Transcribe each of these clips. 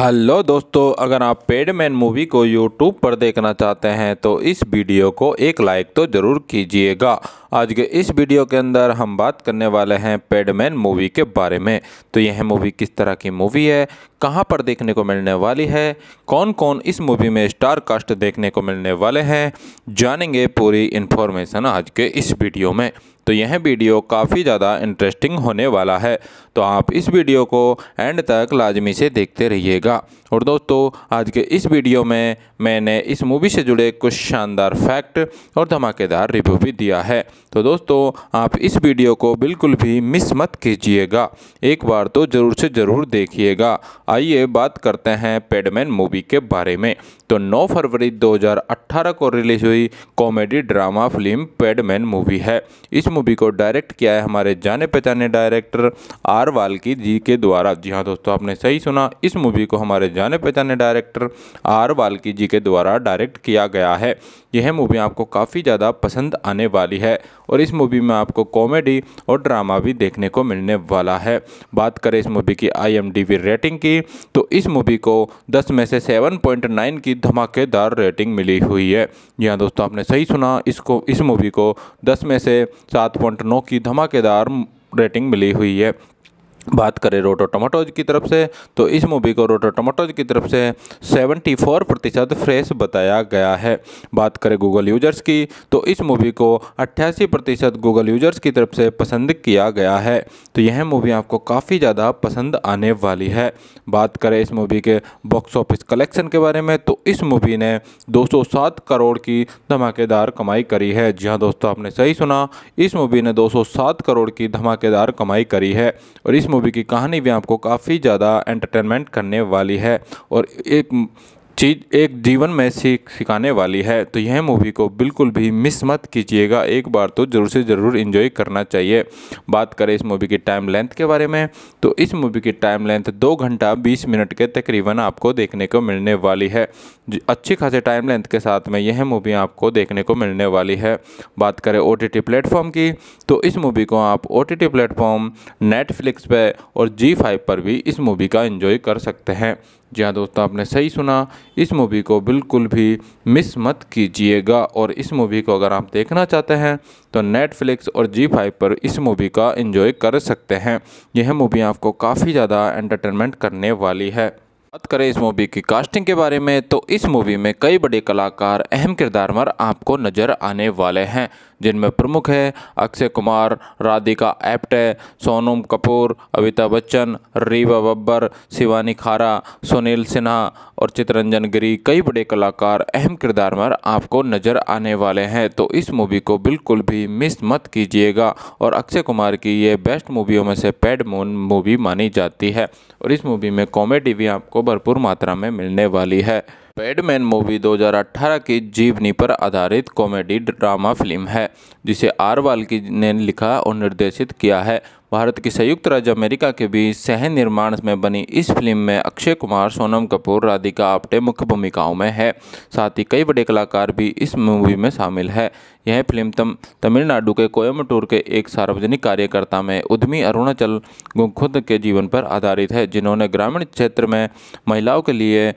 hello दोस्तों अगर आप पेडमैन मूवी को यूट्यूब पर देखना चाहते हैं तो इस वीडियो को एक लाइक तो ज़रूर कीजिएगा आज के इस वीडियो के अंदर हम बात करने वाले हैं पेडमैन मूवी के बारे में तो यह मूवी किस तरह की मूवी है कहां पर देखने को मिलने वाली है कौन कौन इस मूवी में स्टार कास्ट देखने को मिलने वाले हैं जानेंगे पूरी इन्फॉर्मेशन आज के इस वीडियो में तो यह वीडियो काफ़ी ज़्यादा इंटरेस्टिंग होने वाला है तो आप इस वीडियो को एंड तक लाजमी से देखते रहिएगा और दोस्तों आज के इस वीडियो में मैंने इस मूवी से जुड़े कुछ शानदार फैक्ट और धमाकेदार रिव्यू भी दिया है तो दोस्तों आप इस वीडियो को बिल्कुल भी मिस मत कीजिएगा एक बार तो ज़रूर से ज़रूर देखिएगा आइए बात करते हैं पेडमैन मूवी के बारे में तो 9 फरवरी 2018 को रिलीज हुई comedy drama film Padman movie है इस मूवी को डायरेक्ट किया है हमारे जाने पहचाने डायरेक्टर आर वालकी जी के द्वारा जी हाँ दोस्तों आपने सही सुना इस मूवी को हमारे जाने पहचाने डायरेक्टर आर वाल्की जी के द्वारा डायरेक्ट किया गया है यह मूवी आपको काफ़ी ज़्यादा पसंद आने वाली है और इस मूवी में आपको कॉमेडी और ड्रामा भी देखने को मिलने वाला है बात करें इस मूवी की आई रेटिंग की तो इस मूवी को दस में से सेवन की धमाकेदार रेटिंग मिली हुई है यहाँ दोस्तों आपने सही सुना इसको इस मूवी को दस में से 7.9 की धमाकेदार रेटिंग मिली हुई है बात करें रोटो टमाटोज की तरफ से तो इस मूवी को रोटो टमाटोज की तरफ से 74 प्रतिशत फ्रेश बताया गया है बात करें गूगल यूजर्स की तो इस मूवी को 88 प्रतिशत गूगल यूजर्स की तरफ से पसंद किया गया है तो यह मूवी आपको काफ़ी ज़्यादा पसंद आने वाली है बात करें इस मूवी के बॉक्स ऑफिस कलेक्शन के बारे में तो इस मूवी ने दो करोड़ की धमाकेदार कमाई करी है जी हाँ दोस्तों आपने सही सुना इस मूवी ने दो करोड़ की धमाकेदार कमाई करी है और इस मूवी की कहानी भी आपको काफ़ी ज़्यादा एंटरटेनमेंट करने वाली है और एक चीज़ एक जीवन में सीख सिखाने वाली है तो यह मूवी को बिल्कुल भी मिस मत कीजिएगा एक बार तो ज़रूर से ज़रूर इन्जॉय करना चाहिए बात करें इस मूवी की टाइम लेंथ के बारे में तो इस मूवी की टाइम लेंथ दो घंटा बीस मिनट के तकरीबन आपको देखने को मिलने वाली है अच्छी खासे टाइम लेंथ के साथ में यह मूवी आपको देखने को मिलने वाली है बात करें ओ टी प्लेटफॉर्म की तो इस मूवी को आप ओ टी प्लेटफॉर्म नेटफ्लिक्स पर और जी फाइव पर भी इस मूवी का इन्जॉय कर सकते हैं जी हाँ दोस्तों आपने सही सुना इस मूवी को बिल्कुल भी मिस मत कीजिएगा और इस मूवी को अगर आप देखना चाहते हैं तो नेटफ्लिक्स और जी फाइव पर इस मूवी का एंजॉय कर सकते हैं यह मूवी आपको काफ़ी ज़्यादा एंटरटेनमेंट करने वाली है बात करें इस मूवी की कास्टिंग के बारे में तो इस मूवी में कई बड़े कलाकार अहम किरदार पर आपको नज़र आने वाले हैं जिनमें प्रमुख है अक्षय कुमार राधिका एप्टे सोनम कपूर अमिताभ बच्चन रीवा बब्बर शिवानी खारा सुनील सिन्हा और चितरंजन गिरी कई बड़े कलाकार अहम किरदार में आपको नज़र आने वाले हैं तो इस मूवी को बिल्कुल भी मिस मत कीजिएगा और अक्षय कुमार की ये बेस्ट मूवियों में से पैड मून मूवी मानी जाती है और इस मूवी में कॉमेडी भी आपको भरपूर मात्रा में मिलने वाली है बैडमैन मूवी 2018 की जीवनी पर आधारित कॉमेडी ड्रामा फिल्म है जिसे आरवाल की ने लिखा और निर्देशित किया है भारत की संयुक्त राज्य अमेरिका के बीच सह निर्माण में बनी इस फिल्म में अक्षय कुमार सोनम कपूर राधिका आप्टे मुख्य भूमिकाओं में है साथ ही कई बड़े कलाकार भी इस मूवी में शामिल है यह फिल्म तम तमिलनाडु के कोयमटूर के एक सार्वजनिक कार्यकर्ता में उद्यमी अरुणाचल खुद के जीवन पर आधारित है जिन्होंने ग्रामीण क्षेत्र में महिलाओं के लिए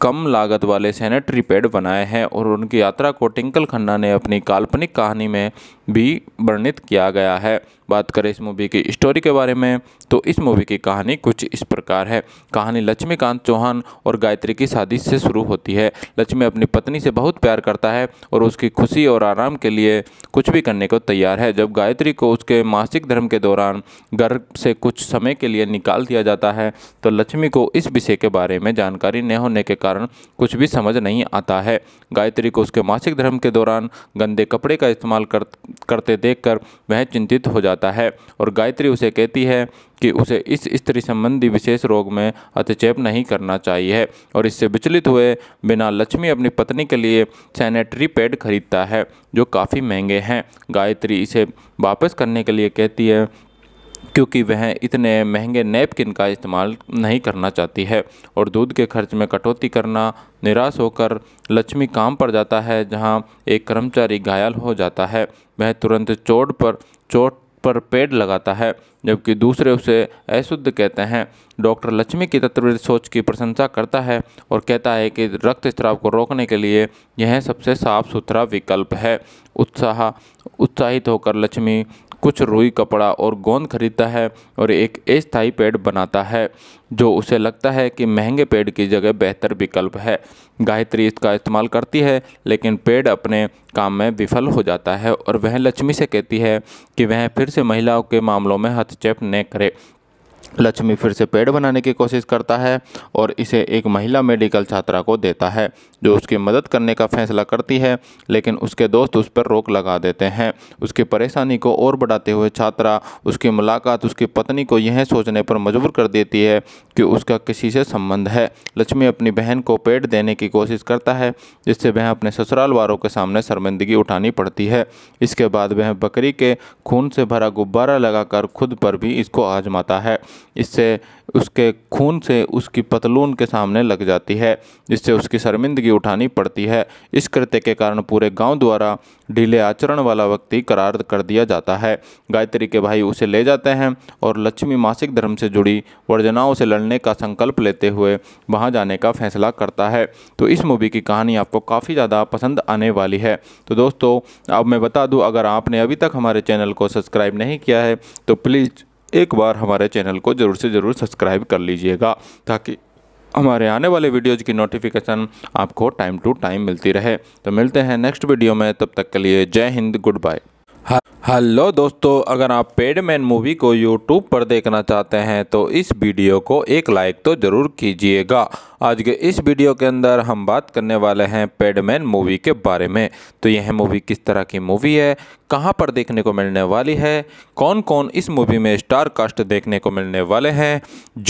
कम लागत वाले सैनिटरी पैड बनाए हैं और उनकी यात्रा को टिंकल खन्ना ने अपनी काल्पनिक कहानी में भी वर्णित किया गया है बात करें इस मूवी की स्टोरी के बारे में तो इस मूवी की कहानी कुछ इस प्रकार है कहानी लक्ष्मीकांत चौहान और गायत्री की शादी से शुरू होती है लक्ष्मी अपनी पत्नी से बहुत प्यार करता है और उसकी खुशी और आराम के लिए कुछ भी करने को तैयार है जब गायत्री को उसके मासिक धर्म के दौरान घर से कुछ समय के लिए निकाल दिया जाता है तो लक्ष्मी को इस विषय के बारे में जानकारी न होने के कारण कुछ भी समझ नहीं आता है गायत्री को उसके मासिक धर्म के दौरान गंदे कपड़े का इस्तेमाल कर, करते देखकर वह चिंतित हो जाता जाता है और गायत्री उसे कहती है कि उसे इस स्त्री संबंधी विशेष रोग में अतिचेप नहीं करना चाहिए और इससे विचलित हुए बिना लक्ष्मी अपनी पत्नी के लिए सैनिटरी पैड खरीदता है जो काफ़ी महंगे हैं गायत्री इसे वापस करने के लिए कहती है क्योंकि वह इतने महंगे नैपकिन का इस्तेमाल नहीं करना चाहती है और दूध के खर्च में कटौती करना निराश होकर लक्ष्मी काम पर जाता है जहां एक कर्मचारी घायल हो जाता है वह तुरंत चोट पर चोट पर पेड़ लगाता है जबकि दूसरे उसे अशुद्ध कहते हैं डॉक्टर लक्ष्मी की तत्व सोच की प्रशंसा करता है और कहता है कि रक्तस्राव को रोकने के लिए यह सबसे साफ सुथरा विकल्प है उत्साह उत्साहित होकर लक्ष्मी कुछ रुई कपड़ा और गोंद खरीदता है और एक अस्थायी पेड़ बनाता है जो उसे लगता है कि महंगे पेड़ की जगह बेहतर विकल्प है गायत्री इसका इस्तेमाल करती है लेकिन पेड़ अपने काम में विफल हो जाता है और वह लक्ष्मी से कहती है कि वह फिर से महिलाओं के मामलों में हस्तक्षेप न करे लक्ष्मी फिर से पेड़ बनाने की कोशिश करता है और इसे एक महिला मेडिकल छात्रा को देता है जो उसकी मदद करने का फैसला करती है लेकिन उसके दोस्त उस पर रोक लगा देते हैं उसकी परेशानी को और बढ़ाते हुए छात्रा उसकी मुलाकात उसकी पत्नी को यह सोचने पर मजबूर कर देती है कि उसका किसी से संबंध है लक्ष्मी अपनी बहन को पेट देने की कोशिश करता है जिससे वह अपने ससुराल वालों के सामने शर्मिंदगी उठानी पड़ती है इसके बाद वह बकरी के खून से भरा गुब्बारा लगाकर खुद पर भी इसको आजमाता है इससे उसके खून से उसकी पतलून के सामने लग जाती है जिससे उसकी शर्मिंदगी उठानी पड़ती है इस कृत्य के कारण पूरे गांव द्वारा ढीले आचरण वाला व्यक्ति करार कर दिया जाता है गायत्री के भाई उसे ले जाते हैं और लक्ष्मी मासिक धर्म से जुड़ी वर्जनाओं से लड़ने का संकल्प लेते हुए वहाँ जाने का फैसला करता है तो इस मूवी की कहानी आपको काफ़ी ज़्यादा पसंद आने वाली है तो दोस्तों अब मैं बता दूँ अगर आपने अभी तक हमारे चैनल को सब्सक्राइब नहीं किया है तो प्लीज़ एक बार हमारे चैनल को ज़रूर से ज़रूर सब्सक्राइब कर लीजिएगा ताकि हमारे आने वाले वीडियोज़ की नोटिफिकेशन आपको टाइम टू टाइम मिलती रहे तो मिलते हैं नेक्स्ट वीडियो में तब तक के लिए जय हिंद गुड बाय हेलो दोस्तों अगर आप पेडमैन मूवी को यूट्यूब पर देखना चाहते हैं तो इस वीडियो को एक लाइक तो ज़रूर कीजिएगा आज के इस वीडियो के अंदर हम बात करने वाले हैं पेडमैन मूवी के बारे में तो यह मूवी किस तरह की मूवी है कहां पर देखने को मिलने वाली है कौन कौन इस मूवी में स्टार कास्ट देखने को मिलने वाले हैं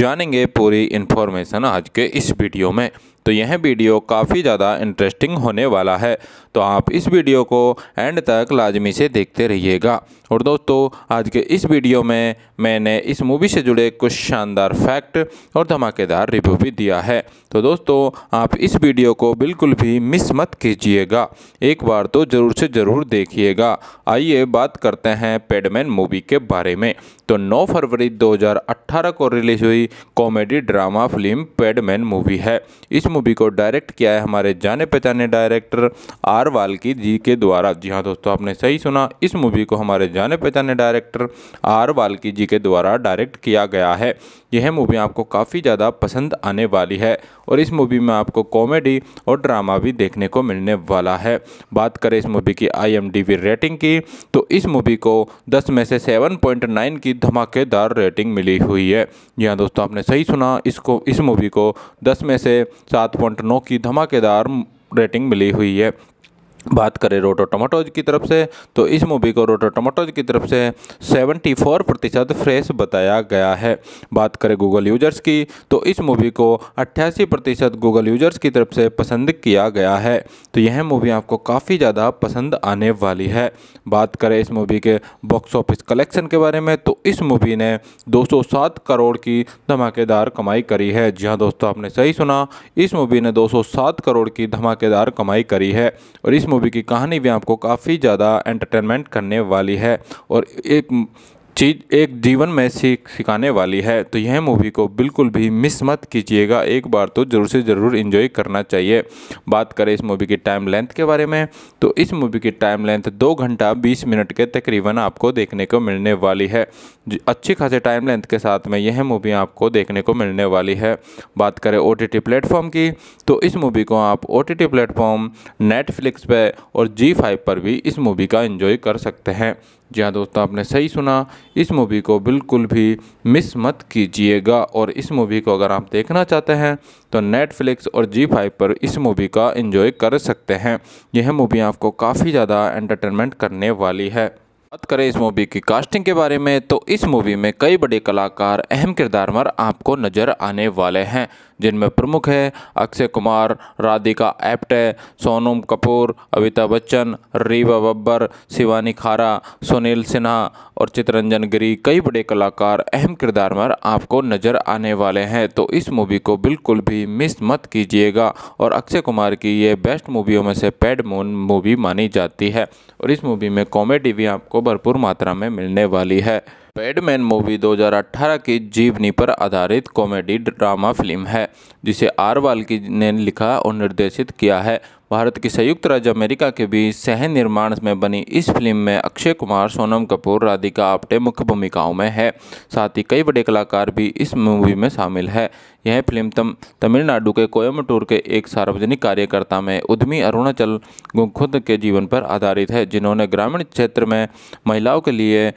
जानेंगे पूरी इन्फॉर्मेशन आज के इस वीडियो में तो यह वीडियो काफ़ी ज़्यादा इंटरेस्टिंग होने वाला है तो आप इस वीडियो को एंड तक लाजमी से देखते रहिएगा और दोस्तों आज के इस वीडियो में मैंने इस मूवी से जुड़े कुछ शानदार फैक्ट और धमाकेदार रिव्यू भी दिया है तो दोस्तों आप इस वीडियो को बिल्कुल भी मिस मत कीजिएगा एक बार तो ज़रूर से ज़रूर देखिएगा आइए बात करते हैं पेडमैन मूवी के बारे में तो 9 फरवरी 2018 को रिलीज हुई comedy drama film Padman movie है इस मूवी को डायरेक्ट किया है हमारे जाने पहचाने डायरेक्टर आर वाल्की जी के द्वारा जी हाँ दोस्तों आपने सही सुना इस मूवी को हमारे जाने पहचाने डायरेक्टर आर वाल्की जी के द्वारा डायरेक्ट किया गया है यह मूवी आपको काफ़ी ज़्यादा पसंद आने वाली है और इस मूवी में आपको कॉमेडी और ड्रामा भी देखने को मिलने वाला है बात करें इस मूवी की आई रेटिंग की तो इस मूवी को 10 में से 7.9 की धमाकेदार रेटिंग मिली हुई है जी हाँ दोस्तों आपने सही सुना इसको इस मूवी को 10 में से 7.9 की धमाकेदार रेटिंग मिली हुई है बात करें रोटो टमाटोज की तरफ से तो इस मूवी को रोटो टमाटोज की तरफ से 74 प्रतिशत फ्रेश बताया गया है बात करें गूगल यूजर्स की तो इस मूवी को अट्ठासी प्रतिशत गूगल यूजर्स की तरफ से पसंद किया गया है तो यह मूवी आपको काफ़ी ज़्यादा पसंद आने वाली है बात करें इस मूवी के बॉक्स ऑफिस कलेक्शन के बारे में तो इस मूवी ने दो करोड़ की धमाकेदार कमाई करी है जी हाँ दोस्तों आपने सही सुना इस मूवी ने दो करोड़ की धमाकेदार कमाई करी है और इस मूवी मूवी की कहानी भी आपको काफ़ी ज़्यादा एंटरटेनमेंट करने वाली है और एक चीज़ एक जीवन में सीख सिखाने वाली है तो यह मूवी को बिल्कुल भी मिस मत कीजिएगा एक बार तो ज़रूर से ज़रूर इन्जॉय करना चाहिए बात करें इस मूवी की टाइम लेंथ के बारे में तो इस मूवी की टाइम लेंथ दो घंटा बीस मिनट के तकरीबन आपको देखने को मिलने वाली है अच्छी खासी टाइम लेंथ के साथ में यह मूवी आपको देखने को मिलने वाली है बात करें ओ टी प्लेटफॉर्म की तो इस मूवी को आप ओ टी प्लेटफॉर्म नेटफ्लिक्स पर और जी फाइव पर भी इस मूवी का इन्जॉय कर सकते हैं जी हाँ दोस्तों आपने सही सुना इस मूवी को बिल्कुल भी मिस मत कीजिएगा और इस मूवी को अगर आप देखना चाहते हैं तो नेटफ्लिक्स और जी फाइव पर इस मूवी का एंजॉय कर सकते हैं यह मूवी आपको काफ़ी ज़्यादा एंटरटेनमेंट करने वाली है बात करें इस मूवी की कास्टिंग के बारे में तो इस मूवी में कई बड़े कलाकार अहम किरदार पर आपको नज़र आने वाले हैं जिनमें प्रमुख है अक्षय कुमार राधिका एप्टे सोनम कपूर अमिताभ बच्चन रीवा बब्बर शिवानी खारा सुनील सिन्हा और चितरंजन गिरी कई बड़े कलाकार अहम किरदार में आपको नज़र आने वाले हैं तो इस मूवी को बिल्कुल भी मिस मत कीजिएगा और अक्षय कुमार की ये बेस्ट मूवियों में से पैड मून मूवी मानी जाती है और इस मूवी में कॉमेडी भी आपको भरपूर मात्रा में मिलने वाली है पैडमैन मूवी 2018 की जीवनी पर आधारित कॉमेडी ड्रामा फिल्म है जिसे आरवाल की ने लिखा और निर्देशित किया है भारत की संयुक्त राज्य अमेरिका के बीच सह निर्माण में बनी इस फिल्म में अक्षय कुमार सोनम कपूर राधिका आप्टे मुख्य भूमिकाओं में है साथ ही कई बड़े कलाकार भी इस मूवी में शामिल है यह फिल्म तम तमिलनाडु के कोयमटूर के एक सार्वजनिक कार्यकर्ता में उद्यमी अरुणाचल खुद के जीवन पर आधारित है जिन्होंने ग्रामीण क्षेत्र में महिलाओं के लिए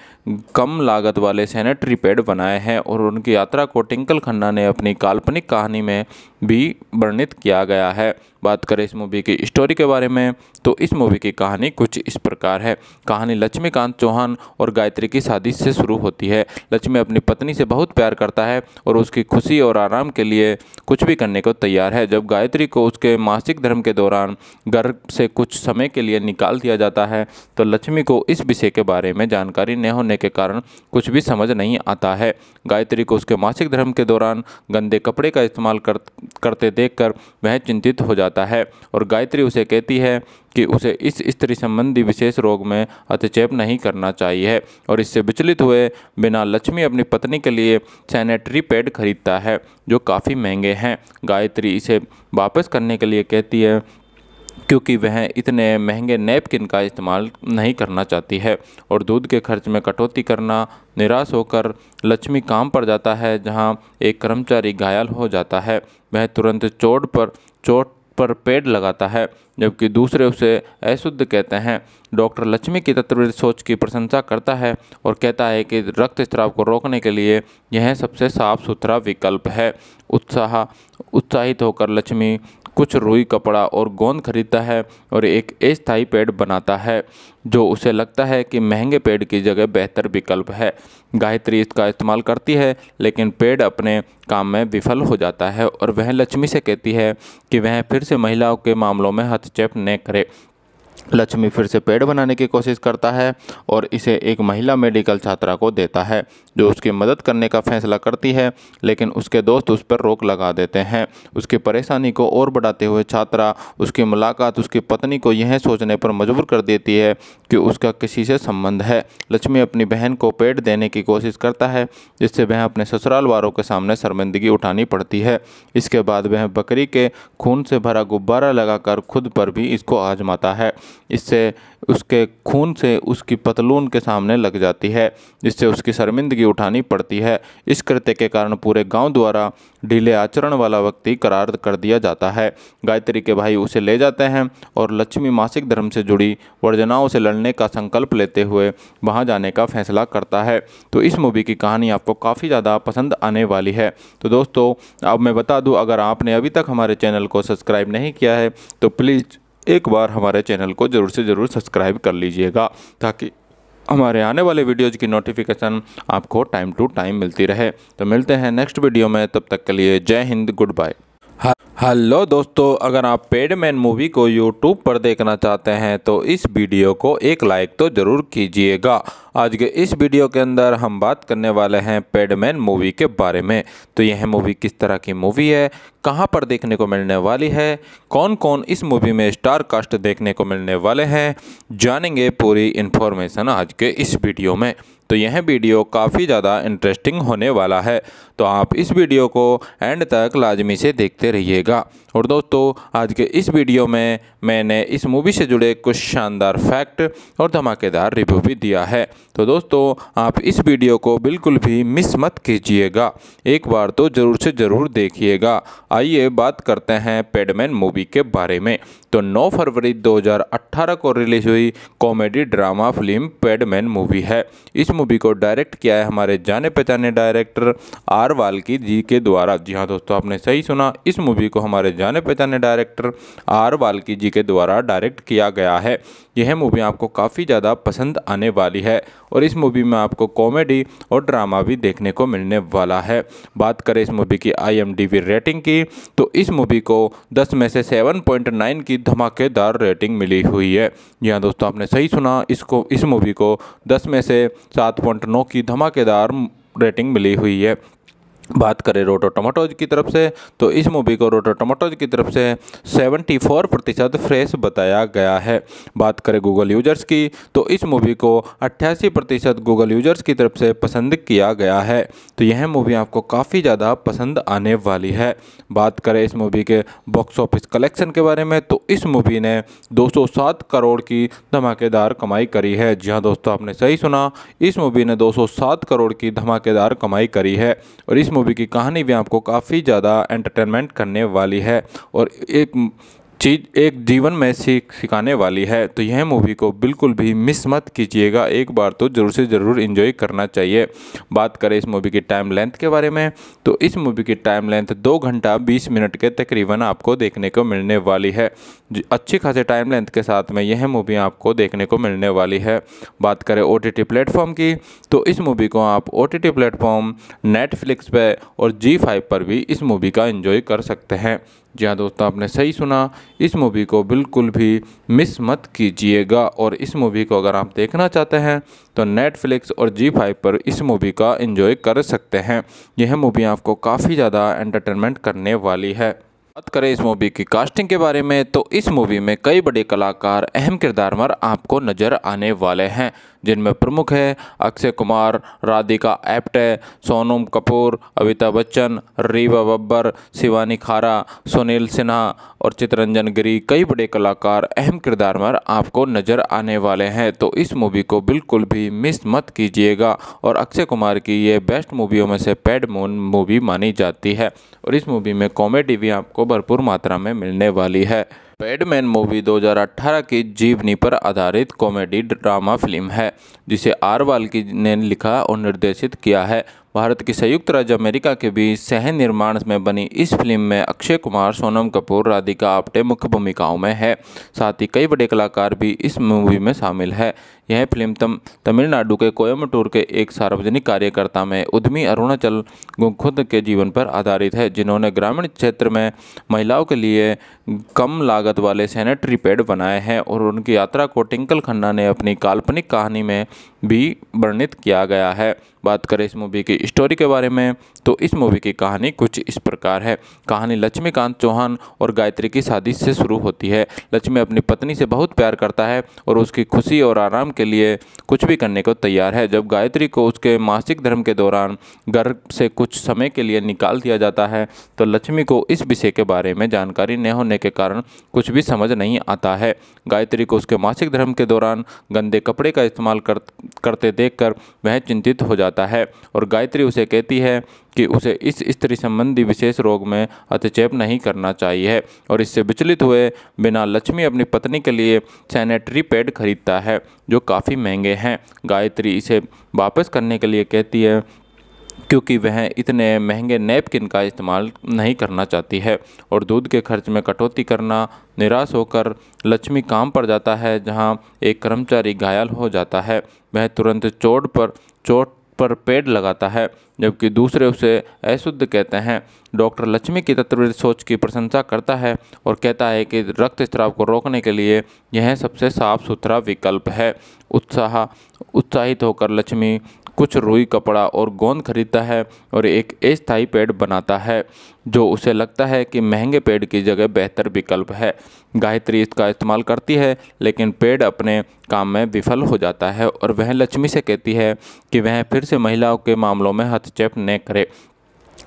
कम लागत वाले सैनिटरी पैड बनाए हैं और उनकी यात्रा को टिंकल खन्ना ने अपनी काल्पनिक कहानी में भी वर्णित किया गया है बात करें इस मूवी की स्टोरी के बारे में तो इस मूवी की कहानी कुछ इस प्रकार है कहानी लक्ष्मीकांत चौहान और गायत्री की शादी से शुरू होती है लक्ष्मी अपनी पत्नी से बहुत प्यार करता है और उसकी खुशी और आराम के लिए कुछ भी करने को तैयार है जब गायत्री को उसके मासिक धर्म के दौरान घर से कुछ समय के लिए निकाल दिया जाता है तो लक्ष्मी को इस विषय के बारे में जानकारी न होने के कारण कुछ भी समझ नहीं आता है गायत्री को उसके मासिक धर्म के दौरान गंदे कपड़े का इस्तेमाल कर, करते देखकर वह चिंतित हो जाता जाता है और गायत्री उसे कहती है कि उसे इस स्त्री संबंधी विशेष रोग में अतिचेप नहीं करना चाहिए और इससे विचलित हुए बिना लक्ष्मी अपनी पत्नी के लिए सैनिटरी पैड खरीदता है जो काफ़ी महंगे हैं गायत्री इसे वापस करने के लिए कहती है क्योंकि वह इतने महंगे नैपकिन का इस्तेमाल नहीं करना चाहती है और दूध के खर्च में कटौती करना निराश होकर लक्ष्मी काम पर जाता है जहां एक कर्मचारी घायल हो जाता है वह तुरंत चोट पर चोट पर पेड़ लगाता है जबकि दूसरे उसे अशुद्ध कहते हैं डॉक्टर लक्ष्मी की तत्व सोच की प्रशंसा करता है और कहता है कि रक्त स्त्राव को रोकने के लिए यह सबसे साफ सुथरा विकल्प है उत्साह उत्साहित होकर लक्ष्मी कुछ रुई कपड़ा और गोंद खरीदता है और एक अस्थायी पेड़ बनाता है जो उसे लगता है कि महंगे पेड़ की जगह बेहतर विकल्प है गायत्री इसका इस्तेमाल करती है लेकिन पेड़ अपने काम में विफल हो जाता है और वह लक्ष्मी से कहती है कि वह फिर से महिलाओं के मामलों में हस्तक्षेप न करे लक्ष्मी फिर से पेड़ बनाने की कोशिश करता है और इसे एक महिला मेडिकल छात्रा को देता है जो उसकी मदद करने का फैसला करती है लेकिन उसके दोस्त उस पर रोक लगा देते हैं उसकी परेशानी को और बढ़ाते हुए छात्रा उसकी मुलाकात उसकी पत्नी को यह सोचने पर मजबूर कर देती है कि उसका किसी से संबंध है लक्ष्मी अपनी बहन को पेड़ देने की कोशिश करता है जिससे वह अपने ससुराल वालों के सामने शर्मिंदगी उठानी पड़ती है इसके बाद वह बकरी के खून से भरा गुब्बारा लगाकर खुद पर भी इसको आजमाता है इससे उसके खून से उसकी पतलून के सामने लग जाती है जिससे उसकी शर्मिंदगी उठानी पड़ती है इस कृत्य के कारण पूरे गांव द्वारा ढीले आचरण वाला व्यक्ति करार कर दिया जाता है गायत्री के भाई उसे ले जाते हैं और लक्ष्मी मासिक धर्म से जुड़ी वर्जनाओं से लड़ने का संकल्प लेते हुए वहाँ जाने का फैसला करता है तो इस मूवी की कहानी आपको काफ़ी ज़्यादा पसंद आने वाली है तो दोस्तों अब मैं बता दूँ अगर आपने अभी तक हमारे चैनल को सब्सक्राइब नहीं किया है तो प्लीज़ एक बार हमारे चैनल को ज़रूर से ज़रूर सब्सक्राइब कर लीजिएगा ताकि हमारे आने वाले वीडियोज़ की नोटिफिकेशन आपको टाइम टू टाइम मिलती रहे तो मिलते हैं नेक्स्ट वीडियो में तब तक के लिए जय हिंद गुड बाय हेलो दोस्तों अगर आप पेडमैन मूवी को यूट्यूब पर देखना चाहते हैं तो इस वीडियो को एक लाइक तो ज़रूर कीजिएगा आज के इस वीडियो के अंदर हम बात करने वाले हैं पेडमैन मूवी के बारे में तो यह मूवी किस तरह की मूवी है कहां पर देखने को मिलने वाली है कौन कौन इस मूवी में स्टार कास्ट देखने को मिलने वाले हैं जानेंगे पूरी इन्फॉर्मेशन आज के इस वीडियो में तो यह वीडियो काफ़ी ज़्यादा इंटरेस्टिंग होने वाला है तो आप इस वीडियो को एंड तक लाजमी से देखते रहिएगा और दोस्तों आज के इस वीडियो में मैंने इस मूवी से जुड़े कुछ शानदार फैक्ट और धमाकेदार रिव्यू भी दिया है तो दोस्तों आप इस वीडियो को बिल्कुल भी मिस मत कीजिएगा एक बार तो ज़रूर से ज़रूर देखिएगा आइए बात करते हैं पेडमैन मूवी के बारे में तो 9 फरवरी 2018 को रिलीज हुई comedy drama film Padman movie है इस मूवी को डायरेक्ट किया है हमारे जाने पहचाने डायरेक्टर आर वालकी जी के द्वारा जी हाँ दोस्तों आपने सही सुना इस मूवी को हमारे जाने पहचाने डायरेक्टर आर वाल्की जी के द्वारा डायरेक्ट किया गया है यह मूवी आपको काफ़ी ज़्यादा पसंद आने वाली है और इस मूवी में आपको कॉमेडी और ड्रामा भी देखने को मिलने वाला है बात करें इस मूवी की आई रेटिंग की तो इस मूवी को दस में से 7.9 की धमाकेदार रेटिंग मिली हुई है जी हाँ दोस्तों आपने सही सुना इसको इस मूवी को दस में से 7.9 की धमाकेदार रेटिंग मिली हुई है बात करें रोटो टमाटोज की तरफ से तो इस मूवी को रोटो टमाटोज की तरफ से 74 प्रतिशत फ्रेश बताया गया है बात करें गूगल यूजर्स की तो इस मूवी को 88 प्रतिशत गूगल यूजर्स की तरफ से पसंद किया गया है तो यह मूवी आपको काफ़ी ज़्यादा पसंद आने वाली है बात करें इस मूवी के बॉक्स ऑफिस कलेक्शन के बारे में तो इस मूवी ने दो करोड़ की धमाकेदार कमाई करी है जी हाँ दोस्तों आपने सही सुना इस मूवी ने दो करोड़ की धमाकेदार कमाई करी है और इस मूवी की कहानी भी आपको काफ़ी ज़्यादा एंटरटेनमेंट करने वाली है और एक चीज़ एक जीवन में सीख सिखाने वाली है तो यह मूवी को बिल्कुल भी मिस मत कीजिएगा एक बार तो ज़रूर से ज़रूर इन्जॉय करना चाहिए बात करें इस मूवी की टाइम लेंथ के बारे में तो इस मूवी की टाइम लेंथ दो घंटा बीस मिनट के तकरीबन आपको देखने को मिलने वाली है अच्छी खासी टाइम लेंथ के साथ में यह मूवी आपको देखने को मिलने वाली है बात करें ओ टी प्लेटफॉर्म की तो इस मूवी को आप ओ टी प्लेटफॉर्म नेटफ्लिक्स पर और जी फाइव पर भी इस मूवी का इन्जॉय कर सकते हैं जी हाँ दोस्तों आपने सही सुना इस मूवी को बिल्कुल भी मिस मत कीजिएगा और इस मूवी को अगर आप देखना चाहते हैं तो नेटफ्लिक्स और जी फाइव पर इस मूवी का एंजॉय कर सकते हैं यह मूवी आपको काफ़ी ज़्यादा एंटरटेनमेंट करने वाली है बात करें इस मूवी की कास्टिंग के बारे में तो इस मूवी में कई बड़े कलाकार अहम किरदार पर आपको नज़र आने वाले हैं जिनमें प्रमुख है अक्षय कुमार राधिका एप्टे सोनम कपूर अमिताभ बच्चन रीवा बब्बर शिवानी खारा सुनील सिन्हा और चितरंजन गिरी कई बड़े कलाकार अहम किरदार में आपको नज़र आने वाले हैं तो इस मूवी को बिल्कुल भी मिस मत कीजिएगा और अक्षय कुमार की ये बेस्ट मूवियों में से पैड मून मूवी मानी जाती है और इस मूवी में कॉमेडी भी आपको भरपूर मात्रा में मिलने वाली है पैडमैन मूवी 2018 की जीवनी पर आधारित कॉमेडी ड्रामा फिल्म है जिसे आरवाल की ने लिखा और निर्देशित किया है भारत की संयुक्त राज्य अमेरिका के बीच सह निर्माण में बनी इस फिल्म में अक्षय कुमार सोनम कपूर राधिका आप्टे मुख्य भूमिकाओं में है साथ ही कई बड़े कलाकार भी इस मूवी में शामिल है यह फिल्म तम तमिलनाडु के कोयमटूर के एक सार्वजनिक कार्यकर्ता में उद्यमी अरुणाचल गुखुद के जीवन पर आधारित है जिन्होंने ग्रामीण क्षेत्र में महिलाओं के लिए कम लागत वाले सैनिटरी पैड बनाए हैं और उनकी यात्रा को टिंकल खन्ना ने अपनी काल्पनिक कहानी में भी वर्णित किया गया है बात करें इस मूवी की स्टोरी के बारे में तो इस मूवी की कहानी कुछ इस प्रकार है कहानी लक्ष्मीकांत चौहान और गायत्री की शादी से शुरू होती है लक्ष्मी अपनी पत्नी से बहुत प्यार करता है और उसकी खुशी और आराम के लिए कुछ भी करने को तैयार है जब गायत्री को उसके मासिक धर्म के दौरान घर से कुछ समय के लिए निकाल दिया जाता है तो लक्ष्मी को इस विषय के बारे में जानकारी न होने के कारण कुछ भी समझ नहीं आता है गायत्री को उसके मासिक धर्म के दौरान गंदे कपड़े का इस्तेमाल कर, करते देखकर वह चिंतित हो जाता जाता है और गायत्री उसे कहती है कि उसे इस स्त्री संबंधी विशेष रोग में अतिचेप नहीं करना चाहिए और इससे विचलित हुए बिना लक्ष्मी अपनी पत्नी के लिए सैनिटरी पैड खरीदता है जो काफ़ी महंगे हैं गायत्री इसे वापस करने के लिए कहती है क्योंकि वह इतने महंगे नैपकिन का इस्तेमाल नहीं करना चाहती है और दूध के खर्च में कटौती करना निराश होकर लक्ष्मी काम पर जाता है जहां एक कर्मचारी घायल हो जाता है वह तुरंत चोट पर चोट पर पेड़ लगाता है जबकि दूसरे उसे अशुद्ध कहते हैं डॉक्टर लक्ष्मी की तत्व सोच की प्रशंसा करता है और कहता है कि रक्त स्त्राव को रोकने के लिए यह सबसे साफ सुथरा विकल्प है उत्साह उत्साहित होकर लक्ष्मी कुछ रुई कपड़ा और गोंद खरीदता है और एक अस्थायी पेड़ बनाता है जो उसे लगता है कि महंगे पेड़ की जगह बेहतर विकल्प है गायत्री इसका इस्तेमाल करती है लेकिन पेड़ अपने काम में विफल हो जाता है और वह लक्ष्मी से कहती है कि वह फिर से महिलाओं के मामलों में हस्तक्षेप न करे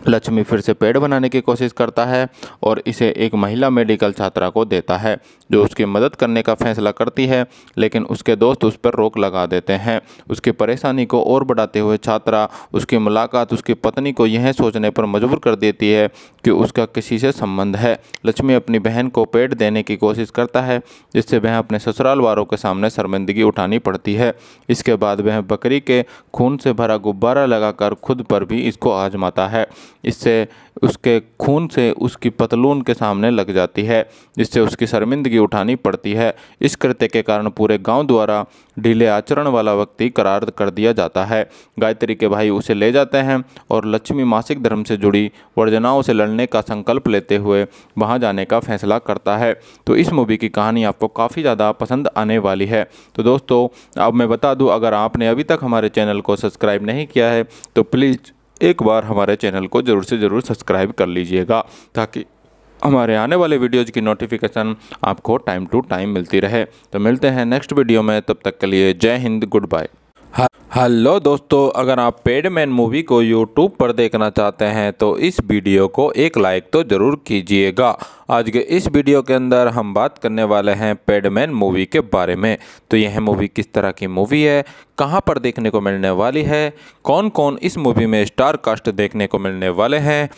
लक्ष्मी फिर से पेड़ बनाने की कोशिश करता है और इसे एक महिला मेडिकल छात्रा को देता है जो उसकी मदद करने का फैसला करती है लेकिन उसके दोस्त उस पर रोक लगा देते हैं उसकी परेशानी को और बढ़ाते हुए छात्रा उसकी मुलाकात उसकी पत्नी को यह सोचने पर मजबूर कर देती है कि उसका किसी से संबंध है लक्ष्मी अपनी बहन को पेट देने की कोशिश करता है जिससे वह अपने ससुराल वालों के सामने शर्मिंदगी उठानी पड़ती है इसके बाद वह बकरी के खून से भरा गुब्बारा लगाकर खुद पर भी इसको आजमाता है इससे उसके खून से उसकी पतलून के सामने लग जाती है जिससे उसकी शर्मिंदगी उठानी पड़ती है इस कृत्य के कारण पूरे गांव द्वारा ढीले आचरण वाला व्यक्ति करार कर दिया जाता है गायत्री के भाई उसे ले जाते हैं और लक्ष्मी मासिक धर्म से जुड़ी वर्जनाओं से लड़ने का संकल्प लेते हुए वहाँ जाने का फैसला करता है तो इस मूवी की कहानी आपको काफ़ी ज़्यादा पसंद आने वाली है तो दोस्तों अब मैं बता दूँ अगर आपने अभी तक हमारे चैनल को सब्सक्राइब नहीं किया है तो प्लीज़ एक बार हमारे चैनल को ज़रूर से ज़रूर सब्सक्राइब कर लीजिएगा ताकि हमारे आने वाले वीडियोज़ की नोटिफिकेशन आपको टाइम टू टाइम मिलती रहे तो मिलते हैं नेक्स्ट वीडियो में तब तक के लिए जय हिंद गुड बाय हेलो दोस्तों अगर आप पेडमैन मूवी को यूट्यूब पर देखना चाहते हैं तो इस वीडियो को एक लाइक तो ज़रूर कीजिएगा आज के इस वीडियो के अंदर हम बात करने वाले हैं पेडमैन मूवी के बारे में तो यह मूवी किस तरह की मूवी है कहां पर देखने को मिलने वाली है कौन कौन इस मूवी में स्टार कास्ट देखने को मिलने वाले हैं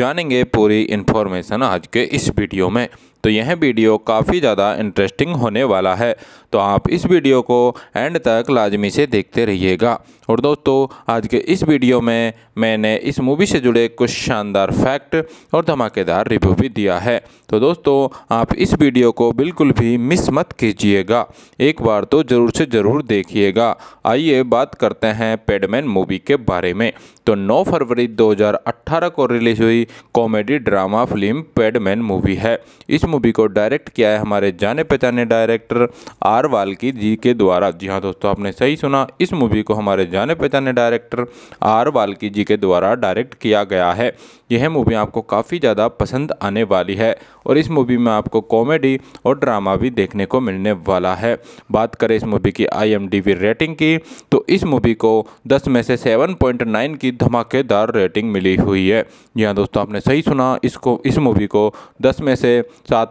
जानेंगे पूरी इन्फॉर्मेशन आज के इस वीडियो में तो यह वीडियो काफ़ी ज़्यादा इंटरेस्टिंग होने वाला है तो आप इस वीडियो को एंड तक लाजमी से देखते रहिएगा और दोस्तों आज के इस वीडियो में मैंने इस मूवी से जुड़े कुछ शानदार फैक्ट और धमाकेदार रिव्यू भी दिया है तो दोस्तों आप इस वीडियो को बिल्कुल भी मिस मत कीजिएगा एक बार तो ज़रूर से ज़रूर देखिएगा आइए बात करते हैं पेडमैन मूवी के बारे में तो 9 फरवरी 2018 को रिलीज़ हुई comedy drama film Padman movie है इस मूवी को डायरेक्ट किया है हमारे जाने पहचाने डायरेक्टर आर वाल्की जी के द्वारा जी हाँ दोस्तों आपने सही सुना इस मूवी को हमारे जाने पहचाने डायरेक्टर आर वाल्की जी के द्वारा डायरेक्ट किया गया है यह मूवी आपको काफ़ी ज़्यादा पसंद आने वाली है और इस मूवी में आपको कॉमेडी और ड्रामा भी देखने को मिलने वाला है बात करें इस मूवी की आई रेटिंग की तो इस मूवी को 10 में से 7.9 की धमाकेदार रेटिंग मिली हुई है जी हाँ दोस्तों आपने सही सुना इसको इस मूवी को दस में से सात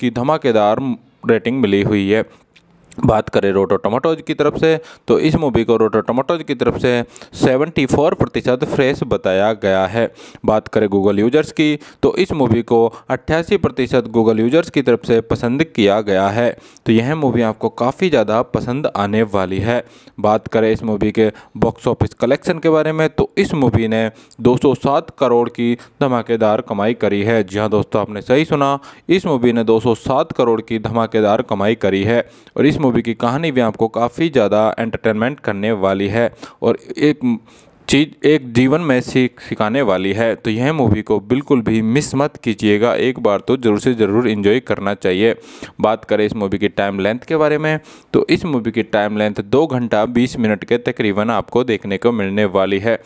की धमाकेदार रेटिंग मिली हुई है बात करें रोटो टमाटोज की तरफ से तो इस मूवी को रोटो टमाटोज की तरफ से 74 प्रतिशत फ्रेश बताया गया है बात करें गूगल यूजर्स की तो इस मूवी को अट्ठासी प्रतिशत गूगल यूजर्स की तरफ से पसंद किया गया है तो यह मूवी आपको काफ़ी ज़्यादा पसंद आने वाली है बात करें इस मूवी के बॉक्स ऑफिस कलेक्शन के बारे में तो इस मूवी ने दो करोड़ की धमाकेदार कमाई करी है जी हाँ दोस्तों आपने सही सुना इस मूवी ने दो करोड़ की धमाकेदार कमाई करी है और इस मूवी की कहानी भी आपको काफ़ी ज़्यादा एंटरटेनमेंट करने वाली है और एक चीज़ एक जीवन में सीख सिखाने वाली है तो यह मूवी को बिल्कुल भी मिस मत कीजिएगा एक बार तो ज़रूर से ज़रूर इन्जॉय करना चाहिए बात करें इस मूवी की टाइम लेंथ के बारे में तो इस मूवी की टाइम लेंथ दो घंटा बीस मिनट के तकरीबन आपको देखने को मिलने वाली है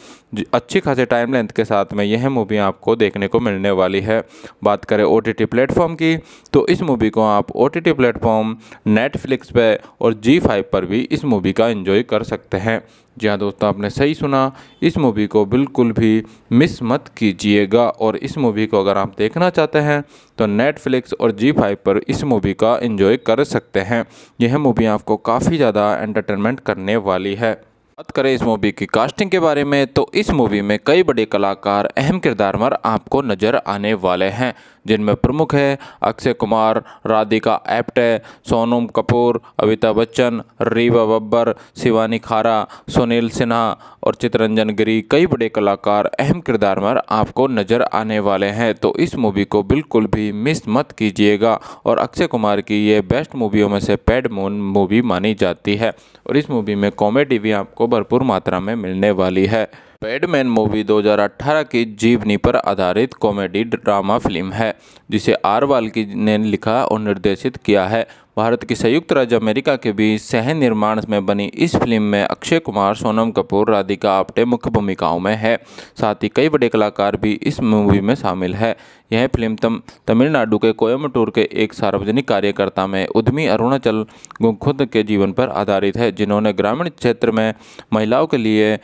अच्छी खासी टाइम लेंथ के साथ में यह मूवी आपको देखने को मिलने वाली है बात करें ओ टी प्लेटफॉर्म की तो इस मूवी को आप O T T platform Netflix पर और जी फाइव पर भी इस मूवी का इन्जॉय कर सकते हैं जी हाँ दोस्तों आपने सही सुना इस मूवी को बिल्कुल भी मिस मत कीजिएगा और इस मूवी को अगर आप देखना चाहते हैं तो नेटफ्लिक्स और जी फाइव पर इस मूवी का एंजॉय कर सकते हैं यह मूवी आपको काफ़ी ज़्यादा एंटरटेनमेंट करने वाली है बात करें इस मूवी की कास्टिंग के बारे में तो इस मूवी में कई बड़े कलाकार अहम किरदार पर आपको नज़र आने वाले हैं जिनमें प्रमुख है अक्षय कुमार राधिका एप्टे सोनम कपूर अमिताभ बच्चन रीवा बब्बर शिवानी खारा सुनील सिन्हा और चितरंजन गिरी कई बड़े कलाकार अहम किरदार में आपको नज़र आने वाले हैं तो इस मूवी को बिल्कुल भी मिस मत कीजिएगा और अक्षय कुमार की ये बेस्ट मूवियों में से पैड मून मूवी मानी जाती है और इस मूवी में कॉमेडी भी आपको भरपूर मात्रा में मिलने वाली है पैडमैन मूवी 2018 की जीवनी पर आधारित कॉमेडी ड्रामा फिल्म है जिसे आर वाल्की ने लिखा और निर्देशित किया है भारत की संयुक्त राज्य अमेरिका के बीच सह निर्माण में बनी इस फिल्म में अक्षय कुमार सोनम कपूर राधिका आप्टे मुख्य भूमिकाओं में है साथ ही कई बड़े कलाकार भी इस मूवी में शामिल है यह फिल्म तम तमिलनाडु के कोयमटूर के एक सार्वजनिक कार्यकर्ता में उद्यमी अरुणाचल गुखुद के जीवन पर आधारित है जिन्होंने ग्रामीण क्षेत्र में महिलाओं के लिए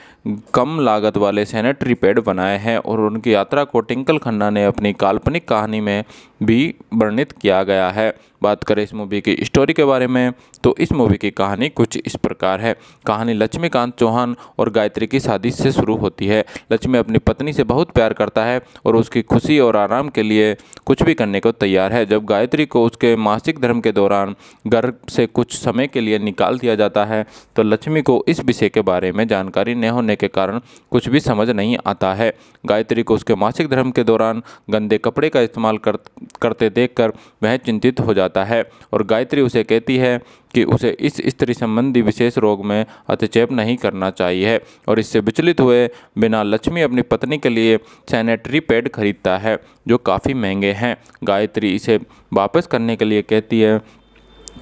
कम लागत वाले सैनिटरी पैड बनाए हैं और उनकी यात्रा को टिंकल खन्ना ने अपनी काल्पनिक कहानी में भी वर्णित किया गया है बात करें इस मूवी की स्टोरी के बारे में तो इस मूवी की कहानी कुछ इस प्रकार है कहानी लक्ष्मीकांत चौहान और गायत्री की शादी से शुरू होती है लक्ष्मी अपनी पत्नी से बहुत प्यार करता है और उसकी खुशी और आराम के लिए कुछ भी करने को तैयार है जब गायत्री को उसके मासिक धर्म के दौरान घर से कुछ समय के लिए निकाल दिया जाता है तो लक्ष्मी को इस विषय के बारे में जानकारी न होने के कारण कुछ भी समझ नहीं आता है गायत्री को उसके मासिक धर्म के दौरान गंदे कपड़े का इस्तेमाल कर, करते कर वह चिंतित हो जाता है और गायत्री उसे कहती है कि उसे इस स्त्री संबंधी विशेष रोग में अतिचेप नहीं करना चाहिए और इससे विचलित हुए बिना लक्ष्मी अपनी पत्नी के लिए सैनिटरी पैड खरीदता है जो काफ़ी महंगे हैं गायत्री इसे वापस करने के लिए कहती है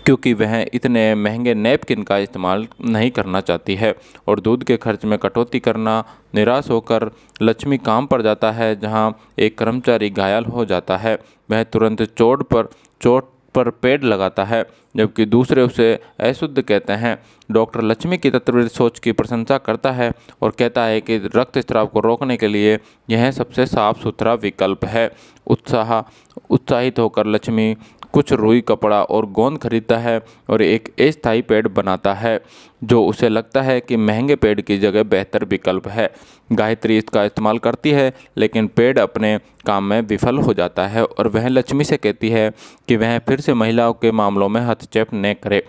क्योंकि वह इतने महंगे नैपकिन का इस्तेमाल नहीं करना चाहती है और दूध के खर्च में कटौती करना निराश होकर लक्ष्मी काम पर जाता है जहां एक कर्मचारी घायल हो जाता है वह तुरंत चोट पर चोट पर पेड़ लगाता है जबकि दूसरे उसे अशुद्ध कहते हैं डॉक्टर लक्ष्मी की तत्व सोच की प्रशंसा करता है और कहता है कि रक्त स्त्राव को रोकने के लिए यह सबसे साफ सुथरा विकल्प है उत्साह उत्साहित होकर लक्ष्मी कुछ रुई कपड़ा और गोंद खरीदता है और एक अस्थायी पेड़ बनाता है जो उसे लगता है कि महंगे पेड़ की जगह बेहतर विकल्प है गायत्री इसका इस्तेमाल करती है लेकिन पेड़ अपने काम में विफल हो जाता है और वह लक्ष्मी से कहती है कि वह फिर से महिलाओं के मामलों में हस्तक्षेप न करे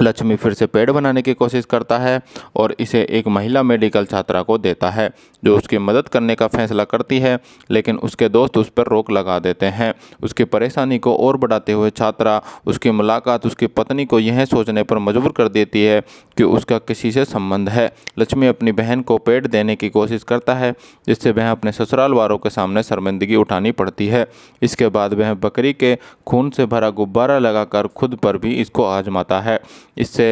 लक्ष्मी फिर से पेड़ बनाने की कोशिश करता है और इसे एक महिला मेडिकल छात्रा को देता है जो उसकी मदद करने का फैसला करती है लेकिन उसके दोस्त उस पर रोक लगा देते हैं उसकी परेशानी को और बढ़ाते हुए छात्रा उसकी मुलाकात उसकी पत्नी को यह सोचने पर मजबूर कर देती है कि उसका किसी से संबंध है लक्ष्मी अपनी बहन को पेट देने की कोशिश करता है जिससे वह अपने ससुराल वालों के सामने शर्मिंदगी उठानी पड़ती है इसके बाद वह बकरी के खून से भरा गुब्बारा लगाकर खुद पर भी इसको आजमाता है इससे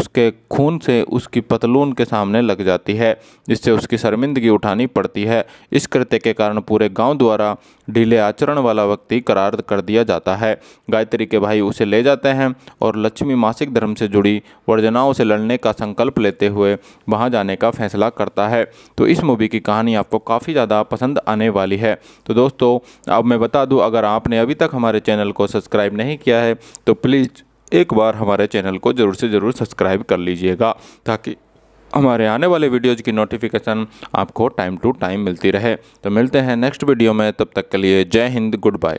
उसके खून से उसकी पतलून के सामने लग जाती है जिससे उसकी शर्मिंदगी उठानी पड़ती है इस कृत्य के कारण पूरे गांव द्वारा ढीले आचरण वाला व्यक्ति करार कर दिया जाता है गायत्री के भाई उसे ले जाते हैं और लक्ष्मी मासिक धर्म से जुड़ी वर्जनाओं से लड़ने का संकल्प लेते हुए वहाँ जाने का फैसला करता है तो इस मूवी की कहानी आपको काफ़ी ज़्यादा पसंद आने वाली है तो दोस्तों अब मैं बता दूँ अगर आपने अभी तक हमारे चैनल को सब्सक्राइब नहीं किया है तो प्लीज़ एक बार हमारे चैनल को ज़रूर से ज़रूर सब्सक्राइब कर लीजिएगा ताकि हमारे आने वाले वीडियोज़ की नोटिफिकेशन आपको टाइम टू टाइम मिलती रहे तो मिलते हैं नेक्स्ट वीडियो में तब तक के लिए जय हिंद गुड बाय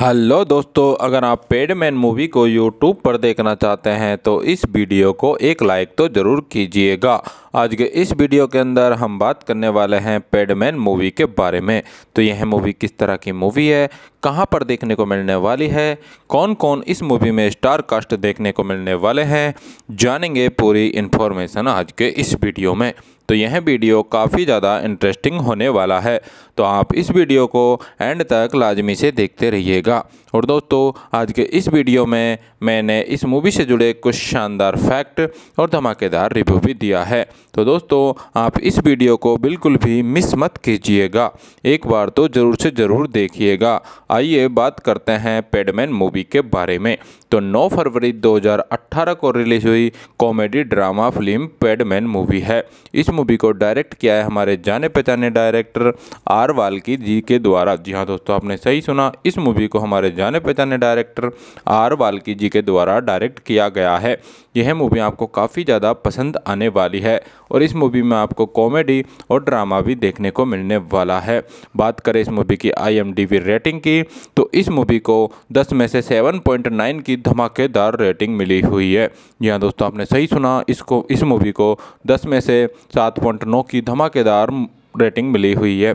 हेलो दोस्तों अगर आप पेडमैन मूवी को यूट्यूब पर देखना चाहते हैं तो इस वीडियो को एक लाइक तो ज़रूर कीजिएगा आज के इस वीडियो के अंदर हम बात करने वाले हैं पेडमैन मूवी के बारे में तो यह मूवी किस तरह की मूवी है कहां पर देखने को मिलने वाली है कौन कौन इस मूवी में स्टार कास्ट देखने को मिलने वाले हैं जानेंगे पूरी इन्फॉर्मेशन आज के इस वीडियो में तो यह वीडियो काफ़ी ज़्यादा इंटरेस्टिंग होने वाला है तो आप इस वीडियो को एंड तक लाजमी से देखते रहिएगा और दोस्तों आज के इस वीडियो में मैंने इस मूवी से जुड़े कुछ शानदार फैक्ट और धमाकेदार रिव्यू भी दिया है तो दोस्तों आप इस वीडियो को बिल्कुल भी मिस मत कीजिएगा एक बार तो ज़रूर से ज़रूर देखिएगा आइए बात करते हैं पेडमैन मूवी के बारे में तो 9 फरवरी 2018 को रिलीज हुई comedy drama film Padman movie है इस मूवी को डायरेक्ट किया है हमारे जाने पहचाने डायरेक्टर आर वाल्की जी के द्वारा जी हाँ दोस्तों आपने सही सुना इस मूवी को हमारे जाने पहचाने डायरेक्टर आर वाल्की जी के द्वारा डायरेक्ट किया गया है यह मूवी आपको काफ़ी ज़्यादा पसंद आने वाली है और इस मूवी में आपको कॉमेडी और ड्रामा भी देखने को मिलने वाला है बात करें इस मूवी की आई रेटिंग की तो इस मूवी को 10 में से 7.9 की धमाकेदार रेटिंग मिली हुई है जी हाँ दोस्तों आपने सही सुना इसको इस मूवी को 10 में से 7.9 की धमाकेदार रेटिंग मिली हुई है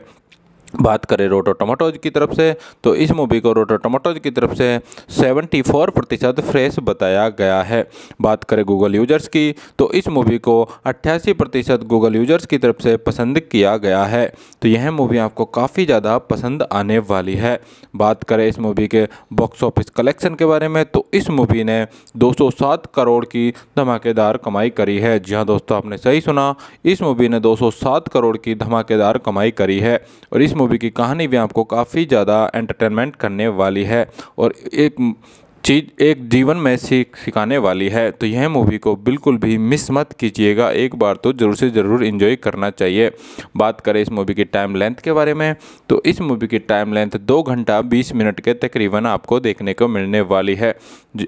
बात करें रोटो टमाटोज की तरफ से तो इस मूवी को रोटो टमाटोज की तरफ से 74 प्रतिशत फ्रेश बताया गया है बात करें गूगल यूजर्स की तो इस मूवी को 88 प्रतिशत गूगल यूजर्स की तरफ से पसंद किया गया है तो यह मूवी आपको काफ़ी ज़्यादा पसंद आने वाली है बात करें इस मूवी के बॉक्स ऑफिस कलेक्शन के बारे में तो इस मूवी ने दो करोड़ की धमाकेदार कमाई करी है जी हाँ दोस्तों आपने सही सुना इस मूवी ने दो करोड़ की धमाकेदार कमाई करी है और इस मूवी की कहानी भी आपको काफ़ी ज़्यादा एंटरटेनमेंट करने वाली है और एक चीज़ एक जीवन में सीख सिखाने वाली है तो यह मूवी को बिल्कुल भी मिस मत कीजिएगा एक बार तो ज़रूर से ज़रूर इन्जॉय करना चाहिए बात करें इस मूवी की टाइम लेंथ के बारे में तो इस मूवी की टाइम लेंथ दो घंटा बीस मिनट के तकरीबन आपको देखने को मिलने वाली है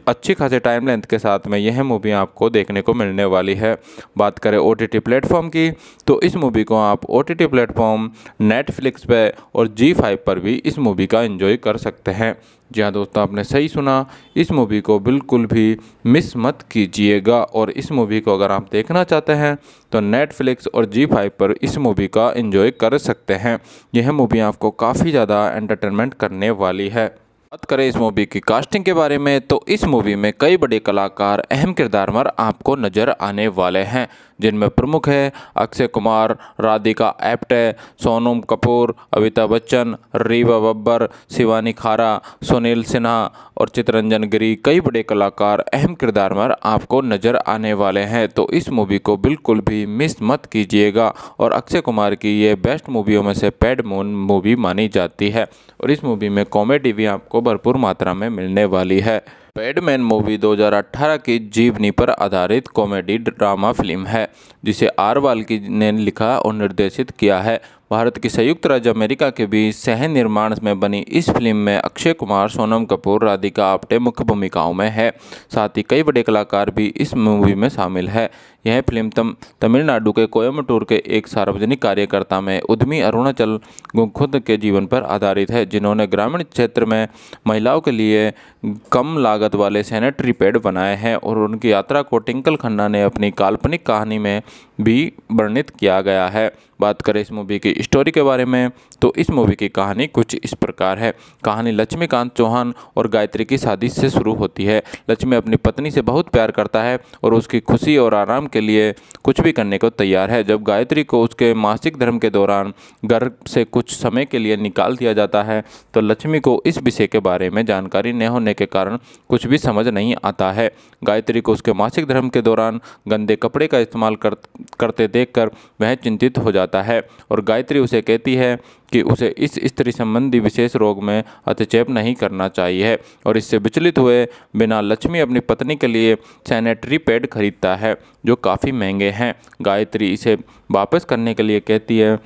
अच्छी खासे टाइम लेंथ के साथ में यह मूवी आपको देखने को मिलने वाली है बात करें ओ टी प्लेटफॉर्म की तो इस मूवी को आप ओ टी प्लेटफॉर्म नेटफ्लिक्स पर और जी फाइव पर भी इस मूवी का इन्जॉय कर सकते हैं जी हाँ दोस्तों आपने सही सुना इस मूवी को बिल्कुल भी मिस मत कीजिएगा और इस मूवी को अगर आप देखना चाहते हैं तो नेटफ्लिक्स और जी फाइव पर इस मूवी का एंजॉय कर सकते हैं यह मूवी आपको काफ़ी ज़्यादा एंटरटेनमेंट करने वाली है बात करें इस मूवी की कास्टिंग के बारे में तो इस मूवी में कई बड़े कलाकार अहम किरदार पर आपको नज़र आने वाले हैं जिनमें प्रमुख है अक्षय कुमार राधिका एप्टे सोनम कपूर अमिताभ बच्चन रीवा बब्बर शिवानी खारा सुनील सिन्हा और चितरंजन गिरी कई बड़े कलाकार अहम किरदार में आपको नज़र आने वाले हैं तो इस मूवी को बिल्कुल भी मिस मत कीजिएगा और अक्षय कुमार की ये बेस्ट मूवियों में से पैड मून मूवी मानी जाती है और इस मूवी में कॉमेडी भी आपको भरपूर मात्रा में मिलने वाली है पैडमैन मूवी 2018 की जीवनी पर आधारित कॉमेडी ड्रामा फिल्म है जिसे आरवाल की ने लिखा और निर्देशित किया है भारत की संयुक्त राज्य अमेरिका के बीच सह निर्माण में बनी इस फिल्म में अक्षय कुमार सोनम कपूर राधिका आप्टे मुख्य भूमिकाओं में है साथ ही कई बड़े कलाकार भी इस मूवी में शामिल है यह फिल्म तम तमिलनाडु के कोयमटूर के एक सार्वजनिक कार्यकर्ता में उद्यमी अरुणाचल गुखुद के जीवन पर आधारित है जिन्होंने ग्रामीण क्षेत्र में महिलाओं के लिए कम लागत वाले सैनिटरी पैड बनाए हैं और उनकी यात्रा को टिंकल खन्ना ने अपनी काल्पनिक कहानी में भी वर्णित किया गया है बात करें इस मूवी की स्टोरी के बारे में तो इस मूवी की कहानी कुछ इस प्रकार है कहानी लक्ष्मीकांत चौहान और गायत्री की शादी से शुरू होती है लक्ष्मी अपनी पत्नी से बहुत प्यार करता है और उसकी खुशी और आराम के लिए कुछ भी करने को तैयार है जब गायत्री को उसके मासिक धर्म के दौरान घर से कुछ समय के लिए निकाल दिया जाता है तो लक्ष्मी को इस विषय के बारे में जानकारी न होने के कारण कुछ भी समझ नहीं आता है गायत्री को उसके मासिक धर्म के दौरान गंदे कपड़े का इस्तेमाल कर, करते कर वह चिंतित हो जाता जाता है और गायत्री उसे कहती है कि उसे इस स्त्री संबंधी विशेष रोग में अतिचेप नहीं करना चाहिए और इससे विचलित हुए बिना लक्ष्मी अपनी पत्नी के लिए सैनिटरी पैड खरीदता है जो काफ़ी महंगे हैं गायत्री इसे वापस करने के लिए कहती है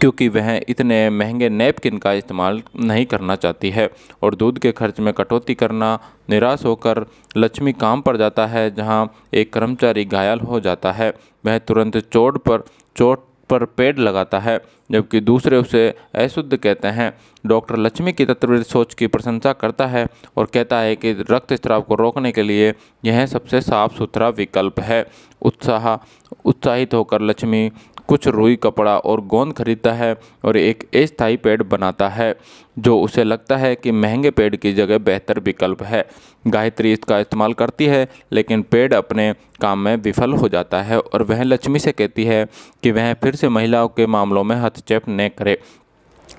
क्योंकि वह इतने महंगे नैपकिन का इस्तेमाल नहीं करना चाहती है और दूध के खर्च में कटौती करना निराश होकर लक्ष्मी काम पर जाता है जहां एक कर्मचारी घायल हो जाता है वह तुरंत चोट पर चोट पर पेड़ लगाता है जबकि दूसरे उसे अशुद्ध कहते हैं डॉक्टर लक्ष्मी की तत्व सोच की प्रशंसा करता है और कहता है कि रक्त स्त्राव को रोकने के लिए यह सबसे साफ सुथरा विकल्प है उत्साह उत्साहित होकर लक्ष्मी कुछ रुई कपड़ा और गोंद खरीदता है और एक अस्थायी पेड़ बनाता है जो उसे लगता है कि महंगे पेड़ की जगह बेहतर विकल्प है गायत्री इसका इस्तेमाल करती है लेकिन पेड़ अपने काम में विफल हो जाता है और वह लक्ष्मी से कहती है कि वह फिर से महिलाओं के मामलों में हस्तक्षेप न करे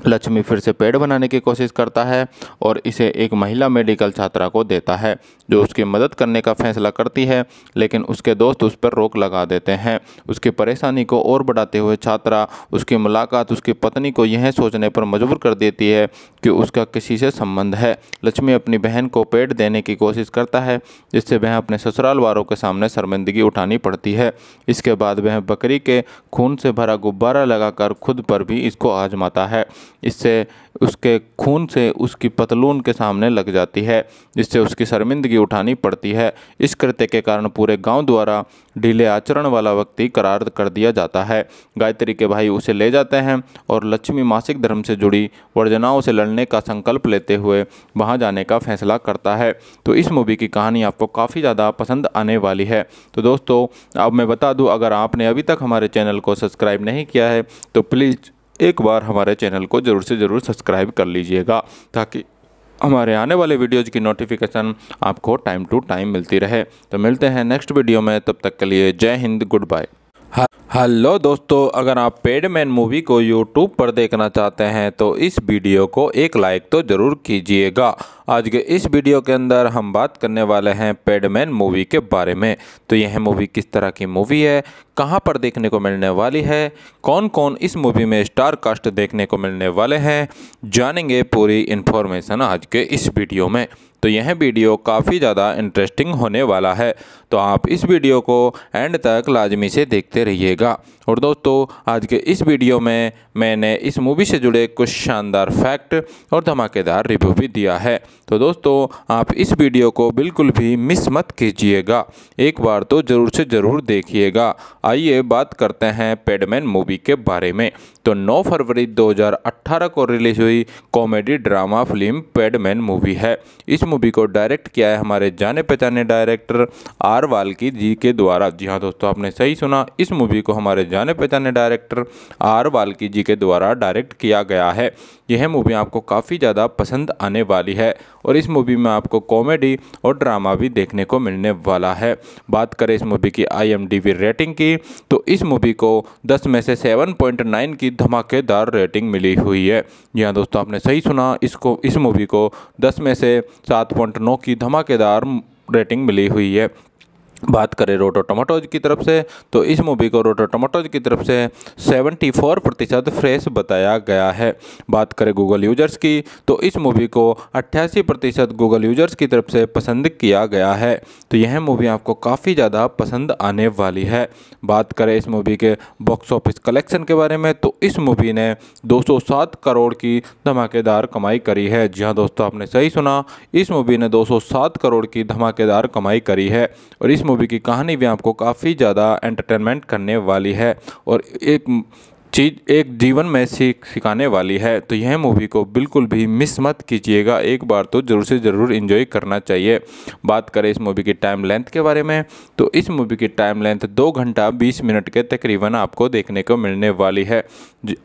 लक्ष्मी फिर से पेड़ बनाने की कोशिश करता है और इसे एक महिला मेडिकल छात्रा को देता है जो उसकी मदद करने का फैसला करती है लेकिन उसके दोस्त उस पर रोक लगा देते हैं उसकी परेशानी को और बढ़ाते हुए छात्रा उसकी मुलाकात उसकी पत्नी को यह सोचने पर मजबूर कर देती है कि उसका किसी से संबंध है लक्ष्मी अपनी बहन को पेड़ देने की कोशिश करता है जिससे वह अपने ससुराल वालों के सामने शर्मिंदगी उठानी पड़ती है इसके बाद वह बकरी के खून से भरा गुब्बारा लगाकर खुद पर भी इसको आजमाता है इससे उसके खून से उसकी पतलून के सामने लग जाती है जिससे उसकी शर्मिंदगी उठानी पड़ती है इस कृत्य के कारण पूरे गांव द्वारा ढीले आचरण वाला व्यक्ति करार कर दिया जाता है गायत्री के भाई उसे ले जाते हैं और लक्ष्मी मासिक धर्म से जुड़ी वर्जनाओं से लड़ने का संकल्प लेते हुए वहाँ जाने का फैसला करता है तो इस मूवी की कहानी आपको काफ़ी ज़्यादा पसंद आने वाली है तो दोस्तों अब मैं बता दूँ अगर आपने अभी तक हमारे चैनल को सब्सक्राइब नहीं किया है तो प्लीज़ एक बार हमारे चैनल को ज़रूर से ज़रूर सब्सक्राइब कर लीजिएगा ताकि हमारे आने वाले वीडियोज़ की नोटिफिकेशन आपको टाइम टू टाइम मिलती रहे तो मिलते हैं नेक्स्ट वीडियो में तब तक के लिए जय हिंद गुड बाय हेलो दोस्तों अगर आप पेडमैन मूवी को यूट्यूब पर देखना चाहते हैं तो इस वीडियो को एक लाइक तो ज़रूर कीजिएगा आज के इस वीडियो के अंदर हम बात करने वाले हैं पेडमैन मूवी के बारे में तो यह मूवी किस तरह की मूवी है कहां पर देखने को मिलने वाली है कौन कौन इस मूवी में स्टार कास्ट देखने को मिलने वाले हैं जानेंगे पूरी इन्फॉर्मेशन आज के इस वीडियो में तो यह वीडियो काफ़ी ज़्यादा इंटरेस्टिंग होने वाला है तो आप इस वीडियो को एंड तक लाजमी से देखते रहिएगा और दोस्तों आज के इस वीडियो में मैंने इस मूवी से जुड़े कुछ शानदार फैक्ट और धमाकेदार रिव्यू भी दिया है तो दोस्तों आप इस वीडियो को बिल्कुल भी मिस मत कीजिएगा एक बार तो ज़रूर से ज़रूर देखिएगा आइए बात करते हैं पेडमैन मूवी के बारे में तो 9 फरवरी 2018 को रिलीज हुई comedy drama film Padman movie है इस मूवी को डायरेक्ट किया है हमारे जाने पहचाने डायरेक्टर आर वाल्की जी के द्वारा जी हाँ दोस्तों आपने सही सुना इस मूवी को हमारे जाने पहचाने डायरेक्टर आर वाल्की जी के द्वारा डायरेक्ट किया गया है यह मूवी आपको काफ़ी ज़्यादा पसंद आने वाली है और इस मूवी में आपको कॉमेडी और ड्रामा भी देखने को मिलने वाला है बात करें इस मूवी की आई रेटिंग की तो इस मूवी को 10 में से 7.9 की धमाकेदार रेटिंग मिली हुई है जी हाँ दोस्तों आपने सही सुना इसको इस मूवी को 10 में से 7.9 की धमाकेदार रेटिंग मिली हुई है बात करें रोटो टमाटोज की तरफ से तो इस मूवी को रोटो टमाटोज की तरफ से 74 प्रतिशत फ्रेश बताया गया है बात करें गूगल यूजर्स की तो इस मूवी को 88 प्रतिशत गूगल यूजर्स की तरफ से पसंद किया गया है तो यह मूवी आपको काफ़ी ज़्यादा पसंद आने वाली है बात करें इस मूवी के बॉक्स ऑफिस कलेक्शन के बारे में तो इस मूवी ने दो करोड़ की धमाकेदार कमाई करी है जी हाँ दोस्तों आपने सही सुना इस मूवी ने दो करोड़ की धमाकेदार कमाई करी है और इस मूवी की कहानी भी आपको काफ़ी ज़्यादा एंटरटेनमेंट करने वाली है और एक चीज़ एक जीवन में सीख सिखाने वाली है तो यह मूवी को बिल्कुल भी मिस मत कीजिएगा एक बार तो ज़रूर से ज़रूर इन्जॉय करना चाहिए बात करें इस मूवी की टाइम लेंथ के बारे में तो इस मूवी की टाइम लेंथ दो घंटा बीस मिनट के तकरीबन आपको देखने को मिलने वाली है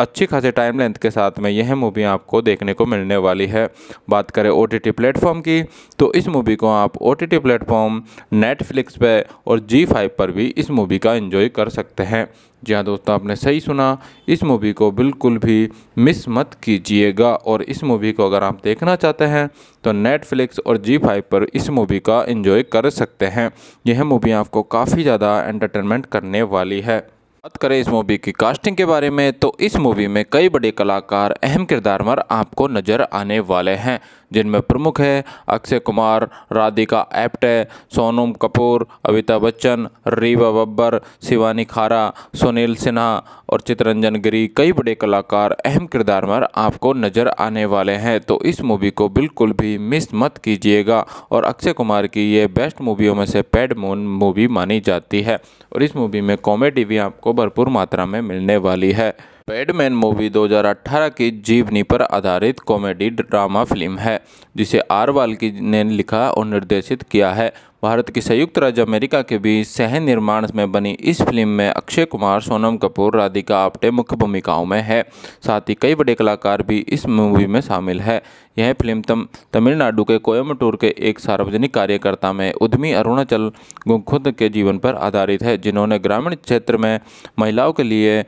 अच्छी खासे टाइम लेंथ के साथ में यह मूवी आपको देखने को मिलने वाली है बात करें ओ टी प्लेटफॉर्म की तो इस मूवी को आप ओ टी प्लेटफॉर्म नेटफ्लिक्स पर और जी फाइव पर भी इस मूवी का इन्जॉय कर सकते हैं जी हाँ दोस्तों आपने सही सुना इस मूवी को बिल्कुल भी मिस मत कीजिएगा और इस मूवी को अगर आप देखना चाहते हैं तो नेटफ्लिक्स और जी फाइव पर इस मूवी का एंजॉय कर सकते हैं यह मूवी आपको काफ़ी ज़्यादा एंटरटेनमेंट करने वाली है बात करें इस मूवी की कास्टिंग के बारे में तो इस मूवी में कई बड़े कलाकार अहम किरदार पर आपको नज़र आने वाले हैं जिनमें प्रमुख है अक्षय कुमार राधिका एप्टे सोनम कपूर अमिताभ बच्चन रीवा बब्बर शिवानी खारा सुनील सिन्हा और चितरंजन गिरी कई बड़े कलाकार अहम किरदार में आपको नज़र आने वाले हैं तो इस मूवी को बिल्कुल भी मिस मत कीजिएगा और अक्षय कुमार की ये बेस्ट मूवियों में से पैड मून मूवी मानी जाती है और इस मूवी में कॉमेडी भी आपको भरपूर मात्रा में मिलने वाली है पैडमैन मूवी 2018 की जीवनी पर आधारित कॉमेडी ड्रामा फिल्म है जिसे आर वाल्की ने लिखा और निर्देशित किया है भारत की संयुक्त राज्य अमेरिका के बीच सह निर्माण में बनी इस फिल्म में अक्षय कुमार सोनम कपूर राधिका आप्टे मुख्य भूमिकाओं में है साथ ही कई बड़े कलाकार भी इस मूवी में शामिल है यह फिल्म तम तमिलनाडु के कोयमटूर के एक सार्वजनिक कार्यकर्ता में उद्यमी अरुणाचल गुखुद के जीवन पर आधारित है जिन्होंने ग्रामीण क्षेत्र में महिलाओं के लिए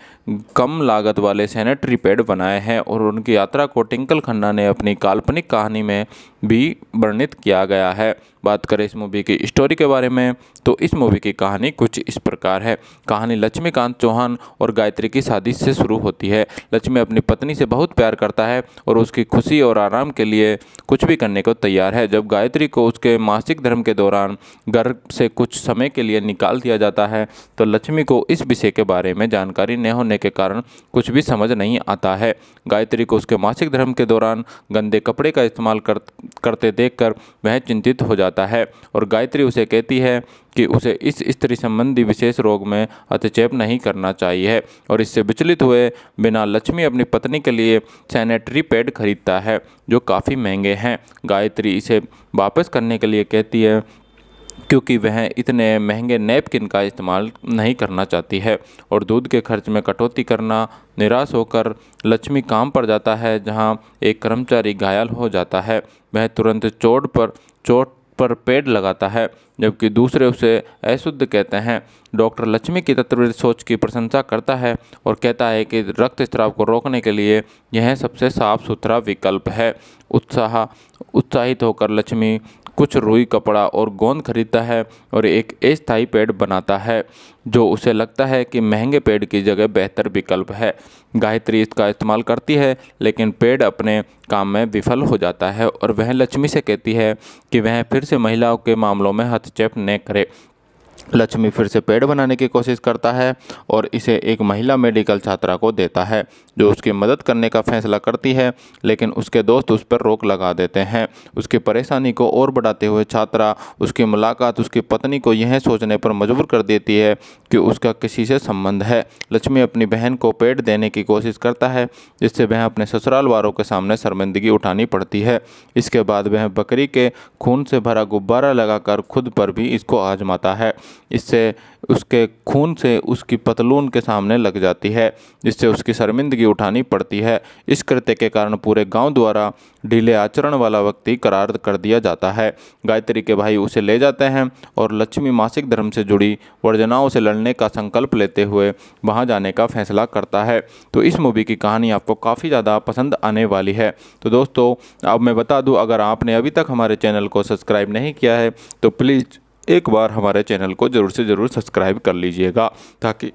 कम लागत वाले सैनिटरी पैड बनाए हैं और उनकी यात्रा को टिंकल खन्ना ने अपनी काल्पनिक कहानी में भी वर्णित किया गया है बात करें इस मूवी की स्टोरी के बारे में तो इस मूवी की कहानी कुछ इस प्रकार है कहानी लक्ष्मीकांत चौहान और गायत्री की शादी से शुरू होती है लक्ष्मी अपनी पत्नी से बहुत प्यार करता है और उसकी खुशी और आराम के लिए कुछ भी करने को तैयार है जब गायत्री को उसके मासिक धर्म के दौरान घर से कुछ समय के लिए निकाल दिया जाता है तो लक्ष्मी को इस विषय के बारे में जानकारी न होने के कारण कुछ भी समझ नहीं आता है गायत्री को उसके मासिक धर्म के दौरान गंदे कपड़े का इस्तेमाल कर करते देख वह चिंतित हो जाता है और गायत्री उसे कहती है कि उसे इस स्त्री संबंधी विशेष रोग में अतिचेप नहीं करना चाहिए और इससे विचलित हुए बिना लक्ष्मी अपनी पत्नी के लिए सैनिटरी पैड खरीदता है जो काफ़ी महंगे हैं गायत्री इसे वापस करने के लिए कहती है क्योंकि वह इतने महंगे नैपकिन का इस्तेमाल नहीं करना चाहती है और दूध के खर्च में कटौती करना निराश होकर लक्ष्मी काम पर जाता है जहां एक कर्मचारी घायल हो जाता है वह तुरंत चोट पर चोट पर पेड़ लगाता है जबकि दूसरे उसे अशुद्ध कहते हैं डॉक्टर लक्ष्मी की तत्व सोच की प्रशंसा करता है और कहता है कि रक्त स्त्राव को रोकने के लिए यह सबसे साफ सुथरा विकल्प है उत्साह उत्साहित होकर लक्ष्मी कुछ रुई कपड़ा और गोंद खरीदता है और एक अस्थायी पेड़ बनाता है जो उसे लगता है कि महंगे पेड़ की जगह बेहतर विकल्प है गायत्री इसका इस्तेमाल करती है लेकिन पेड़ अपने काम में विफल हो जाता है और वह लक्ष्मी से कहती है कि वह फिर से महिलाओं के मामलों में हस्तक्षेप न करे लक्ष्मी फिर से पेड़ बनाने की कोशिश करता है और इसे एक महिला मेडिकल छात्रा को देता है जो उसकी मदद करने का फैसला करती है लेकिन उसके दोस्त उस पर रोक लगा देते हैं उसकी परेशानी को और बढ़ाते हुए छात्रा उसकी मुलाकात उसकी पत्नी को यह सोचने पर मजबूर कर देती है कि उसका किसी से संबंध है लक्ष्मी अपनी बहन को पेड़ देने की कोशिश करता है जिससे वह अपने ससुराल वालों के सामने शर्मिंदगी उठानी पड़ती है इसके बाद वह बकरी के खून से भरा गुब्बारा लगाकर खुद पर भी इसको आजमाता है इससे उसके खून से उसकी पतलून के सामने लग जाती है जिससे उसकी शर्मिंदगी उठानी पड़ती है इस कृत्य के कारण पूरे गांव द्वारा ढीले आचरण वाला व्यक्ति करार कर दिया जाता है गायत्री के भाई उसे ले जाते हैं और लक्ष्मी मासिक धर्म से जुड़ी वर्जनाओं से लड़ने का संकल्प लेते हुए वहाँ जाने का फैसला करता है तो इस मूवी की कहानी आपको काफ़ी ज़्यादा पसंद आने वाली है तो दोस्तों अब मैं बता दूँ अगर आपने अभी तक हमारे चैनल को सब्सक्राइब नहीं किया है तो प्लीज़ एक बार हमारे चैनल को ज़रूर से ज़रूर सब्सक्राइब कर लीजिएगा ताकि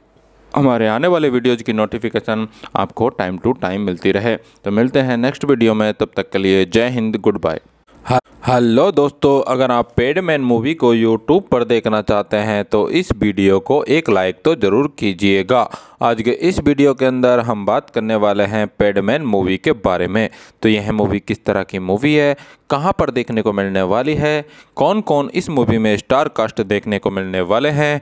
हमारे आने वाले वीडियोज की नोटिफिकेशन आपको टाइम टू टाइम मिलती रहे तो मिलते हैं नेक्स्ट वीडियो में तब तक के लिए जय हिंद गुड बाय हेलो दोस्तों अगर आप पेडमैन मूवी को यूट्यूब पर देखना चाहते हैं तो इस वीडियो को एक लाइक तो ज़रूर कीजिएगा आज के इस वीडियो के अंदर हम बात करने वाले हैं पेडमैन मूवी के बारे में तो यह मूवी किस तरह की मूवी है कहाँ पर देखने को मिलने वाली है कौन कौन इस मूवी में स्टार कास्ट देखने को मिलने वाले हैं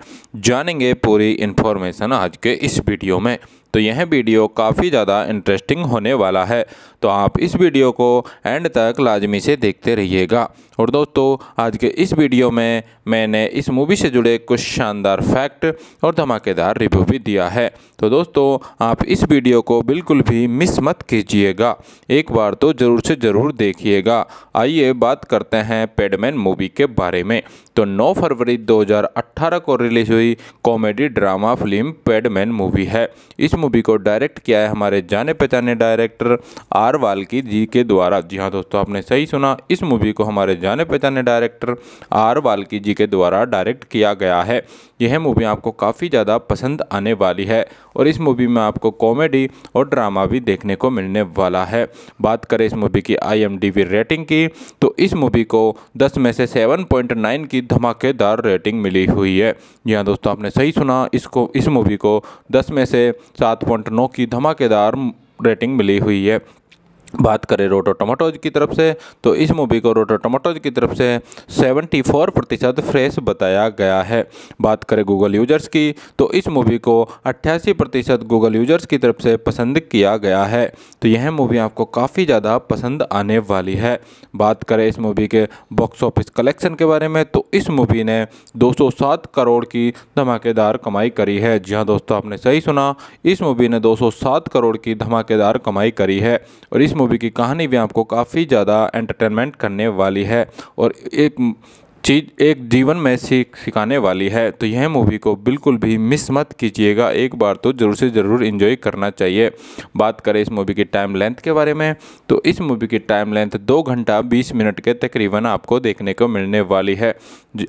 जानेंगे पूरी इन्फॉर्मेशन आज के इस वीडियो में तो यह वीडियो काफ़ी ज़्यादा इंटरेस्टिंग होने वाला है तो आप इस वीडियो को एंड तक लाजमी से देखते रहिएगा और दोस्तों आज के इस वीडियो में मैंने इस मूवी से जुड़े कुछ शानदार फैक्ट और धमाकेदार रिव्यू भी दिया है तो दोस्तों आप इस वीडियो को बिल्कुल भी मिस मत कीजिएगा एक बार तो ज़रूर से ज़रूर देखिएगा आइए बात करते हैं पेडमैन मूवी के बारे में तो 9 फरवरी 2018 को रिलीज हुई comedy drama film Padman movie है इस मूवी को डायरेक्ट किया है हमारे जाने पहचाने डायरेक्टर आर वाल्की जी के द्वारा जी हाँ दोस्तों आपने सही सुना इस मूवी को हमारे जाने पहचाने डायरेक्टर आर वाल्की जी के द्वारा डायरेक्ट किया गया है यह मूवी आपको काफ़ी ज़्यादा पसंद आने वाली है और इस मूवी में आपको कॉमेडी और ड्रामा भी देखने को मिलने वाला है बात करें इस मूवी की आईएमडीबी रेटिंग की तो इस मूवी को 10 में से 7.9 की धमाकेदार रेटिंग मिली हुई है जी हाँ दोस्तों आपने सही सुना इसको इस मूवी को दस में से सात की धमाकेदार रेटिंग मिली हुई है बात करें रोटो टमाटोज की तरफ से तो इस मूवी को रोटो टमाटोज की तरफ से 74 प्रतिशत फ्रेश बताया गया है बात करें गूगल यूजर्स की तो इस मूवी को अट्ठासी प्रतिशत गूगल यूजर्स की तरफ से पसंद किया गया है तो यह मूवी आपको काफ़ी ज़्यादा पसंद आने वाली है बात करें इस मूवी के बॉक्स ऑफिस कलेक्शन के बारे में तो इस मूवी ने दो करोड़ की धमाकेदार कमाई करी है जी हाँ दोस्तों आपने सही सुना इस मूवी ने दो करोड़ की धमाकेदार कमाई करी है और इस मूवी की कहानी भी आपको काफ़ी ज़्यादा एंटरटेनमेंट करने वाली है और एक चीज़ एक जीवन में सीख सिखाने वाली है तो यह मूवी को बिल्कुल भी मिस मत कीजिएगा एक बार तो ज़रूर से ज़रूर इन्जॉय करना चाहिए बात करें इस मूवी की टाइम लेंथ के बारे में तो इस मूवी की टाइम लेंथ दो घंटा बीस मिनट के तकरीबन आपको देखने को मिलने वाली है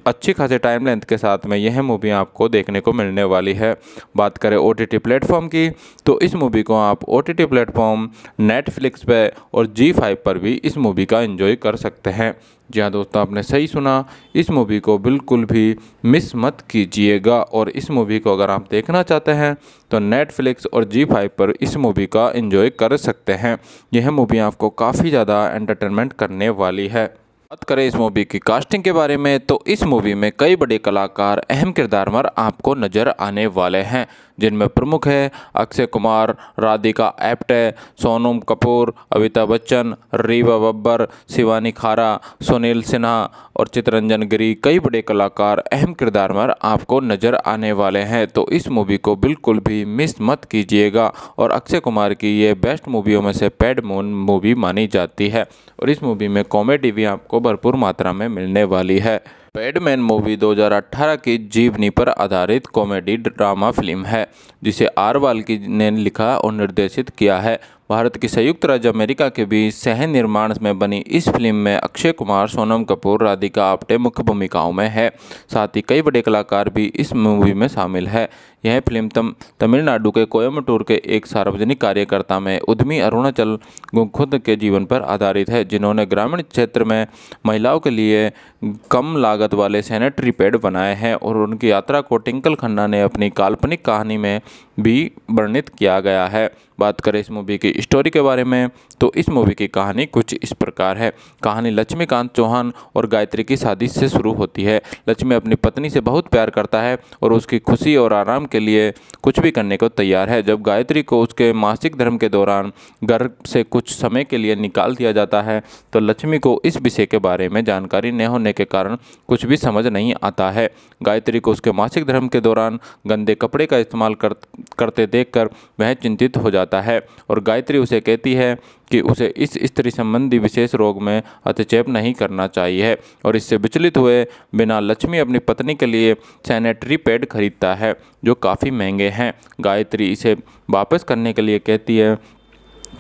अच्छी खासे टाइम लेंथ के साथ में यह मूवी आपको देखने को मिलने वाली है बात करें ओ टी प्लेटफॉर्म की तो इस मूवी को आप ओ टी प्लेटफॉर्म नेटफ्लिक्स पर और जी फाइव पर भी इस मूवी का इन्जॉय कर सकते हैं जी हाँ दोस्तों आपने सही सुना इस मूवी को बिल्कुल भी मिस मत कीजिएगा और इस मूवी को अगर आप देखना चाहते हैं तो नेटफ्लिक्स और जी फाइव पर इस मूवी का एंजॉय कर सकते हैं यह मूवी आपको काफ़ी ज़्यादा एंटरटेनमेंट करने वाली है बात करें इस मूवी की कास्टिंग के बारे में तो इस मूवी में कई बड़े कलाकार अहम किरदार मर आपको नज़र आने वाले हैं जिनमें प्रमुख है अक्षय कुमार राधिका एप्टे सोनम कपूर अमिताभ बच्चन रीवा बब्बर शिवानी खारा सुनील सिन्हा और चितरंजन गिरी कई बड़े कलाकार अहम किरदार में आपको नज़र आने वाले हैं तो इस मूवी को बिल्कुल भी मिस मत कीजिएगा और अक्षय कुमार की ये बेस्ट मूवियों में से पैड मून मूवी मानी जाती है और इस मूवी में कॉमेडी भी आपको भरपूर मात्रा में मिलने वाली है पैडमैन मूवी 2018 की जीवनी पर आधारित कॉमेडी ड्रामा फिल्म है जिसे आर वाल्की ने लिखा और निर्देशित किया है भारत की संयुक्त राज्य अमेरिका के बीच सह निर्माण में बनी इस फिल्म में अक्षय कुमार सोनम कपूर राधिका आप्टे मुख्य भूमिकाओं में है साथ ही कई बड़े कलाकार भी इस मूवी में शामिल है यह फिल्म तम तमिलनाडु के कोयमटूर के एक सार्वजनिक कार्यकर्ता में उद्यमी अरुणाचल गुखुद के जीवन पर आधारित है जिन्होंने ग्रामीण क्षेत्र में महिलाओं के लिए कम लागत वाले सैनिटरी पैड बनाए हैं और उनकी यात्रा को टिंकल खन्ना ने अपनी काल्पनिक कहानी में भी वर्णित किया गया है बात करें इस मूवी की स्टोरी के बारे में तो इस मूवी की कहानी कुछ इस प्रकार है कहानी लक्ष्मीकांत चौहान और गायत्री की शादी से शुरू होती है लक्ष्मी अपनी पत्नी से बहुत प्यार करता है और उसकी खुशी और आराम के लिए कुछ भी करने को तैयार है जब गायत्री को उसके मासिक धर्म के दौरान घर से कुछ समय के लिए निकाल दिया जाता है तो लक्ष्मी को इस विषय के बारे में जानकारी न होने के कारण कुछ भी समझ नहीं आता है गायत्री को उसके मासिक धर्म के दौरान गंदे कपड़े का इस्तेमाल कर, करते देखकर वह चिंतित हो जाता है और गायत्री स्त्री उसे कहती है कि उसे इस स्त्री संबंधी विशेष रोग में अतिचेप नहीं करना चाहिए और इससे विचलित हुए बिना लक्ष्मी अपनी पत्नी के लिए सैनिटरी पैड खरीदता है जो काफ़ी महंगे हैं गायत्री इसे वापस करने के लिए कहती है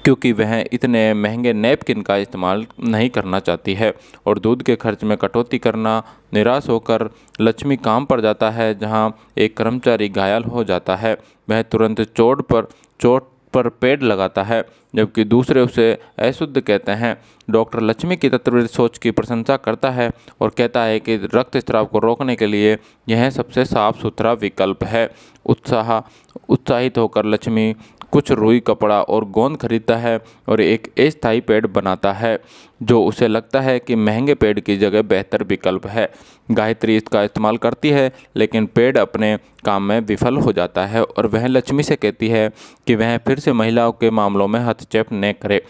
क्योंकि वह इतने महंगे नैपकिन का इस्तेमाल नहीं करना चाहती है और दूध के खर्च में कटौती करना निराश होकर लक्ष्मी काम पर जाता है जहां एक कर्मचारी घायल हो जाता है वह तुरंत चोट पर चोट पर पेड़ लगाता है जबकि दूसरे उसे अशुद्ध कहते हैं डॉक्टर लक्ष्मी की तत्व सोच की प्रशंसा करता है और कहता है कि रक्त स्त्राव को रोकने के लिए यह सबसे साफ सुथरा विकल्प है उत्साह उत्साहित होकर लक्ष्मी कुछ रुई कपड़ा और गोंद खरीदता है और एक अस्थायी पेड़ बनाता है जो उसे लगता है कि महंगे पेड़ की जगह बेहतर विकल्प है गायत्री इसका इस्तेमाल करती है लेकिन पेड़ अपने काम में विफल हो जाता है और वह लक्ष्मी से कहती है कि वह फिर से महिलाओं के मामलों में हस्तक्षेप न करे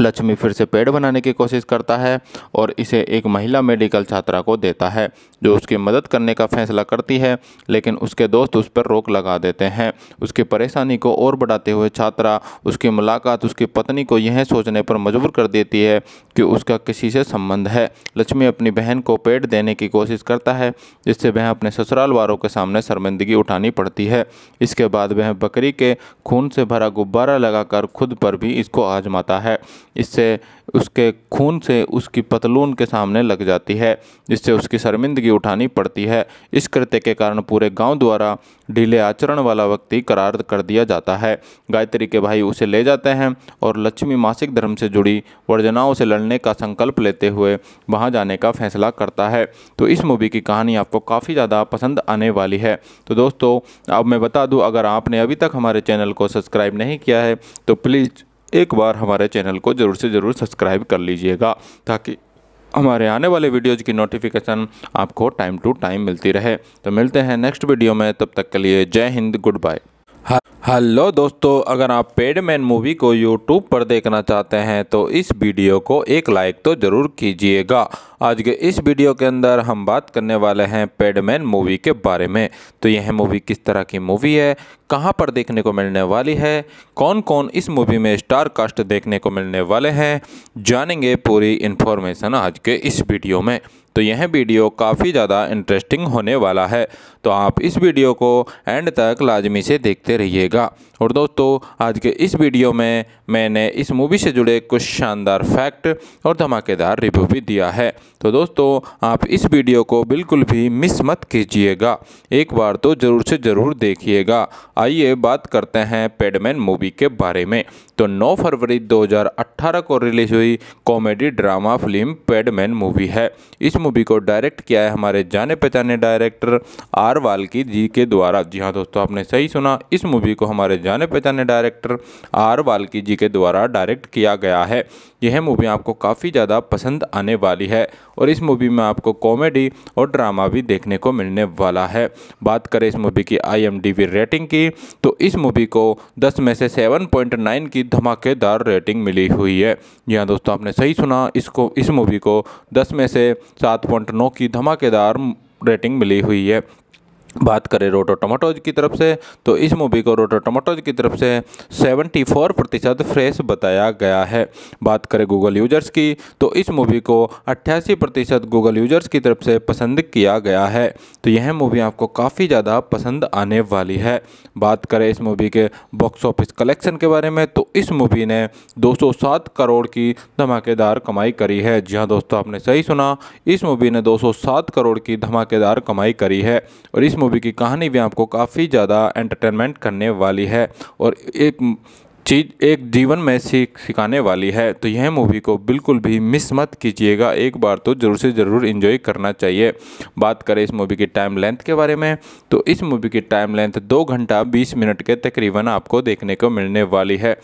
लक्ष्मी फिर से पेड़ बनाने की कोशिश करता है और इसे एक महिला मेडिकल छात्रा को देता है जो उसकी मदद करने का फैसला करती है लेकिन उसके दोस्त उस पर रोक लगा देते हैं उसकी परेशानी को और बढ़ाते हुए छात्रा उसकी मुलाकात उसकी पत्नी को यह सोचने पर मजबूर कर देती है कि उसका किसी से संबंध है लक्ष्मी अपनी बहन को पेड़ देने की कोशिश करता है जिससे वह अपने ससुराल वालों के सामने शर्मिंदगी उठानी पड़ती है इसके बाद वह बकरी के खून से भरा गुब्बारा लगाकर खुद पर भी इसको आजमाता है इससे उसके खून से उसकी पतलून के सामने लग जाती है जिससे उसकी शर्मिंदगी उठानी पड़ती है इस कृत्य के कारण पूरे गांव द्वारा ढीले आचरण वाला व्यक्ति करार कर दिया जाता है गायत्री के भाई उसे ले जाते हैं और लक्ष्मी मासिक धर्म से जुड़ी वर्जनाओं से लड़ने का संकल्प लेते हुए वहाँ जाने का फैसला करता है तो इस मूवी की कहानी आपको काफ़ी ज़्यादा पसंद आने वाली है तो दोस्तों अब मैं बता दूँ अगर आपने अभी तक हमारे चैनल को सब्सक्राइब नहीं किया है तो प्लीज़ एक बार हमारे चैनल को ज़रूर से ज़रूर सब्सक्राइब कर लीजिएगा ताकि हमारे आने वाले वीडियोज़ की नोटिफिकेशन आपको टाइम टू टाइम मिलती रहे तो मिलते हैं नेक्स्ट वीडियो में तब तक के लिए जय हिंद गुड बाय हेलो दोस्तों अगर आप पेडमैन मूवी को यूट्यूब पर देखना चाहते हैं तो इस वीडियो को एक लाइक तो ज़रूर कीजिएगा आज के इस वीडियो के अंदर हम बात करने वाले हैं पेडमैन मूवी के बारे में तो यह मूवी किस तरह की मूवी है कहाँ पर देखने को मिलने वाली है कौन कौन इस मूवी में स्टार कास्ट देखने को मिलने वाले हैं जानेंगे पूरी इन्फॉर्मेशन आज के इस वीडियो में तो यह वीडियो काफ़ी ज़्यादा इंटरेस्टिंग होने वाला है तो आप इस वीडियो को एंड तक लाजमी से देखते रहिएगा और दोस्तों आज के इस वीडियो में मैंने इस मूवी से जुड़े कुछ शानदार फैक्ट और धमाकेदार रिव्यू भी दिया है तो दोस्तों आप इस वीडियो को बिल्कुल भी मिस मत कीजिएगा एक बार तो ज़रूर से ज़रूर देखिएगा आइए बात करते हैं पेडमैन मूवी के बारे में जो तो 9 फरवरी 2018 को रिलीज हुई comedy drama film Padman movie है इस मूवी को डायरेक्ट किया है हमारे जाने पहचाने डायरेक्टर आर वाल्की जी के द्वारा जी हाँ दोस्तों आपने सही सुना इस मूवी को हमारे जाने पहचाने डायरेक्टर आर वाल्की जी के द्वारा डायरेक्ट किया गया है यह मूवी आपको काफ़ी ज़्यादा पसंद आने वाली है और इस मूवी में आपको कॉमेडी और ड्रामा भी देखने को मिलने वाला है बात करें इस मूवी की आईएमडीबी रेटिंग की तो इस मूवी को 10 में से 7.9 की धमाकेदार रेटिंग मिली हुई है जी हाँ दोस्तों आपने सही सुना इसको इस मूवी को दस में से सात पॉइंट नौ की धमाकेदार रेटिंग मिली हुई है बात करें रोटो टमाटोज की तरफ से तो इस मूवी को रोटो टमाटोज की तरफ से 74 प्रतिशत फ्रेश बताया गया है बात करें गूगल यूजर्स की तो इस मूवी को अट्ठासी प्रतिशत गूगल यूजर्स की तरफ से पसंद किया गया है तो यह मूवी आपको काफ़ी ज़्यादा पसंद आने वाली है बात करें इस मूवी के बॉक्स ऑफिस कलेक्शन के बारे में तो इस मूवी ने दो करोड़ की धमाकेदार कमाई करी है जी हाँ दोस्तों आपने सही सुना इस मूवी ने दो करोड़ की धमाकेदार कमाई करी है और इस मूवी की कहानी भी आपको काफ़ी ज़्यादा एंटरटेनमेंट करने वाली है और एक चीज़ एक जीवन में सीख सिखाने वाली है तो यह मूवी को बिल्कुल भी मिस मत कीजिएगा एक बार तो ज़रूर से ज़रूर इन्जॉय करना चाहिए बात करें इस मूवी की टाइम लेंथ के बारे में तो इस मूवी की टाइम लेंथ दो घंटा बीस मिनट के तकरीबन आपको देखने को मिलने वाली है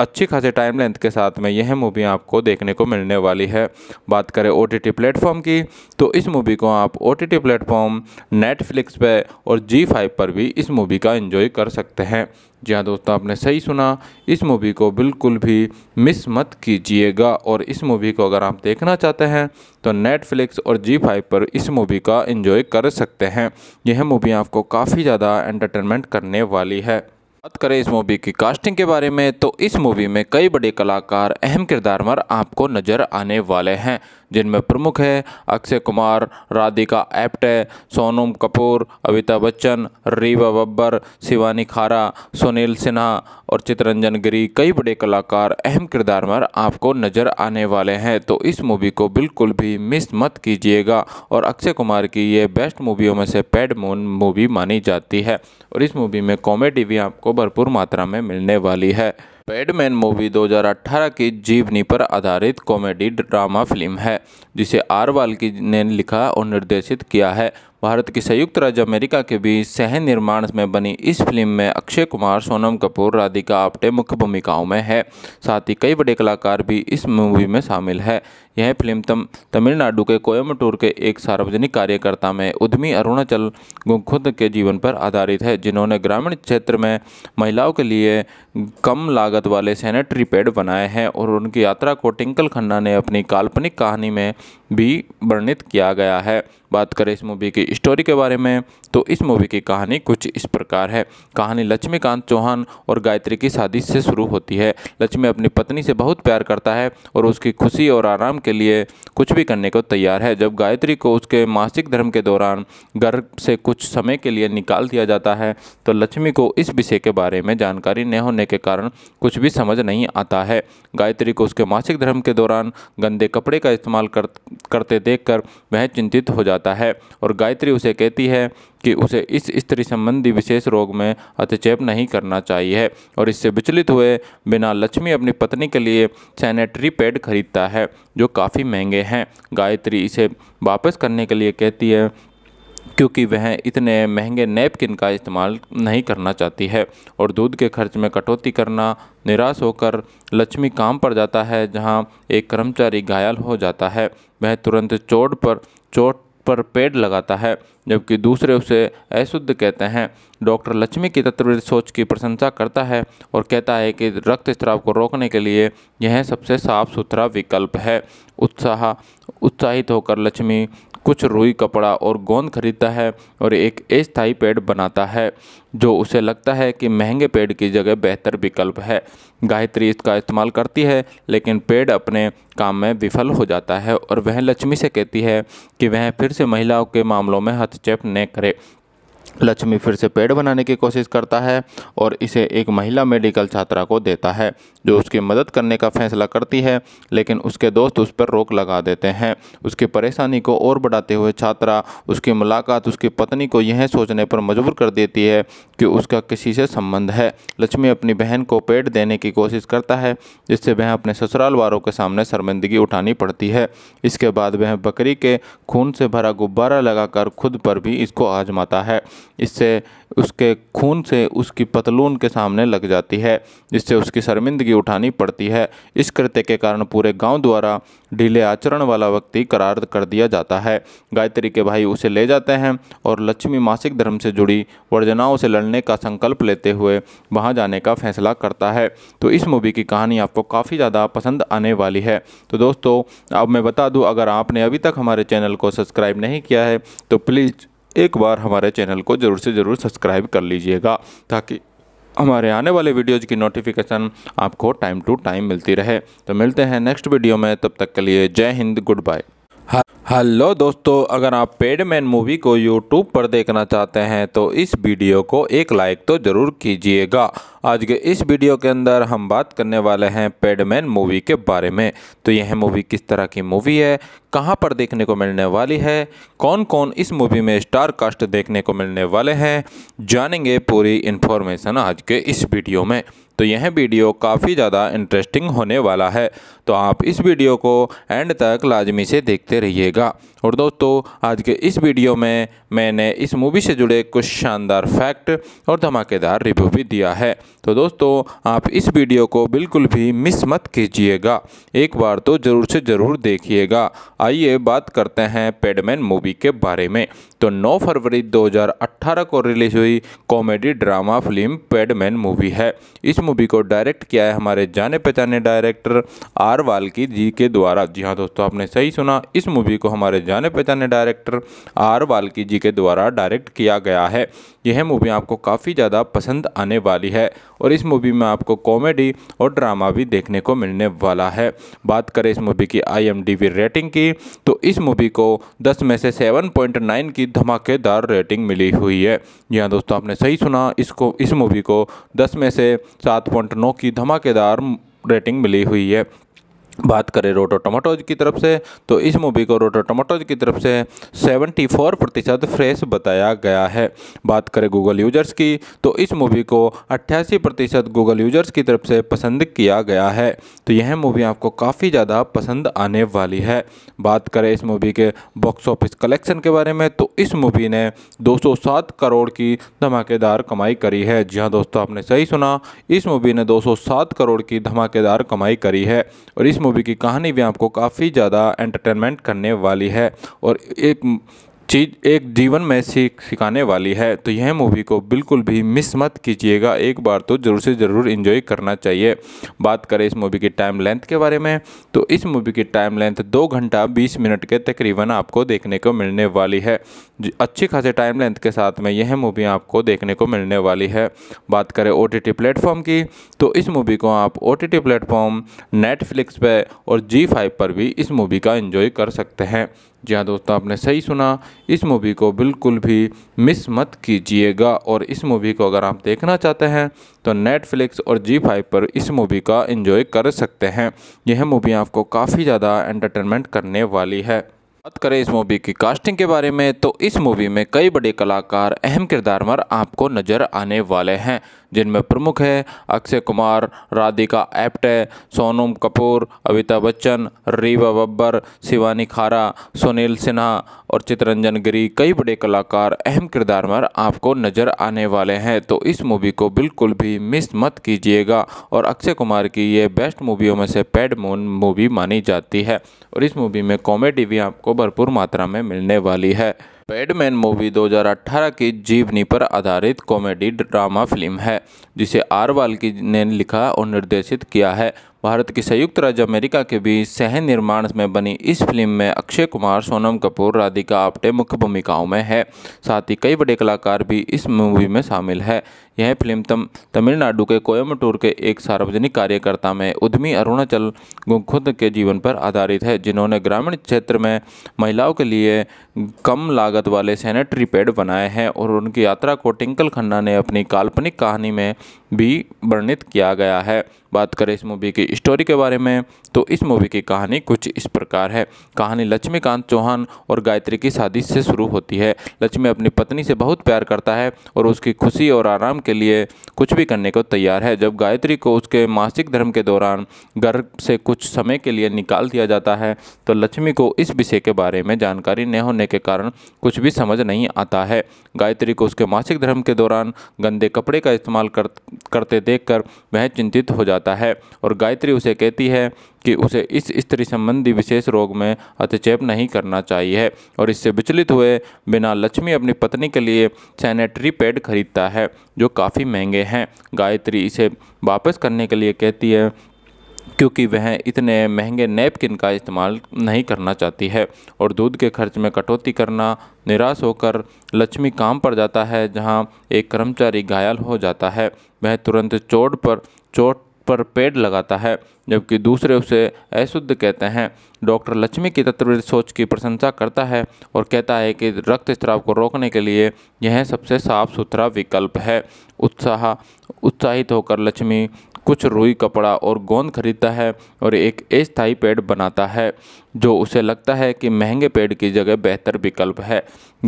अच्छी खासे टाइम लेंथ के साथ में यह मूवी आपको देखने को मिलने वाली है बात करें ओ टी प्लेटफॉर्म की तो इस मूवी को आप ओ टी प्लेटफॉर्म नेटफ्लिक्स पर और जी फाइव पर भी इस मूवी का इन्जॉय कर सकते हैं जी हाँ दोस्तों आपने सही सुना इस मूवी को बिल्कुल भी मिस मत कीजिएगा और इस मूवी को अगर आप देखना चाहते हैं तो नेटफ्लिक्स और जी फाइव पर इस मूवी का एंजॉय कर सकते हैं यह मूवी आपको काफ़ी ज़्यादा एंटरटेनमेंट करने वाली है बात करें इस मूवी की कास्टिंग के बारे में तो इस मूवी में कई बड़े कलाकार अहम किरदार मर आपको नज़र आने वाले हैं जिनमें प्रमुख है अक्षय कुमार राधिका एप्टे सोनम कपूर अमिताभ बच्चन रीवा बब्बर शिवानी खारा सुनील सिन्हा और चितरंजन गिरी कई बड़े कलाकार अहम किरदार में आपको नज़र आने वाले हैं तो इस मूवी को बिल्कुल भी मिस मत कीजिएगा और अक्षय कुमार की ये बेस्ट मूवियों में से पैड मून मूवी मानी जाती है और इस मूवी में कॉमेडी भी आपको भरपूर मात्रा में मिलने वाली है पैडमैन मूवी 2018 की जीवनी पर आधारित कॉमेडी ड्रामा फिल्म है जिसे आर वाल्की ने लिखा और निर्देशित किया है भारत की संयुक्त राज्य अमेरिका के बीच सह निर्माण में बनी इस फिल्म में अक्षय कुमार सोनम कपूर राधिका आप्टे मुख्य भूमिकाओं में है साथ ही कई बड़े कलाकार भी इस मूवी में शामिल है यह फिल्म तम तमिलनाडु के कोयमटूर के एक सार्वजनिक कार्यकर्ता में उद्यमी अरुणाचल गुखुद के जीवन पर आधारित है जिन्होंने ग्रामीण क्षेत्र में महिलाओं के लिए कम लागत वाले सैनिटरी पैड बनाए हैं और उनकी यात्रा को टिंकल खन्ना ने अपनी काल्पनिक कहानी में भी वर्णित किया गया है बात करें इस मूवी की स्टोरी के बारे में तो इस मूवी की कहानी कुछ इस प्रकार है कहानी लक्ष्मीकांत चौहान और गायत्री की शादी से शुरू होती है लक्ष्मी अपनी पत्नी से बहुत प्यार करता है और उसकी खुशी और आराम के लिए कुछ भी करने को तैयार है जब गायत्री को उसके मासिक धर्म के दौरान घर से कुछ समय के लिए निकाल दिया जाता है तो लक्ष्मी को इस विषय के बारे में जानकारी न होने के कारण कुछ भी समझ नहीं आता है गायत्री को उसके मासिक धर्म के दौरान गंदे कपड़े का इस्तेमाल कर, करते कर वह चिंतित हो जाता है और गायत्री उसे कहती है कि उसे इस स्त्री संबंधी विशेष रोग में अतिचेप नहीं करना चाहिए और इससे विचलित हुए बिना लक्ष्मी अपनी पत्नी के लिए सैनिटरी पैड खरीदता है जो काफ़ी महंगे हैं गायत्री इसे वापस करने के लिए कहती है क्योंकि वह इतने महंगे नैपकिन का इस्तेमाल नहीं करना चाहती है और दूध के खर्च में कटौती करना निराश होकर लक्ष्मी काम पर जाता है जहां एक कर्मचारी घायल हो जाता है वह तुरंत चोट पर चोट पर पेड़ लगाता है जबकि दूसरे उसे अशुद्ध कहते हैं डॉक्टर लक्ष्मी की तत्व सोच की प्रशंसा करता है और कहता है कि रक्त स्त्राव को रोकने के लिए यह सबसे साफ सुथरा विकल्प है उत्साह उत्साहित होकर लक्ष्मी कुछ रुई कपड़ा और गोंद खरीदता है और एक अस्थायी पेड़ बनाता है जो उसे लगता है कि महंगे पेड़ की जगह बेहतर विकल्प है गायत्री इसका इस्तेमाल करती है लेकिन पेड़ अपने काम में विफल हो जाता है और वह लक्ष्मी से कहती है कि वह फिर से महिलाओं के मामलों में हस्तक्षेप न करे लक्ष्मी फिर से पेड़ बनाने की कोशिश करता है और इसे एक महिला मेडिकल छात्रा को देता है जो उसकी मदद करने का फैसला करती है लेकिन उसके दोस्त उस पर रोक लगा देते हैं उसकी परेशानी को और बढ़ाते हुए छात्रा उसकी मुलाकात उसकी पत्नी को यह सोचने पर मजबूर कर देती है कि उसका किसी से संबंध है लक्ष्मी अपनी बहन को पेड़ देने की कोशिश करता है जिससे वह अपने ससुराल वालों के सामने शर्मिंदगी उठानी पड़ती है इसके बाद वह बकरी के खून से भरा गुब्बारा लगाकर खुद पर भी इसको आजमाता है इससे उसके खून से उसकी पतलून के सामने लग जाती है जिससे उसकी शर्मिंदगी उठानी पड़ती है इस कृत्य के कारण पूरे गांव द्वारा ढीले आचरण वाला व्यक्ति करार कर दिया जाता है गायत्री के भाई उसे ले जाते हैं और लक्ष्मी मासिक धर्म से जुड़ी वर्जनाओं से लड़ने का संकल्प लेते हुए वहाँ जाने का फैसला करता है तो इस मूवी की कहानी आपको काफ़ी ज़्यादा पसंद आने वाली है तो दोस्तों अब मैं बता दूँ अगर आपने अभी तक हमारे चैनल को सब्सक्राइब नहीं किया है तो प्लीज़ एक बार हमारे चैनल को ज़रूर से ज़रूर सब्सक्राइब कर लीजिएगा ताकि हमारे आने वाले वीडियोज़ की नोटिफिकेशन आपको टाइम टू टाइम मिलती रहे तो मिलते हैं नेक्स्ट वीडियो में तब तक के लिए जय हिंद गुड बाय हेलो दोस्तों अगर आप पेडमैन मूवी को यूट्यूब पर देखना चाहते हैं तो इस वीडियो को एक लाइक तो ज़रूर कीजिएगा आज के इस वीडियो के अंदर हम बात करने वाले हैं पेडमैन मूवी के बारे में तो यह मूवी किस तरह की मूवी है कहां पर देखने को मिलने वाली है कौन कौन इस मूवी में स्टार कास्ट देखने को मिलने वाले हैं जानेंगे पूरी इन्फॉर्मेशन आज के इस वीडियो में तो यह वीडियो काफ़ी ज़्यादा इंटरेस्टिंग होने वाला है तो आप इस वीडियो को एंड तक लाजमी से देखते रहिएगा और दोस्तों आज के इस वीडियो में मैंने इस मूवी से जुड़े कुछ शानदार फैक्ट और धमाकेदार रिव्यू भी दिया है तो दोस्तों आप इस वीडियो को बिल्कुल भी मिस मत कीजिएगा एक बार तो ज़रूर से ज़रूर देखिएगा आइए बात करते हैं पेडमैन मूवी के बारे में तो 9 फरवरी 2018 को रिलीज हुई comedy drama film Padman movie है इस मूवी को डायरेक्ट किया है हमारे जाने पहचाने डायरेक्टर आर वाल्की जी के द्वारा जी हाँ दोस्तों आपने सही सुना इस मूवी को हमारे जाने पहचाने डायरेक्टर आर वाल्की जी के द्वारा डायरेक्ट किया गया है यह मूवी आपको काफ़ी ज़्यादा पसंद आने वाली है और इस मूवी में आपको कॉमेडी और ड्रामा भी देखने को मिलने वाला है बात करें इस मूवी की आई रेटिंग की तो इस मूवी को दस में से सेवन की धमाकेदार रेटिंग मिली हुई है जी हाँ दोस्तों आपने सही सुना इसको इस मूवी को दस में से सात की धमाकेदार रेटिंग मिली हुई है बात करें रोटो टमाटोज की तरफ से तो इस मूवी को रोटो टमाटोज की तरफ से 74 प्रतिशत फ्रेश बताया गया है बात करें गूगल यूजर्स की तो इस मूवी को 88 प्रतिशत गूगल यूजर्स की तरफ से पसंद किया गया है तो यह मूवी आपको काफ़ी ज़्यादा पसंद आने वाली है बात करें इस मूवी के बॉक्स ऑफिस कलेक्शन के बारे में तो इस मूवी ने दो करोड़ की धमाकेदार कमाई करी है जी हाँ दोस्तों आपने सही सुना इस मूवी ने दो करोड़ की धमाकेदार कमाई करी है और इस मूवी की कहानी भी आपको काफ़ी ज़्यादा एंटरटेनमेंट करने वाली है और एक चीज़ एक जीवन में सीख सिखाने वाली है तो यह मूवी को बिल्कुल भी मिस मत कीजिएगा एक बार तो ज़रूर से ज़रूर इन्जॉय करना चाहिए बात करें इस मूवी की टाइम लेंथ के बारे में तो इस मूवी की टाइम लेंथ दो घंटा बीस मिनट के तकरीबन आपको देखने को मिलने वाली है अच्छी खासे टाइम लेंथ के साथ में यह मूवी आपको देखने को मिलने वाली है बात करें ओ टी प्लेटफॉर्म की तो इस मूवी को आप ओ टी प्लेटफॉर्म नेटफ्लिक्स पर और जी फाइव पर भी इस मूवी का इन्जॉय कर सकते हैं जी हाँ दोस्तों आपने सही सुना इस मूवी को बिल्कुल भी मिस मत कीजिएगा और इस मूवी को अगर आप देखना चाहते हैं तो नेटफ्लिक्स और जी फाइव पर इस मूवी का एंजॉय कर सकते हैं यह मूवी आपको काफ़ी ज़्यादा एंटरटेनमेंट करने वाली है बात करें इस मूवी की कास्टिंग के बारे में तो इस मूवी में कई बड़े कलाकार अहम किरदार पर आपको नज़र आने वाले हैं जिनमें प्रमुख है अक्षय कुमार राधिका एप्टे सोनम कपूर अविता बच्चन रीवा बब्बर शिवानी खारा सुनील सिन्हा और चितरंजन गिरी कई बड़े कलाकार अहम किरदार में आपको नज़र आने वाले हैं तो इस मूवी को बिल्कुल भी मिस मत कीजिएगा और अक्षय कुमार की ये बेस्ट मूवियों में से पैड मून मूवी मानी जाती है और इस मूवी में कॉमेडी भी आपको भरपूर मात्रा में मिलने वाली है पैडमैन मूवी 2018 की जीवनी पर आधारित कॉमेडी ड्रामा फिल्म है जिसे आर वाल्की ने लिखा और निर्देशित किया है भारत की संयुक्त राज्य अमेरिका के बीच सह निर्माण में बनी इस फिल्म में अक्षय कुमार सोनम कपूर राधिका आप्टे मुख्य भूमिकाओं में है साथ ही कई बड़े कलाकार भी इस मूवी में शामिल है यह फिल्म तम तमिलनाडु के कोयमटूर के एक सार्वजनिक कार्यकर्ता में उद्यमी अरुणाचल गुखुद के जीवन पर आधारित है जिन्होंने ग्रामीण क्षेत्र में महिलाओं के लिए कम लागत वाले सैनिटरी पैड बनाए हैं और उनकी यात्रा को टिंकल खन्ना ने अपनी काल्पनिक कहानी में भी वर्णित किया गया है बात करें इस मूवी की स्टोरी के बारे में तो इस मूवी की कहानी कुछ इस प्रकार है कहानी लक्ष्मीकांत चौहान और गायत्री की शादी से शुरू होती है लक्ष्मी अपनी पत्नी से बहुत प्यार करता है और उसकी खुशी और आराम के लिए कुछ भी करने को तैयार है जब गायत्री को उसके मासिक धर्म के दौरान घर से कुछ समय के लिए निकाल दिया जाता है तो लक्ष्मी को इस विषय के बारे में जानकारी न होने के कारण कुछ भी समझ नहीं आता है गायत्री को उसके मासिक धर्म के दौरान गंदे कपड़े का इस्तेमाल कर, करते देख वह चिंतित हो जाता है और गायत्री उसे कहती है कि उसे इस स्त्री संबंधी विशेष रोग में अतिचेप नहीं करना चाहिए और इससे विचलित हुए बिना लक्ष्मी अपनी पत्नी के लिए सैनिटरी पैड खरीदता है जो काफ़ी महंगे हैं गायत्री इसे वापस करने के लिए कहती है क्योंकि वह इतने महंगे नैपकिन का इस्तेमाल नहीं करना चाहती है और दूध के खर्च में कटौती करना निराश होकर लक्ष्मी काम पर जाता है जहां एक कर्मचारी घायल हो जाता है वह तुरंत चोट पर चोट पर पेड़ लगाता है जबकि दूसरे उसे अशुद्ध कहते हैं डॉक्टर लक्ष्मी की तत्व सोच की प्रशंसा करता है और कहता है कि रक्त स्त्राव को रोकने के लिए यह सबसे साफ सुथरा विकल्प है उत्साह उत्साहित होकर लक्ष्मी कुछ रुई कपड़ा और गोंद खरीदता है और एक अस्थायी पेड़ बनाता है जो उसे लगता है कि महंगे पेड़ की जगह बेहतर विकल्प है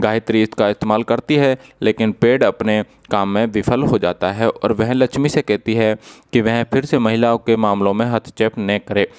गायत्री इसका इस्तेमाल करती है लेकिन पेड़ अपने काम में विफल हो जाता है और वह लक्ष्मी से कहती है कि वह फिर से महिलाओं के मामलों में हस्तक्षेप न करे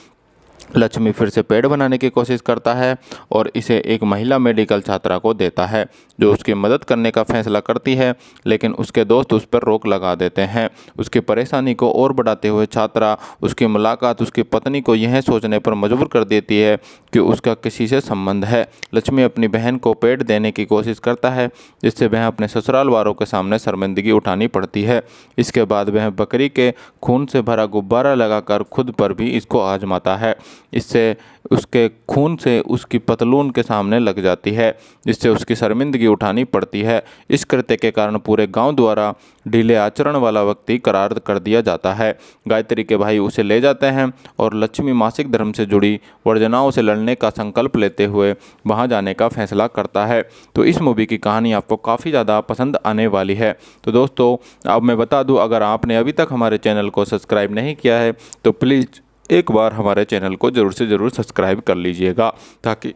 लक्ष्मी फिर से पेड़ बनाने की कोशिश करता है और इसे एक महिला मेडिकल छात्रा को देता है जो उसकी मदद करने का फैसला करती है लेकिन उसके दोस्त उस पर रोक लगा देते हैं उसकी परेशानी को और बढ़ाते हुए छात्रा उसकी मुलाकात उसकी पत्नी को यह सोचने पर मजबूर कर देती है कि उसका किसी से संबंध है लक्ष्मी अपनी बहन को पेड़ देने की कोशिश करता है जिससे वह अपने ससुराल वालों के सामने शर्मिंदगी उठानी पड़ती है इसके बाद वह बकरी के खून से भरा गुब्बारा लगाकर खुद पर भी इसको आजमाता है इससे उसके खून से उसकी पतलून के सामने लग जाती है जिससे उसकी शर्मिंदगी उठानी पड़ती है इस कृत्य के कारण पूरे गांव द्वारा ढीले आचरण वाला व्यक्ति करार कर दिया जाता है गायत्री के भाई उसे ले जाते हैं और लक्ष्मी मासिक धर्म से जुड़ी वर्जनाओं से लड़ने का संकल्प लेते हुए वहाँ जाने का फैसला करता है तो इस मूवी की कहानी आपको काफ़ी ज़्यादा पसंद आने वाली है तो दोस्तों अब मैं बता दूँ अगर आपने अभी तक हमारे चैनल को सब्सक्राइब नहीं किया है तो प्लीज़ एक बार हमारे चैनल को ज़रूर से ज़रूर सब्सक्राइब कर लीजिएगा ताकि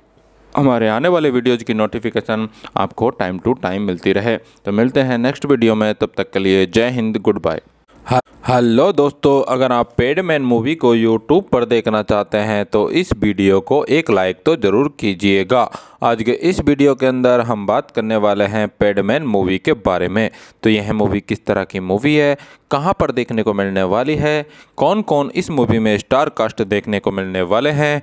हमारे आने वाले वीडियोज़ की नोटिफिकेशन आपको टाइम टू टाइम मिलती रहे तो मिलते हैं नेक्स्ट वीडियो में तब तक के लिए जय हिंद गुड बाय हेलो दोस्तों अगर आप पेडमैन मूवी को यूट्यूब पर देखना चाहते हैं तो इस वीडियो को एक लाइक तो ज़रूर कीजिएगा आज के इस वीडियो के अंदर हम बात करने वाले हैं पेडमैन मूवी के बारे में तो यह मूवी किस तरह की मूवी है कहां पर देखने को मिलने वाली है कौन कौन इस मूवी में स्टार कास्ट देखने को मिलने वाले हैं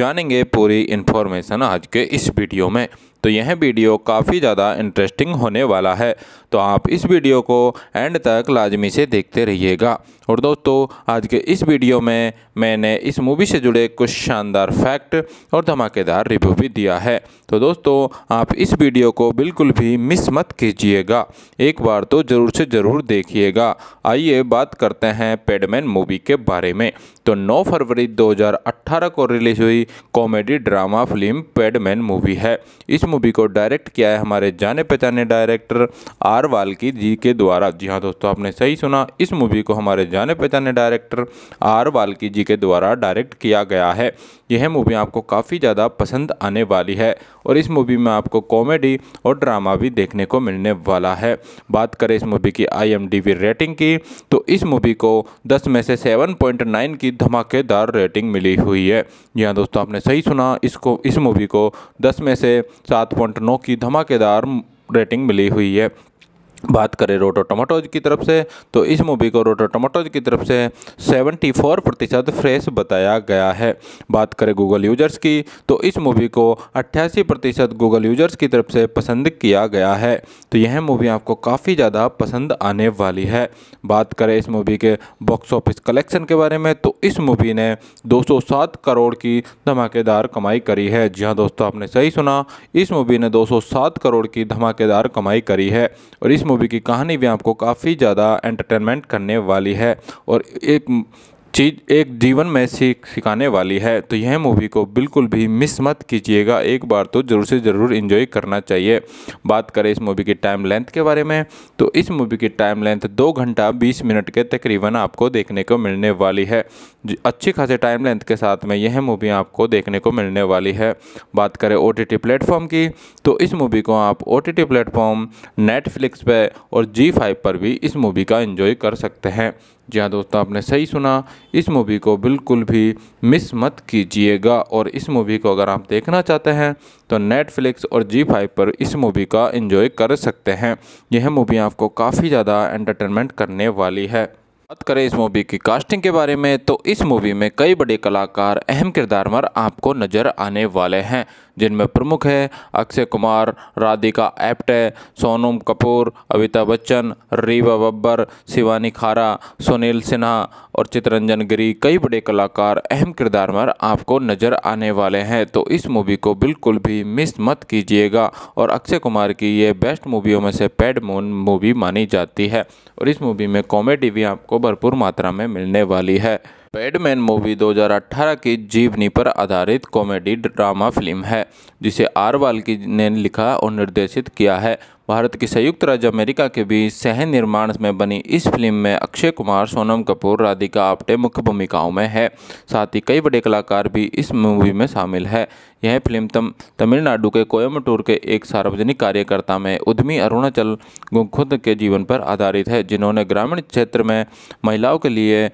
जानेंगे पूरी इन्फॉर्मेशन आज के इस वीडियो में तो यह वीडियो काफ़ी ज़्यादा इंटरेस्टिंग होने वाला है तो आप इस वीडियो को एंड तक लाजमी से देखते रहिएगा और दोस्तों आज के इस वीडियो में मैंने इस मूवी से जुड़े कुछ शानदार फैक्ट और धमाकेदार रिव्यू भी दिया है तो दोस्तों आप इस वीडियो को बिल्कुल भी मिस मत कीजिएगा एक बार तो ज़रूर से ज़रूर देखिएगा आइए बात करते हैं पेडमैन मूवी के बारे में तो नौ फरवरी दो को रिलीज़ हुई comedy drama film Padman movie है इस मूवी को डायरेक्ट किया है हमारे जाने पहचाने डायरेक्टर आर वाल्की जी के द्वारा जी हाँ दोस्तों आपने सही सुना इस मूवी को हमारे जाने पहचाने डायरेक्टर आर वाल्की जी के द्वारा डायरेक्ट किया गया है यह मूवी आपको काफ़ी ज़्यादा पसंद आने वाली है और इस मूवी में आपको कॉमेडी और ड्रामा भी देखने को मिलने वाला है बात करें इस मूवी की आई रेटिंग की तो इस मूवी को दस में से सेवन की धमाकेदार रेटिंग मिली हुई है यहाँ दोस्तों आपने सही सुना इसको इस मूवी को दस में से सात की धमाकेदार रेटिंग मिली हुई है बात करें रोटो टमाटोज की तरफ से तो इस मूवी को रोटो टमाटोज की तरफ से 74 प्रतिशत फ्रेश बताया गया है बात करें गूगल यूजर्स की तो इस मूवी को 88 प्रतिशत गूगल यूजर्स की तरफ से पसंद किया गया है तो यह मूवी आपको काफ़ी ज़्यादा पसंद आने वाली है बात करें इस मूवी के बॉक्स ऑफिस कलेक्शन के बारे में तो इस मूवी ने दो करोड़ की धमाकेदार कमाई करी है जी हाँ दोस्तों आपने सही सुना इस मूवी ने दो करोड़ की धमाकेदार कमाई करी है और इस मूवी की कहानी भी आपको काफ़ी ज़्यादा एंटरटेनमेंट करने वाली है और एक चीज़ एक जीवन में सीख सिखाने वाली है तो यह मूवी को बिल्कुल भी मिस मत कीजिएगा एक बार तो ज़रूर से ज़रूर इन्जॉय करना चाहिए बात करें इस मूवी की टाइम लेंथ के बारे में तो इस मूवी की टाइम लेंथ दो घंटा बीस मिनट के तकरीबन आपको देखने को मिलने वाली है अच्छी खासे टाइम लेंथ के साथ में यह मूवी आपको देखने को मिलने वाली है बात करें ओ टी प्लेटफॉर्म की तो इस मूवी को आप ओ टी प्लेटफॉर्म नेटफ्लिक्स पर और जी फाइव पर भी इस मूवी का इन्जॉय कर सकते हैं जी हाँ दोस्तों आपने सही सुना इस मूवी को बिल्कुल भी मिस मत कीजिएगा और इस मूवी को अगर आप देखना चाहते हैं तो नेटफ्लिक्स और जी फाइव पर इस मूवी का एंजॉय कर सकते हैं यह मूवी आपको काफ़ी ज़्यादा एंटरटेनमेंट करने वाली है बात करें इस मूवी की कास्टिंग के बारे में तो इस मूवी में कई बड़े कलाकार अहम किरदार पर आपको नज़र आने वाले हैं जिनमें प्रमुख है अक्षय कुमार राधिका एप्टे सोनम कपूर अमिताभ बच्चन रीवा बब्बर शिवानी खारा सुनील सिन्हा और चितरंजन गिरी कई बड़े कलाकार अहम किरदार में आपको नज़र आने वाले हैं तो इस मूवी को बिल्कुल भी मिस मत कीजिएगा और अक्षय कुमार की ये बेस्ट मूवियों में से पैड मून मूवी मानी जाती है और इस मूवी में कॉमेडी भी आपको भरपूर मात्रा में मिलने वाली है पैडमैन मूवी 2018 की जीवनी पर आधारित कॉमेडी ड्रामा फिल्म है जिसे आर वाल्की ने लिखा और निर्देशित किया है भारत की संयुक्त राज्य अमेरिका के बीच सह निर्माण में बनी इस फिल्म में अक्षय कुमार सोनम कपूर राधिका आप्टे मुख्य भूमिकाओं में है साथ ही कई बड़े कलाकार भी इस मूवी में शामिल है यह फिल्म तम तमिलनाडु के कोयमटूर के एक सार्वजनिक कार्यकर्ता में उद्यमी अरुणाचल गुखुद के जीवन पर आधारित है जिन्होंने ग्रामीण क्षेत्र में महिलाओं के लिए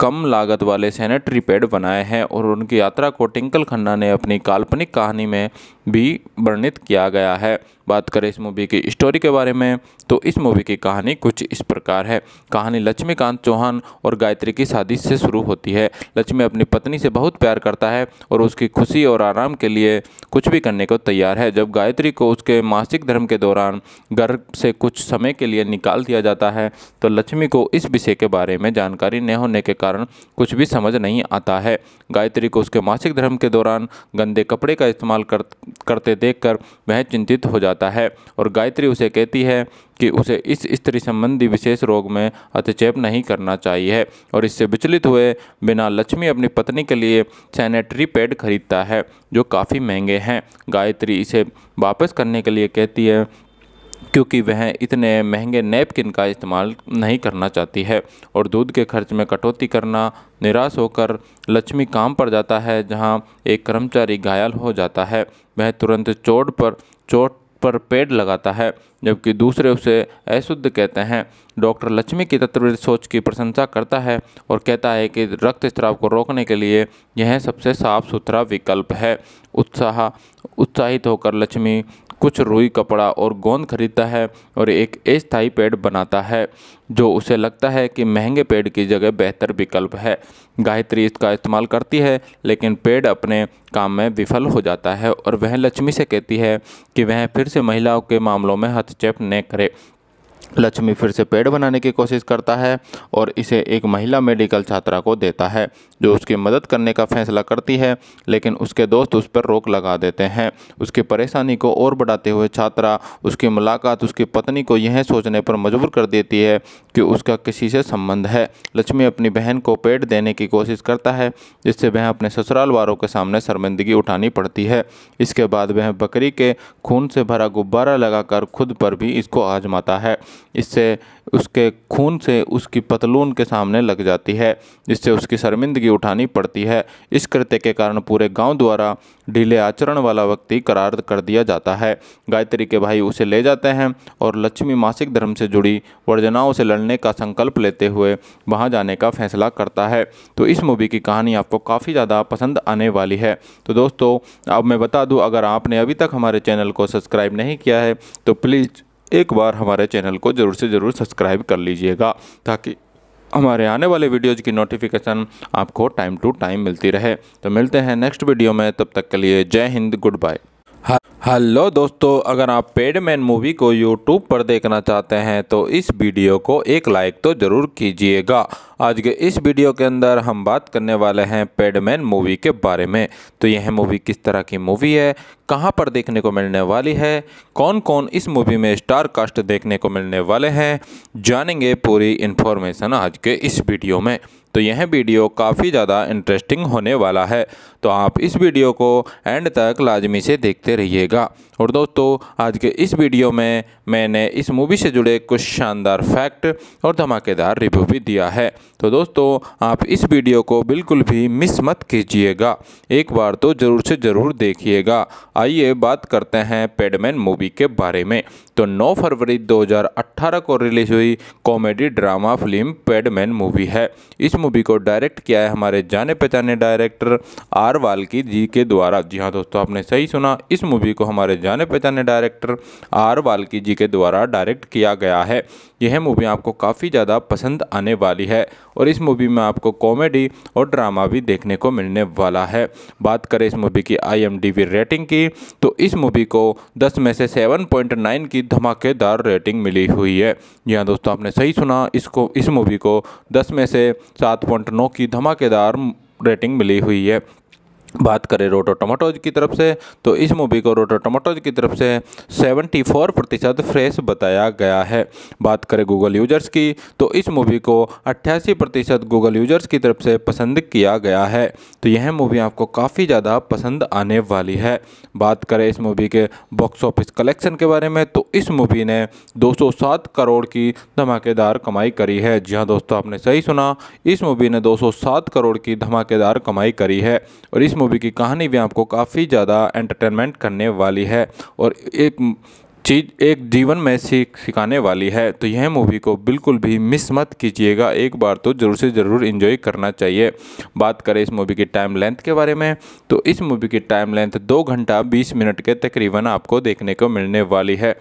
कम लागत वाले सैनिटरी पैड बनाए हैं और उनकी यात्रा को टिंकल खन्ना ने अपनी काल्पनिक कहानी में भी वर्णित किया गया है बात करें इस मूवी की स्टोरी के बारे में तो इस मूवी की कहानी कुछ इस प्रकार है कहानी लक्ष्मीकांत चौहान और गायत्री की शादी से शुरू होती है लक्ष्मी अपनी पत्नी से बहुत प्यार करता है और उसकी खुशी और आराम के लिए कुछ भी करने को तैयार है जब गायत्री को उसके मासिक धर्म के दौरान घर से कुछ समय के लिए निकाल दिया जाता है तो लक्ष्मी को इस विषय के बारे में जानकारी न होने के कारण कुछ भी समझ नहीं आता है गायत्री को उसके मासिक धर्म के दौरान गंदे कपड़े का इस्तेमाल कर, करते देख वह चिंतित हो जाता है और गायत्री उसे कहती है कि उसे इस स्त्री संबंधी विशेष रोग में अतिचेप नहीं करना चाहिए और इससे विचलित हुए बिना लक्ष्मी अपनी पत्नी के लिए सैनिटरी पैड खरीदता है जो काफ़ी महंगे हैं गायत्री इसे वापस करने के लिए कहती है क्योंकि वह इतने महंगे नैपकिन का इस्तेमाल नहीं करना चाहती है और दूध के खर्च में कटौती करना निराश होकर लक्ष्मी काम पर जाता है जहां एक कर्मचारी घायल हो जाता है वह तुरंत चोट पर चोट पर पेड़ लगाता है जबकि दूसरे उसे अशुद्ध कहते हैं डॉक्टर लक्ष्मी की तत्व सोच की प्रशंसा करता है और कहता है कि रक्त स्त्राव को रोकने के लिए यह सबसे साफ सुथरा विकल्प है उत्साह उत्साहित होकर लक्ष्मी कुछ रुई कपड़ा और गोंद खरीदता है और एक अस्थायी पेड़ बनाता है जो उसे लगता है कि महंगे पेड़ की जगह बेहतर विकल्प है गायत्री इसका इस्तेमाल करती है लेकिन पेड़ अपने काम में विफल हो जाता है और वह लक्ष्मी से कहती है कि वह फिर से महिलाओं के मामलों में हस्तक्षेप न करे लक्ष्मी फिर से पेड़ बनाने की कोशिश करता है और इसे एक महिला मेडिकल छात्रा को देता है जो उसकी मदद करने का फैसला करती है लेकिन उसके दोस्त उस पर रोक लगा देते हैं उसकी परेशानी को और बढ़ाते हुए छात्रा उसकी मुलाकात उसकी पत्नी को यह सोचने पर मजबूर कर देती है कि उसका किसी से संबंध है लक्ष्मी अपनी बहन को पेड़ देने की कोशिश करता है जिससे वह अपने ससुराल वालों के सामने शर्मिंदगी उठानी पड़ती है इसके बाद वह बकरी के खून से भरा गुब्बारा लगाकर खुद पर भी इसको आजमाता है इससे उसके खून से उसकी पतलून के सामने लग जाती है जिससे उसकी शर्मिंदगी उठानी पड़ती है इस कृत्य के कारण पूरे गांव द्वारा ढीले आचरण वाला व्यक्ति करार कर दिया जाता है गायत्री के भाई उसे ले जाते हैं और लक्ष्मी मासिक धर्म से जुड़ी वर्जनाओं से लड़ने का संकल्प लेते हुए वहाँ जाने का फैसला करता है तो इस मूवी की कहानी आपको काफ़ी ज़्यादा पसंद आने वाली है तो दोस्तों अब मैं बता दूँ अगर आपने अभी तक हमारे चैनल को सब्सक्राइब नहीं किया है तो प्लीज़ एक बार हमारे चैनल को ज़रूर से ज़रूर सब्सक्राइब कर लीजिएगा ताकि हमारे आने वाले वीडियोज़ की नोटिफिकेशन आपको टाइम टू टाइम मिलती रहे तो मिलते हैं नेक्स्ट वीडियो में तब तक के लिए जय हिंद गुड बाय हेलो दोस्तों अगर आप पेडमैन मूवी को यूट्यूब पर देखना चाहते हैं तो इस वीडियो को एक लाइक तो ज़रूर कीजिएगा आज के इस वीडियो के अंदर हम बात करने वाले हैं पेडमैन मूवी के बारे में तो यह मूवी किस तरह की मूवी है कहां पर देखने को मिलने वाली है कौन कौन इस मूवी में स्टार कास्ट देखने को मिलने वाले हैं जानेंगे पूरी इन्फॉर्मेशन आज के इस वीडियो में तो यह वीडियो काफ़ी ज़्यादा इंटरेस्टिंग होने वाला है तो आप इस वीडियो को एंड तक लाजमी से देखते रहिएगा और दोस्तों आज के इस वीडियो में मैंने इस मूवी से जुड़े कुछ शानदार फैक्ट और धमाकेदार रिव्यू भी दिया है तो दोस्तों आप इस वीडियो को बिल्कुल भी मिस मत कीजिएगा एक बार तो ज़रूर से ज़रूर देखिएगा आइए बात करते हैं पेडमैन मूवी के बारे में तो 9 फरवरी 2018 को रिलीज हुई comedy drama film Padman movie है इस मूवी को डायरेक्ट किया है हमारे जाने पहचाने director R R Balki ji के द्वारा जी हाँ दोस्तों आपने सही सुना इस मूवी को हमारे जाने पहचाने डायरेक्टर आर वाल्की जी के द्वारा डायरेक्ट किया गया है यह मूवी आपको काफ़ी ज़्यादा पसंद आने वाली है और इस मूवी में आपको कॉमेडी और ड्रामा भी देखने को मिलने वाला है बात करें इस मूवी की आई रेटिंग की तो इस मूवी को दस में से सेवन की धमाकेदार रेटिंग मिली हुई है जी हाँ दोस्तों आपने सही सुना इसको इस मूवी को दस में से नौ की धमाकेदार रेटिंग मिली हुई है बात करें रोटो टमाटोज की तरफ से तो इस मूवी को रोटो टमाटोज की तरफ से 74 प्रतिशत फ्रेश बताया गया है बात करें गूगल यूजर्स की तो इस मूवी को 88 प्रतिशत गूगल यूजर्स की तरफ से पसंद किया गया है तो यह मूवी आपको काफ़ी ज़्यादा पसंद आने वाली है बात करें इस मूवी के बॉक्स ऑफिस कलेक्शन के बारे में तो इस मूवी ने दो करोड़ की धमाकेदार कमाई करी है जी हाँ दोस्तों आपने सही सुना इस मूवी ने दो करोड़ की धमाकेदार कमाई करी है और इस मूवी की कहानी भी आपको काफ़ी ज़्यादा एंटरटेनमेंट करने वाली है और एक चीज़ एक जीवन में सीख सिखाने वाली है तो यह मूवी को बिल्कुल भी मिस मत कीजिएगा एक बार तो ज़रूर से ज़रूर इन्जॉय करना चाहिए बात करें इस मूवी की टाइम लेंथ के बारे में तो इस मूवी की टाइम लेंथ दो घंटा बीस मिनट के तकरीबन आपको देखने को मिलने वाली है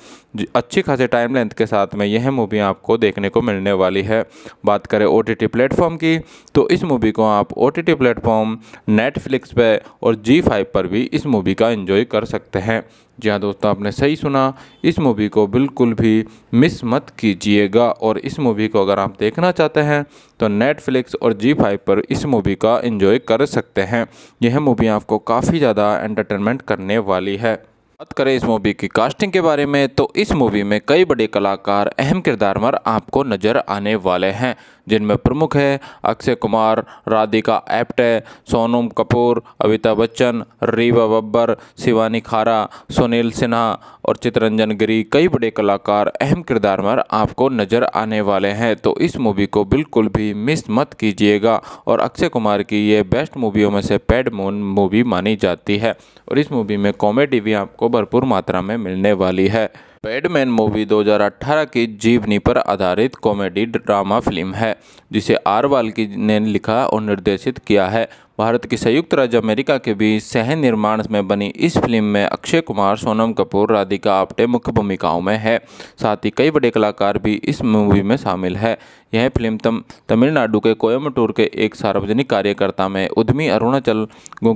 अच्छी खासे टाइम लेंथ के साथ में यह मूवी आपको देखने को मिलने वाली है बात करें ओ टी प्लेटफॉर्म की तो इस मूवी को आप ओ टी प्लेटफॉर्म नेटफ्लिक्स पर और जी फाइव पर भी इस मूवी का इन्जॉय कर सकते हैं जी हाँ दोस्तों आपने सही सुना इस मूवी को बिल्कुल भी मिस मत कीजिएगा और इस मूवी को अगर आप देखना चाहते हैं तो नेटफ्लिक्स और जी फाइव पर इस मूवी का एंजॉय कर सकते हैं यह मूवी आपको काफ़ी ज़्यादा एंटरटेनमेंट करने वाली है बात करें इस मूवी की कास्टिंग के बारे में तो इस मूवी में कई बड़े कलाकार अहम किरदार पर आपको नज़र आने वाले हैं जिनमें प्रमुख है अक्षय कुमार राधिका एप्टे सोनम कपूर अमिताभ बच्चन रीवा बब्बर शिवानी खारा सुनील सिन्हा और चितरंजन गिरी कई बड़े कलाकार अहम किरदार में आपको नज़र आने वाले हैं तो इस मूवी को बिल्कुल भी मिस मत कीजिएगा और अक्षय कुमार की ये बेस्ट मूवियों में से पैड मून मूवी मानी जाती है और इस मूवी में कॉमेडी भी आपको भरपूर मात्रा में मिलने वाली है बैडमैन मूवी 2018 की जीवनी पर आधारित कॉमेडी ड्रामा फिल्म है जिसे आरवाल की ने लिखा और निर्देशित किया है भारत की संयुक्त राज्य अमेरिका के बीच सह निर्माण में बनी इस फिल्म में अक्षय कुमार सोनम कपूर राधिका आप्टे मुख्य भूमिकाओं में है साथ ही कई बड़े कलाकार भी इस मूवी में शामिल है यह फिल्म तम तमिलनाडु के कोयमटूर के एक सार्वजनिक कार्यकर्ता में उद्यमी अरुणाचल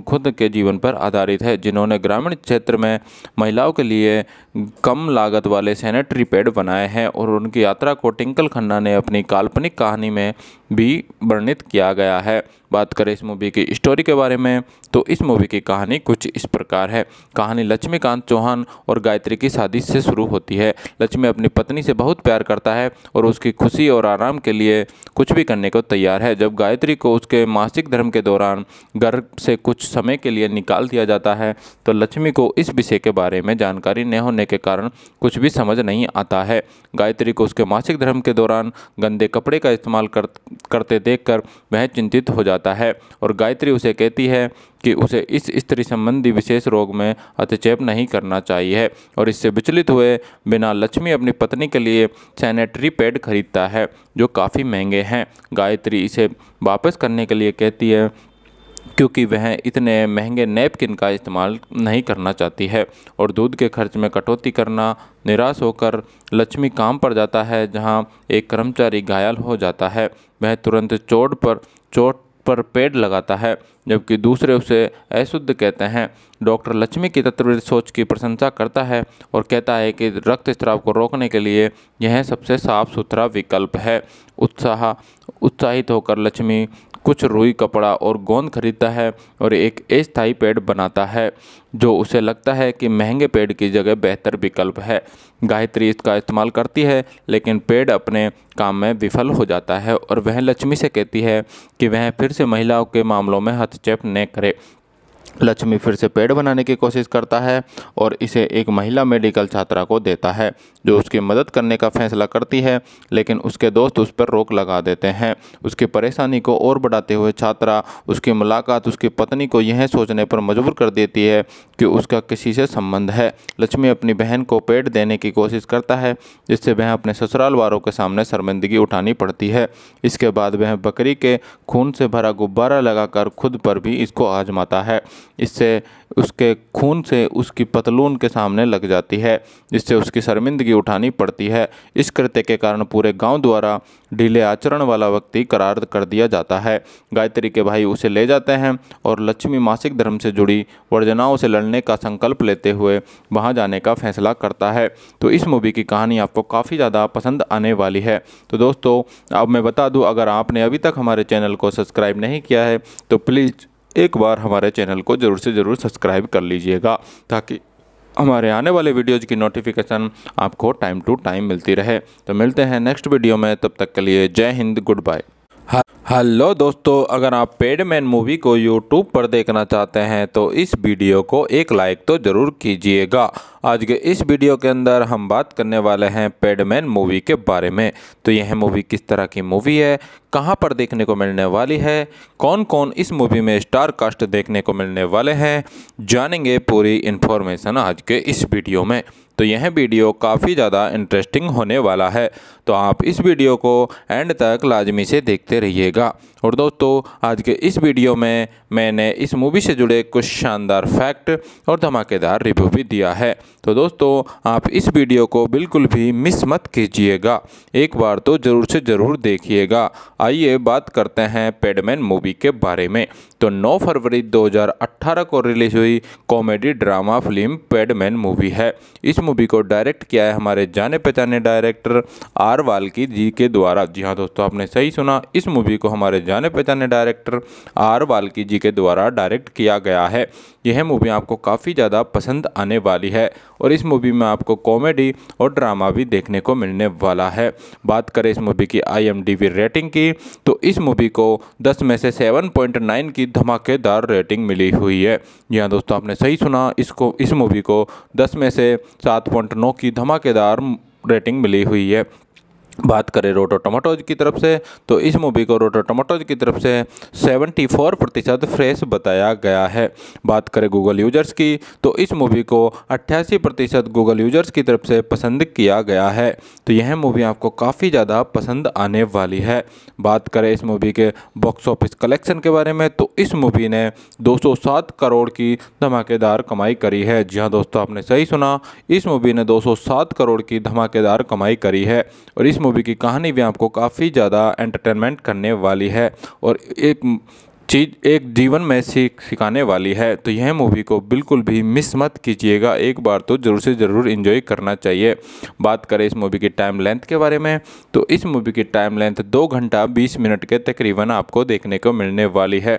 खुद के जीवन पर आधारित है जिन्होंने ग्रामीण क्षेत्र में महिलाओं के लिए कम लागत वाले सैनिटरी पैड बनाए हैं और उनकी यात्रा को टिंकल खन्ना ने अपनी काल्पनिक कहानी में भी वर्णित किया गया है बात करें इस मूवी की स्टोरी के बारे में तो इस मूवी की कहानी कुछ इस प्रकार है कहानी लक्ष्मीकांत चौहान और गायत्री की शादी से शुरू होती है लक्ष्मी अपनी पत्नी से बहुत प्यार करता है और उसकी खुशी और आराम के लिए कुछ भी करने को तैयार है जब गायत्री को उसके मासिक धर्म के दौरान घर से कुछ समय के लिए निकाल दिया जाता है तो लक्ष्मी को इस विषय के बारे में जानकारी न होने के कारण कुछ भी समझ नहीं आता है गायत्री को उसके मासिक धर्म के दौरान गंदे कपड़े का इस्तेमाल कर, करते देखकर वह चिंतित हो जाता जाता है और गायत्री उसे कहती है कि उसे इस स्त्री संबंधी विशेष रोग में हस्तक्षेप नहीं करना चाहिए और इससे विचलित हुए बिना लक्ष्मी अपनी पत्नी के लिए सैनिटरी पैड खरीदता है जो काफ़ी महंगे हैं गायत्री इसे वापस करने के लिए कहती है क्योंकि वह इतने महंगे नैपकिन का इस्तेमाल नहीं करना चाहती है और दूध के खर्च में कटौती करना निराश होकर लक्ष्मी काम पर जाता है जहां एक कर्मचारी घायल हो जाता है वह तुरंत चोट पर चोट पर पेड़ लगाता है जबकि दूसरे उसे अशुद्ध कहते हैं डॉक्टर लक्ष्मी की तत्व सोच की प्रशंसा करता है और कहता है कि रक्त स्त्राव को रोकने के लिए यह सबसे साफ सुथरा विकल्प है उत्साह उत्साहित होकर लक्ष्मी कुछ रुई कपड़ा और गोंद खरीदता है और एक अस्थायी पेड़ बनाता है जो उसे लगता है कि महंगे पेड़ की जगह बेहतर विकल्प है गायत्री इसका इस्तेमाल करती है लेकिन पेड़ अपने काम में विफल हो जाता है और वह लक्ष्मी से कहती है कि वह फिर से महिलाओं के मामलों में हस्तक्षेप न करे लक्ष्मी फिर से पेड़ बनाने की कोशिश करता है और इसे एक महिला मेडिकल छात्रा को देता है जो उसकी मदद करने का फैसला करती है लेकिन उसके दोस्त उस पर रोक लगा देते हैं उसकी परेशानी को और बढ़ाते हुए छात्रा उसकी मुलाकात उसकी पत्नी को यह सोचने पर मजबूर कर देती है कि उसका किसी से संबंध है लक्ष्मी अपनी बहन को पेट देने की कोशिश करता है जिससे वह अपने ससुराल वालों के सामने शर्मिंदगी उठानी पड़ती है इसके बाद वह बकरी के खून से भरा गुब्बारा लगाकर खुद पर भी इसको आजमाता है इससे उसके खून से उसकी पतलून के सामने लग जाती है जिससे उसकी शर्मिंदगी उठानी पड़ती है इस कृत्य के कारण पूरे गांव द्वारा ढीले आचरण वाला व्यक्ति करार कर दिया जाता है गायत्री के भाई उसे ले जाते हैं और लक्ष्मी मासिक धर्म से जुड़ी वर्जनाओं से लड़ने का संकल्प लेते हुए वहाँ जाने का फैसला करता है तो इस मूवी की कहानी आपको काफ़ी ज़्यादा पसंद आने वाली है तो दोस्तों अब मैं बता दूँ अगर आपने अभी तक हमारे चैनल को सब्सक्राइब नहीं किया है तो प्लीज़ एक बार हमारे चैनल को ज़रूर से ज़रूर सब्सक्राइब कर लीजिएगा ताकि हमारे आने वाले वीडियोज़ की नोटिफिकेशन आपको टाइम टू टाइम मिलती रहे तो मिलते हैं नेक्स्ट वीडियो में तब तक के लिए जय हिंद गुड बाय हेलो दोस्तों अगर आप पेडमैन मूवी को यूट्यूब पर देखना चाहते हैं तो इस वीडियो को एक लाइक तो ज़रूर कीजिएगा आज के इस वीडियो के अंदर हम बात करने वाले हैं पेडमैन मूवी के बारे में तो यह मूवी किस तरह की मूवी है कहाँ पर देखने को मिलने वाली है कौन कौन इस मूवी में स्टार कास्ट देखने को मिलने वाले हैं जानेंगे पूरी इन्फॉर्मेशन आज के इस वीडियो में तो यह वीडियो काफ़ी ज़्यादा इंटरेस्टिंग होने वाला है तो आप इस वीडियो को एंड तक लाजमी से देखते रहिएगा और दोस्तों आज के इस वीडियो में मैंने इस मूवी से जुड़े कुछ शानदार फैक्ट और धमाकेदार रिव्यू भी दिया है तो दोस्तों आप इस वीडियो को बिल्कुल भी मिस मत कीजिएगा एक बार तो ज़रूर से ज़रूर देखिएगा आइए बात करते हैं पेडमैन मूवी के बारे में तो 9 फरवरी 2018 को रिलीज हुई comedy drama film Padman movie है इस मूवी को डायरेक्ट किया है हमारे जाने पहचाने डायरेक्टर आर वाल्की जी के द्वारा जी हाँ दोस्तों आपने सही सुना इस मूवी को हमारे जाने पहचाने डायरेक्टर आर वाल्की जी के द्वारा डायरेक्ट किया गया है यह मूवी आपको काफ़ी ज़्यादा पसंद आने वाली है और इस मूवी में आपको कॉमेडी और ड्रामा भी देखने को मिलने वाला है बात करें इस मूवी की आई रेटिंग की तो इस मूवी को 10 में से 7.9 की धमाकेदार रेटिंग मिली हुई है जी हाँ दोस्तों आपने सही सुना इसको इस मूवी को 10 में से 7.9 की धमाकेदार रेटिंग मिली हुई है बात करें रोटो टमाटोज की तरफ से तो इस मूवी को रोटो टमाटोज की तरफ से 74 प्रतिशत फ्रेश बताया गया है बात करें गूगल यूजर्स की तो इस मूवी को 88 प्रतिशत गूगल यूजर्स की तरफ से पसंद किया गया है तो यह मूवी आपको काफ़ी ज़्यादा पसंद आने वाली है बात करें इस मूवी के बॉक्स ऑफिस कलेक्शन के बारे में तो इस मूवी ने दो करोड़ की धमाकेदार कमाई करी है जी हाँ दोस्तों आपने सही सुना इस मूवी ने दो करोड़ की धमाकेदार कमाई करी है और इस मूवी की कहानी भी आपको काफ़ी ज़्यादा एंटरटेनमेंट करने वाली है और एक चीज़ एक जीवन में सीख सिखाने वाली है तो यह मूवी को बिल्कुल भी मिस मत कीजिएगा एक बार तो ज़रूर से ज़रूर इन्जॉय करना चाहिए बात करें इस मूवी की टाइम लेंथ के बारे में तो इस मूवी की टाइम लेंथ दो घंटा बीस मिनट के तकरीबन आपको देखने को मिलने वाली है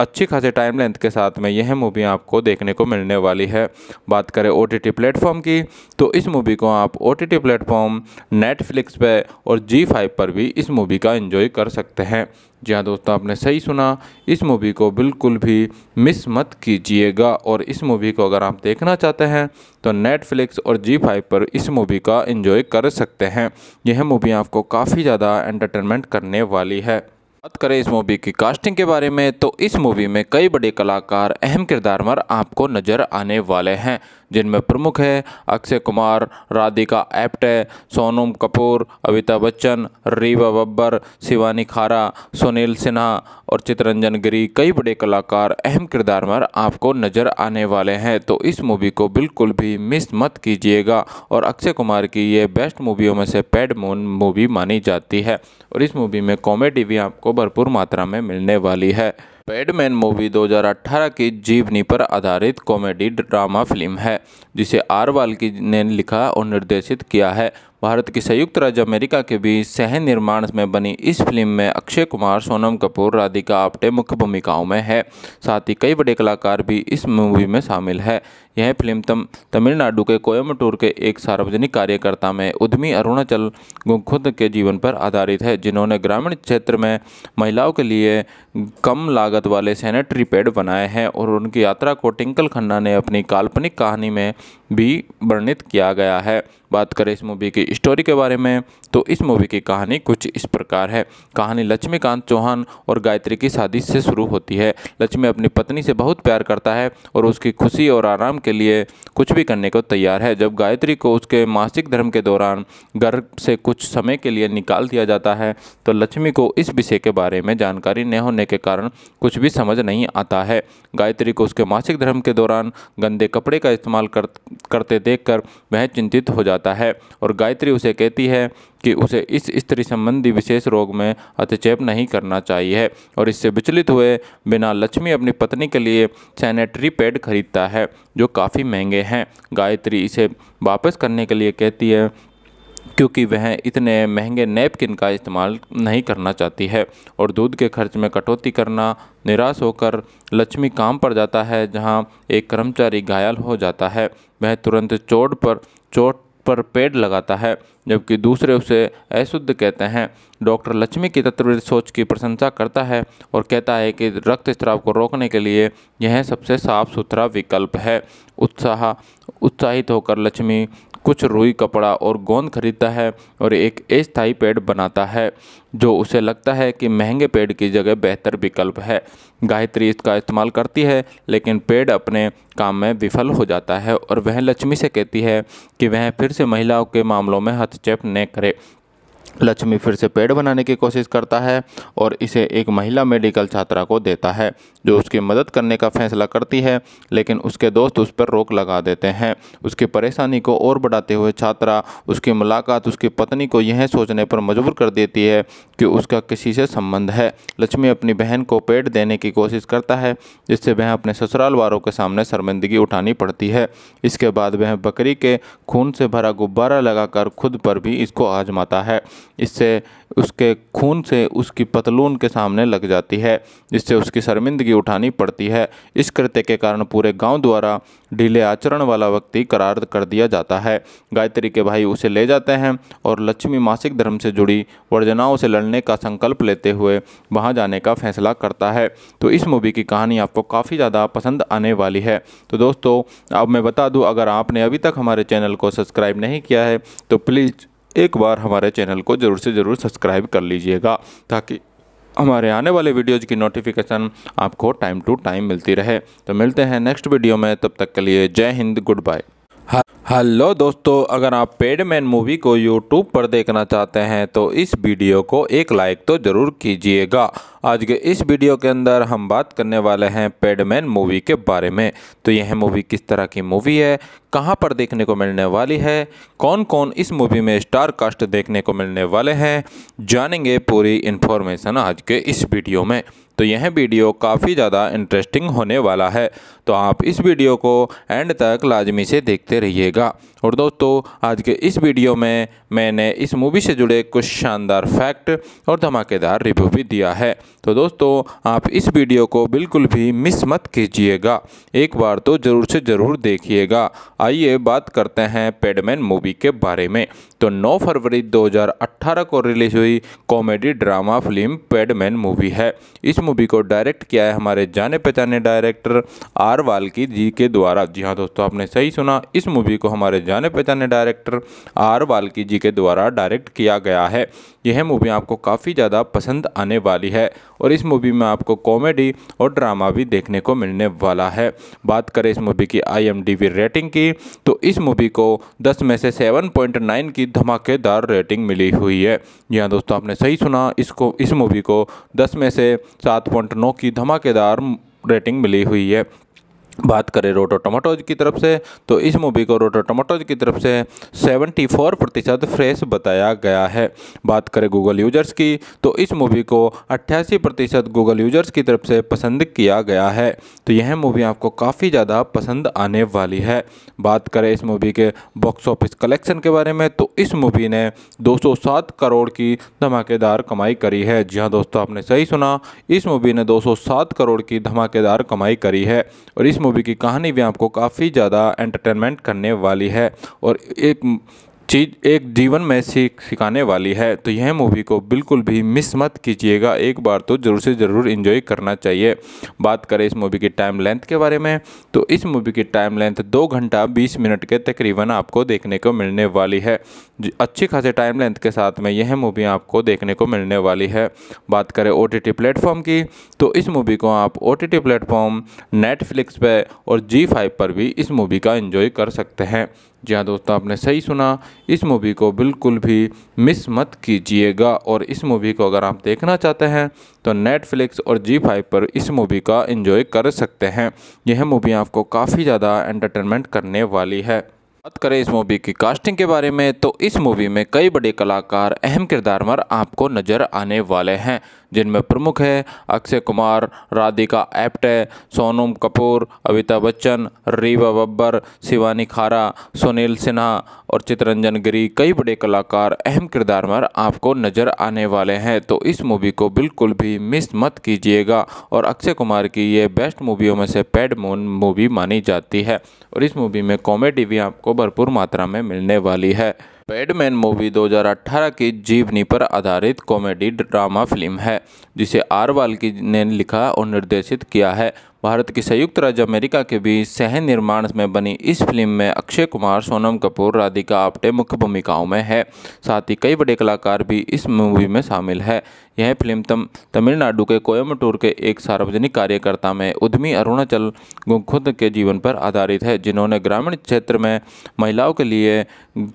अच्छी खासे टाइम लेंथ के साथ में यह मूवी आपको देखने को मिलने वाली है बात करें ओ टी प्लेटफॉर्म की तो इस मूवी को आप ओ टी प्लेटफॉर्म नेटफ्लिक्स पर और जी फाइव पर भी इस मूवी का इन्जॉय कर सकते हैं जी दोस्तों आपने सही सुना इस मूवी को बिल्कुल भी मिस मत कीजिएगा और इस मूवी को अगर आप देखना चाहते हैं तो नेटफ्लिक्स और जी फाइव पर इस मूवी का एंजॉय कर सकते हैं यह मूवी आपको काफ़ी ज़्यादा एंटरटेनमेंट करने वाली है बात करें इस मूवी की कास्टिंग के बारे में तो इस मूवी में कई बड़े कलाकार अहम किरदार पर आपको नज़र आने वाले हैं जिनमें प्रमुख है अक्षय कुमार राधिका एप्टे सोनम कपूर अमिताभ बच्चन रीवा बब्बर शिवानी खारा सुनील सिन्हा और चितरंजन गिरी कई बड़े कलाकार अहम किरदार में आपको नज़र आने वाले हैं तो इस मूवी को बिल्कुल भी मिस मत कीजिएगा और अक्षय कुमार की ये बेस्ट मूवियों में से पैड मोन मूवी मानी जाती है और इस मूवी में कॉमेडी भी आपको भरपूर मात्रा में मिलने वाली है पैडमैन मूवी 2018 की जीवनी पर आधारित कॉमेडी ड्रामा फिल्म है जिसे आरवाल की ने लिखा और निर्देशित किया है भारत की संयुक्त राज्य अमेरिका के बीच सह निर्माण में बनी इस फिल्म में अक्षय कुमार सोनम कपूर राधिका आप्टे मुख्य भूमिकाओं में है साथ ही कई बड़े कलाकार भी इस मूवी में शामिल है यह फिल्म तम तमिलनाडु के कोयमटूर के एक सार्वजनिक कार्यकर्ता में उद्यमी अरुणाचल खुद के जीवन पर आधारित है जिन्होंने ग्रामीण क्षेत्र में महिलाओं के लिए कम लागत वाले सैनिटरी पैड बनाए हैं और उनकी यात्रा को टिंकल खन्ना ने अपनी काल्पनिक कहानी में भी वर्णित किया गया है बात करें इस मूवी की स्टोरी के बारे में तो इस मूवी की कहानी कुछ इस प्रकार है कहानी लक्ष्मीकांत चौहान और गायत्री की शादी से शुरू होती है लक्ष्मी अपनी पत्नी से बहुत प्यार करता है और उसकी खुशी और आराम के लिए कुछ भी करने को तैयार है जब गायत्री को उसके मासिक धर्म के दौरान घर से कुछ समय के लिए निकाल दिया जाता है तो लक्ष्मी को इस विषय के बारे में जानकारी न होने के कारण कुछ भी समझ नहीं आता है गायत्री को उसके मासिक धर्म के दौरान गंदे कपड़े का इस्तेमाल कर करते देखकर वह चिंतित हो जाता है और गायत्री उसे कहती है कि उसे इस स्त्री संबंधी विशेष रोग में अतिचेप नहीं करना चाहिए और इससे विचलित हुए बिना लक्ष्मी अपनी पत्नी के लिए सैनिटरी पैड खरीदता है जो काफ़ी महंगे हैं गायत्री इसे वापस करने के लिए कहती है क्योंकि वह इतने महंगे नैपकिन का इस्तेमाल नहीं करना चाहती है और दूध के खर्च में कटौती करना निराश होकर लक्ष्मी काम पर जाता है जहां एक कर्मचारी घायल हो जाता है वह तुरंत चोट पर चोट पर पेड़ लगाता है जबकि दूसरे उसे अशुद्ध कहते हैं डॉक्टर लक्ष्मी की तत्व सोच की प्रशंसा करता है और कहता है कि रक्त स्त्राव को रोकने के लिए यह सबसे साफ सुथरा विकल्प है उत्साह उत्साहित होकर लक्ष्मी कुछ रुई कपड़ा और गोंद खरीदता है और एक अस्थायी पेड़ बनाता है जो उसे लगता है कि महंगे पेड़ की जगह बेहतर विकल्प है गायत्री इसका इस्तेमाल करती है लेकिन पेड़ अपने काम में विफल हो जाता है और वह लक्ष्मी से कहती है कि वह फिर से महिलाओं के मामलों में हस्तक्षेप न करे लक्ष्मी फिर से पेड़ बनाने की कोशिश करता है और इसे एक महिला मेडिकल छात्रा को देता है जो उसकी मदद करने का फैसला करती है लेकिन उसके दोस्त उस पर रोक लगा देते हैं उसकी परेशानी को और बढ़ाते हुए छात्रा उसकी मुलाकात उसकी पत्नी को यह सोचने पर मजबूर कर देती है कि उसका किसी से संबंध है लक्ष्मी अपनी बहन को पेट देने की कोशिश करता है जिससे वह अपने ससुराल वालों के सामने शर्मिंदगी उठानी पड़ती है इसके बाद वह बकरी के खून से भरा गुब्बारा लगाकर खुद पर भी इसको आजमाता है इससे उसके खून से उसकी पतलून के सामने लग जाती है जिससे उसकी शर्मिंदगी उठानी पड़ती है इस कृत्य के कारण पूरे गांव द्वारा ढीले आचरण वाला व्यक्ति करार कर दिया जाता है गायत्री के भाई उसे ले जाते हैं और लक्ष्मी मासिक धर्म से जुड़ी वर्जनाओं से लड़ने का संकल्प लेते हुए वहाँ जाने का फैसला करता है तो इस मूवी की कहानी आपको काफ़ी ज़्यादा पसंद आने वाली है तो दोस्तों अब मैं बता दूँ अगर आपने अभी तक हमारे चैनल को सब्सक्राइब नहीं किया है तो प्लीज़ एक बार हमारे चैनल को ज़रूर से ज़रूर सब्सक्राइब कर लीजिएगा ताकि हमारे आने वाले वीडियोज़ की नोटिफिकेशन आपको टाइम टू टाइम मिलती रहे तो मिलते हैं नेक्स्ट वीडियो में तब तक के लिए जय हिंद गुड बाय हेलो दोस्तों अगर आप पेडमैन मूवी को यूट्यूब पर देखना चाहते हैं तो इस वीडियो को एक लाइक तो ज़रूर कीजिएगा आज के इस वीडियो के अंदर हम बात करने वाले हैं पेडमैन मूवी के बारे में तो यह मूवी किस तरह की मूवी है कहां पर देखने को मिलने वाली है कौन कौन इस मूवी में स्टार कास्ट देखने को मिलने वाले हैं जानेंगे पूरी इन्फॉर्मेशन आज के इस वीडियो में तो यह वीडियो काफ़ी ज़्यादा इंटरेस्टिंग होने वाला है तो आप इस वीडियो को एंड तक लाजमी से देखते रहिएगा और दोस्तों आज के इस वीडियो में मैंने इस मूवी से जुड़े कुछ शानदार फैक्ट और धमाकेदार रिव्यू भी दिया है तो दोस्तों आप इस वीडियो को बिल्कुल भी मिस मत कीजिएगा एक बार तो ज़रूर से ज़रूर देखिएगा आइए बात करते हैं पेडमैन मूवी के बारे में तो 9 फरवरी 2018 को रिलीज हुई comedy drama film Padman movie है इस मूवी को डायरेक्ट किया है हमारे जाने पहचाने डायरेक्टर आर अमर वाल्की जी के द्वारा जी हाँ दोस्तों आपने सही सुना इस मूवी को हमारे जाने पहचाने डायरेक्टर आर वाल्की जी के द्वारा डायरेक्ट किया गया है यह मूवी आपको काफ़ी ज़्यादा पसंद आने वाली है और इस मूवी में आपको कॉमेडी और ड्रामा भी देखने को मिलने वाला है बात करें इस मूवी की आई रेटिंग की तो इस मूवी को दस में से सेवन की धमाकेदार रेटिंग मिली हुई है जी हाँ दोस्तों आपने सही सुना इसको इस मूवी को दस में से नौ की धमाकेदार रेटिंग मिली हुई है बात करें रोटो टमाटोज की तरफ से तो इस मूवी को रोटो टमाटोज की तरफ से 74 प्रतिशत फ्रेश बताया गया है बात करें गूगल यूजर्स की तो इस मूवी को अट्ठासी प्रतिशत गूगल यूजर्स की तरफ से पसंद किया गया है तो यह मूवी आपको काफ़ी ज़्यादा पसंद आने वाली है बात करें इस मूवी के बॉक्स ऑफिस कलेक्शन के बारे में तो इस मूवी ने दो करोड़ की धमाकेदार कमाई करी है जी हाँ दोस्तों आपने सही सुना इस मूवी ने दो करोड़ की धमाकेदार कमाई करी है और इस मूवी की कहानी भी आपको काफ़ी ज़्यादा एंटरटेनमेंट करने वाली है और एक चीज़ एक जीवन में सीख सिखाने वाली है तो यह मूवी को बिल्कुल भी मिस मत कीजिएगा एक बार तो ज़रूर से ज़रूर इन्जॉय करना चाहिए बात करें इस मूवी की टाइम लेंथ के बारे में तो इस मूवी की टाइम लेंथ दो घंटा बीस मिनट के तकरीबन आपको देखने को मिलने वाली है अच्छी खासी टाइम लेंथ के साथ में यह मूवी आपको देखने को मिलने वाली है बात करें ओ टी प्लेटफॉर्म की तो इस मूवी को आप ओ टी प्लेटफॉर्म नेटफ्लिक्स पर और जी फाइव पर भी इस मूवी का इन्जॉय कर सकते हैं जी हाँ दोस्तों आपने सही सुना इस मूवी को बिल्कुल भी मिस मत कीजिएगा और इस मूवी को अगर आप देखना चाहते हैं तो नेटफ्लिक्स और जी फाइव पर इस मूवी का एंजॉय कर सकते हैं यह मूवी आपको काफ़ी ज़्यादा एंटरटेनमेंट करने वाली है बात करें इस मूवी की कास्टिंग के बारे में तो इस मूवी में कई बड़े कलाकार अहम किरदार पर आपको नज़र आने वाले हैं जिनमें प्रमुख है अक्षय कुमार राधिका एप्टे सोनम कपूर अमिताभ बच्चन रीवा बब्बर शिवानी खारा सुनील सिन्हा और चितरंजन गिरी कई बड़े कलाकार अहम किरदार में आपको नज़र आने वाले हैं तो इस मूवी को बिल्कुल भी मिस मत कीजिएगा और अक्षय कुमार की ये बेस्ट मूवियों में से पैड मून मूवी मानी जाती है और इस मूवी में कॉमेडी भी आपको भरपूर मात्रा में मिलने वाली है पैडमैन मूवी 2018 की जीवनी पर आधारित कॉमेडी ड्रामा फिल्म है जिसे आरवाल की ने लिखा और निर्देशित किया है भारत की संयुक्त राज्य अमेरिका के बीच सह निर्माण में बनी इस फिल्म में अक्षय कुमार सोनम कपूर राधिका आप्टे मुख्य भूमिकाओं में है साथ ही कई बड़े कलाकार भी इस मूवी में शामिल है यह फिल्म तम तमिलनाडु के कोयमटूर के एक सार्वजनिक कार्यकर्ता में उद्यमी अरुणाचल खुद के जीवन पर आधारित है जिन्होंने ग्रामीण क्षेत्र में महिलाओं के लिए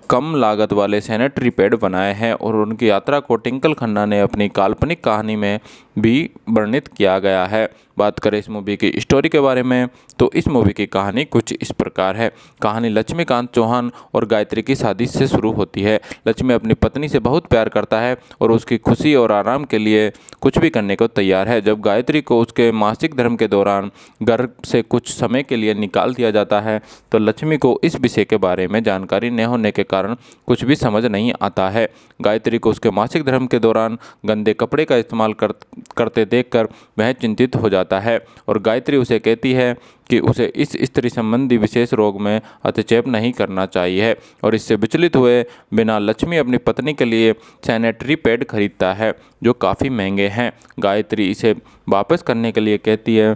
कम लागत वाले सैनिटरी पैड बनाए हैं और उनकी यात्रा को टिंकल खन्ना ने अपनी काल्पनिक कहानी में भी वर्णित किया गया है बात करें इस मूवी की स्टोरी के बारे में तो इस मूवी की कहानी कुछ इस प्रकार है कहानी लक्ष्मीकांत चौहान और गायत्री की शादी से शुरू होती है लक्ष्मी अपनी पत्नी से बहुत प्यार करता है और उसकी खुशी और आराम के लिए कुछ भी करने को तैयार है जब गायत्री को उसके मासिक धर्म के दौरान घर से कुछ समय के लिए निकाल दिया जाता है तो लक्ष्मी को इस विषय के बारे में जानकारी न होने के कारण कुछ भी समझ नहीं आता है गायत्री को उसके मासिक धर्म के दौरान गंदे कपड़े का इस्तेमाल कर, करते देखकर वह चिंतित हो जाता है और गायत्री उसे कहती है कि उसे इस स्त्री संबंधी विशेष रोग में अतिचेप नहीं करना चाहिए और इससे विचलित हुए बिना लक्ष्मी अपनी पत्नी के लिए सैनिटरी पैड खरीदता है जो काफ़ी महंगे हैं गायत्री इसे वापस करने के लिए कहती है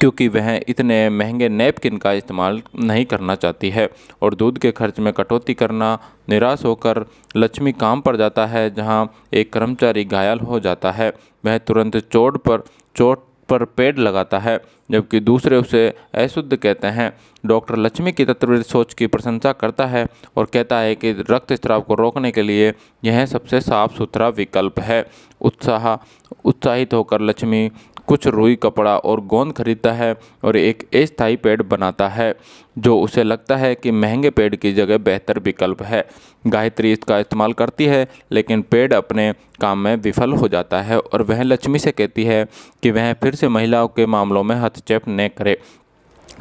क्योंकि वह इतने महंगे नैपकिन का इस्तेमाल नहीं करना चाहती है और दूध के खर्च में कटौती करना निराश होकर लक्ष्मी काम पर जाता है जहां एक कर्मचारी घायल हो जाता है वह तुरंत चोट पर चोट पर पेड़ लगाता है जबकि दूसरे उसे अशुद्ध कहते हैं डॉक्टर लक्ष्मी की तत्व सोच की प्रशंसा करता है और कहता है कि रक्त स्त्राव को रोकने के लिए यह सबसे साफ सुथरा विकल्प है उत्साह उत्साहित होकर लक्ष्मी कुछ रुई कपड़ा और गोंद खरीदता है और एक अस्थायी पेड़ बनाता है जो उसे लगता है कि महंगे पेड़ की जगह बेहतर विकल्प है गायत्री इसका इस्तेमाल करती है लेकिन पेड़ अपने काम में विफल हो जाता है और वह लक्ष्मी से कहती है कि वह फिर से महिलाओं के मामलों में हस्तक्षेप न करे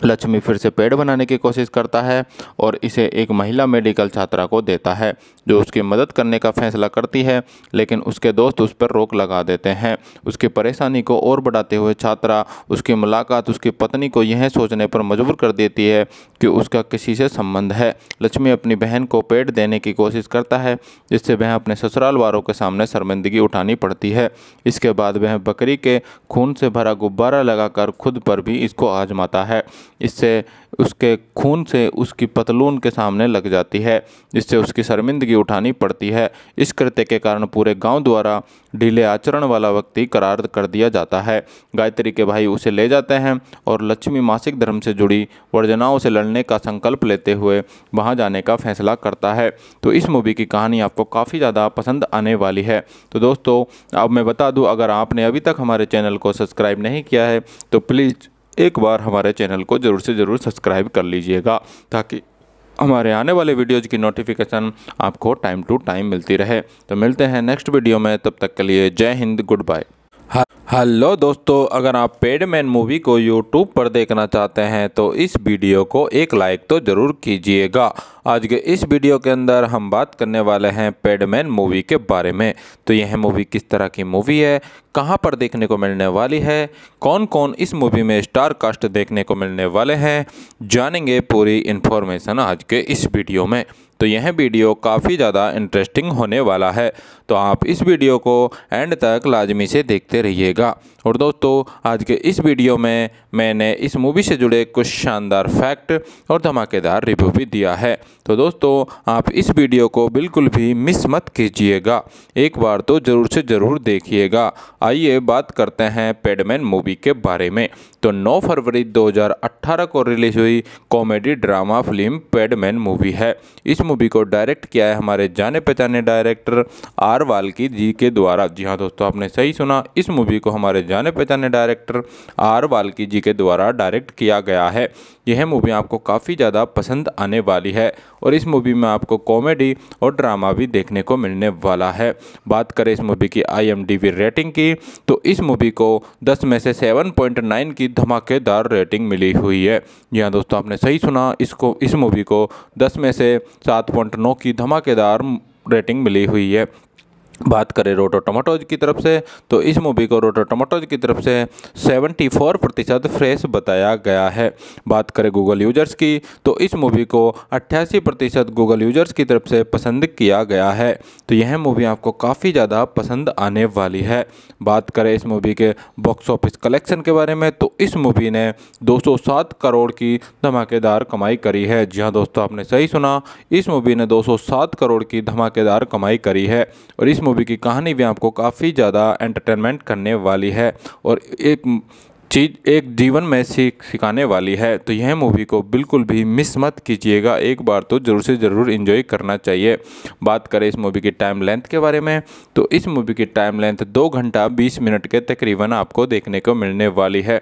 लक्ष्मी फिर से पेड़ बनाने की कोशिश करता है और इसे एक महिला मेडिकल छात्रा को देता है जो उसकी मदद करने का फैसला करती है लेकिन उसके दोस्त उस पर रोक लगा देते हैं उसकी परेशानी को और बढ़ाते हुए छात्रा उसकी मुलाकात उसकी पत्नी को यह सोचने पर मजबूर कर देती है कि उसका किसी से संबंध है लक्ष्मी अपनी बहन को पेड़ देने की कोशिश करता है जिससे वह अपने ससुराल वालों के सामने शर्मिंदगी उठानी पड़ती है इसके बाद वह बकरी के खून से भरा गुब्बारा लगाकर खुद पर भी इसको आजमाता है इससे उसके खून से उसकी पतलून के सामने लग जाती है जिससे उसकी शर्मिंदगी उठानी पड़ती है इस कृत्य के कारण पूरे गांव द्वारा ढीले आचरण वाला व्यक्ति करार कर दिया जाता है गायत्री के भाई उसे ले जाते हैं और लक्ष्मी मासिक धर्म से जुड़ी वर्जनाओं से लड़ने का संकल्प लेते हुए वहाँ जाने का फैसला करता है तो इस मूवी की कहानी आपको काफ़ी ज़्यादा पसंद आने वाली है तो दोस्तों अब मैं बता दूँ अगर आपने अभी तक हमारे चैनल को सब्सक्राइब नहीं किया है तो प्लीज़ एक बार हमारे चैनल को ज़रूर से ज़रूर सब्सक्राइब कर लीजिएगा ताकि हमारे आने वाले वीडियोज़ की नोटिफिकेशन आपको टाइम टू टाइम मिलती रहे तो मिलते हैं नेक्स्ट वीडियो में तब तक के लिए जय हिंद गुड बाय हेलो दोस्तों अगर आप पेडमैन मूवी को यूट्यूब पर देखना चाहते हैं तो इस वीडियो को एक लाइक तो ज़रूर कीजिएगा आज के इस वीडियो के अंदर हम बात करने वाले हैं पेडमैन मूवी के बारे में तो यह मूवी किस तरह की मूवी है कहां पर देखने को मिलने वाली है कौन कौन इस मूवी में स्टार कास्ट देखने को मिलने वाले हैं जानेंगे पूरी इन्फॉर्मेशन आज के इस वीडियो में तो यह वीडियो काफ़ी ज़्यादा इंटरेस्टिंग होने वाला है तो आप इस वीडियो को एंड तक लाजमी से देखते रहिएगा और दोस्तों आज के इस वीडियो में मैंने इस मूवी से जुड़े कुछ शानदार फैक्ट और धमाकेदार रिव्यू भी दिया है तो दोस्तों आप इस वीडियो को बिल्कुल भी मिस मत कीजिएगा एक बार तो ज़रूर से ज़रूर देखिएगा आइए बात करते हैं पेडमैन मूवी के बारे में तो 9 फरवरी 2018 को रिलीज हुई comedy drama film Padman movie है इस मूवी को डायरेक्ट किया है हमारे जाने पहचाने डायरेक्टर आर अमर वाल्की जी के द्वारा जी हाँ दोस्तों आपने सही सुना इस मूवी को हमारे जाने पहचाने डायरेक्टर आर वाल्की जी के द्वारा डायरेक्ट किया गया है यह मूवी आपको काफ़ी ज़्यादा पसंद आने वाली है और इस मूवी में आपको कॉमेडी और ड्रामा भी देखने को मिलने वाला है बात करें इस मूवी की आई रेटिंग की तो इस मूवी को दस में से सेवन की धमाकेदार रेटिंग मिली हुई है जी हाँ दोस्तों आपने सही सुना इसको इस मूवी को दस में से सात की धमाकेदार रेटिंग मिली हुई है बात करें रोटो टमाटोज की तरफ से तो इस मूवी को रोटो टमाटोज की तरफ से 74 प्रतिशत फ्रेश बताया गया है बात करें गूगल यूजर्स की तो इस मूवी को अट्ठासी प्रतिशत गूगल यूजर्स की तरफ से पसंद किया गया है तो यह मूवी आपको काफ़ी ज़्यादा पसंद आने वाली है बात करें इस मूवी के बॉक्स ऑफिस कलेक्शन के बारे में तो इस मूवी ने दो करोड़ की धमाकेदार कमाई करी है जी हाँ दोस्तों आपने सही सुना इस मूवी ने दो करोड़ की धमाकेदार कमाई करी है और इस मूवी की कहानी भी आपको काफ़ी ज़्यादा एंटरटेनमेंट करने वाली है और एक चीज़ एक जीवन में सीख सिखाने वाली है तो यह मूवी को बिल्कुल भी मिस मत कीजिएगा एक बार तो ज़रूर से ज़रूर इन्जॉय करना चाहिए बात करें इस मूवी की टाइम लेंथ के बारे में तो इस मूवी की टाइम लेंथ दो घंटा बीस मिनट के तकरीबन आपको देखने को मिलने वाली है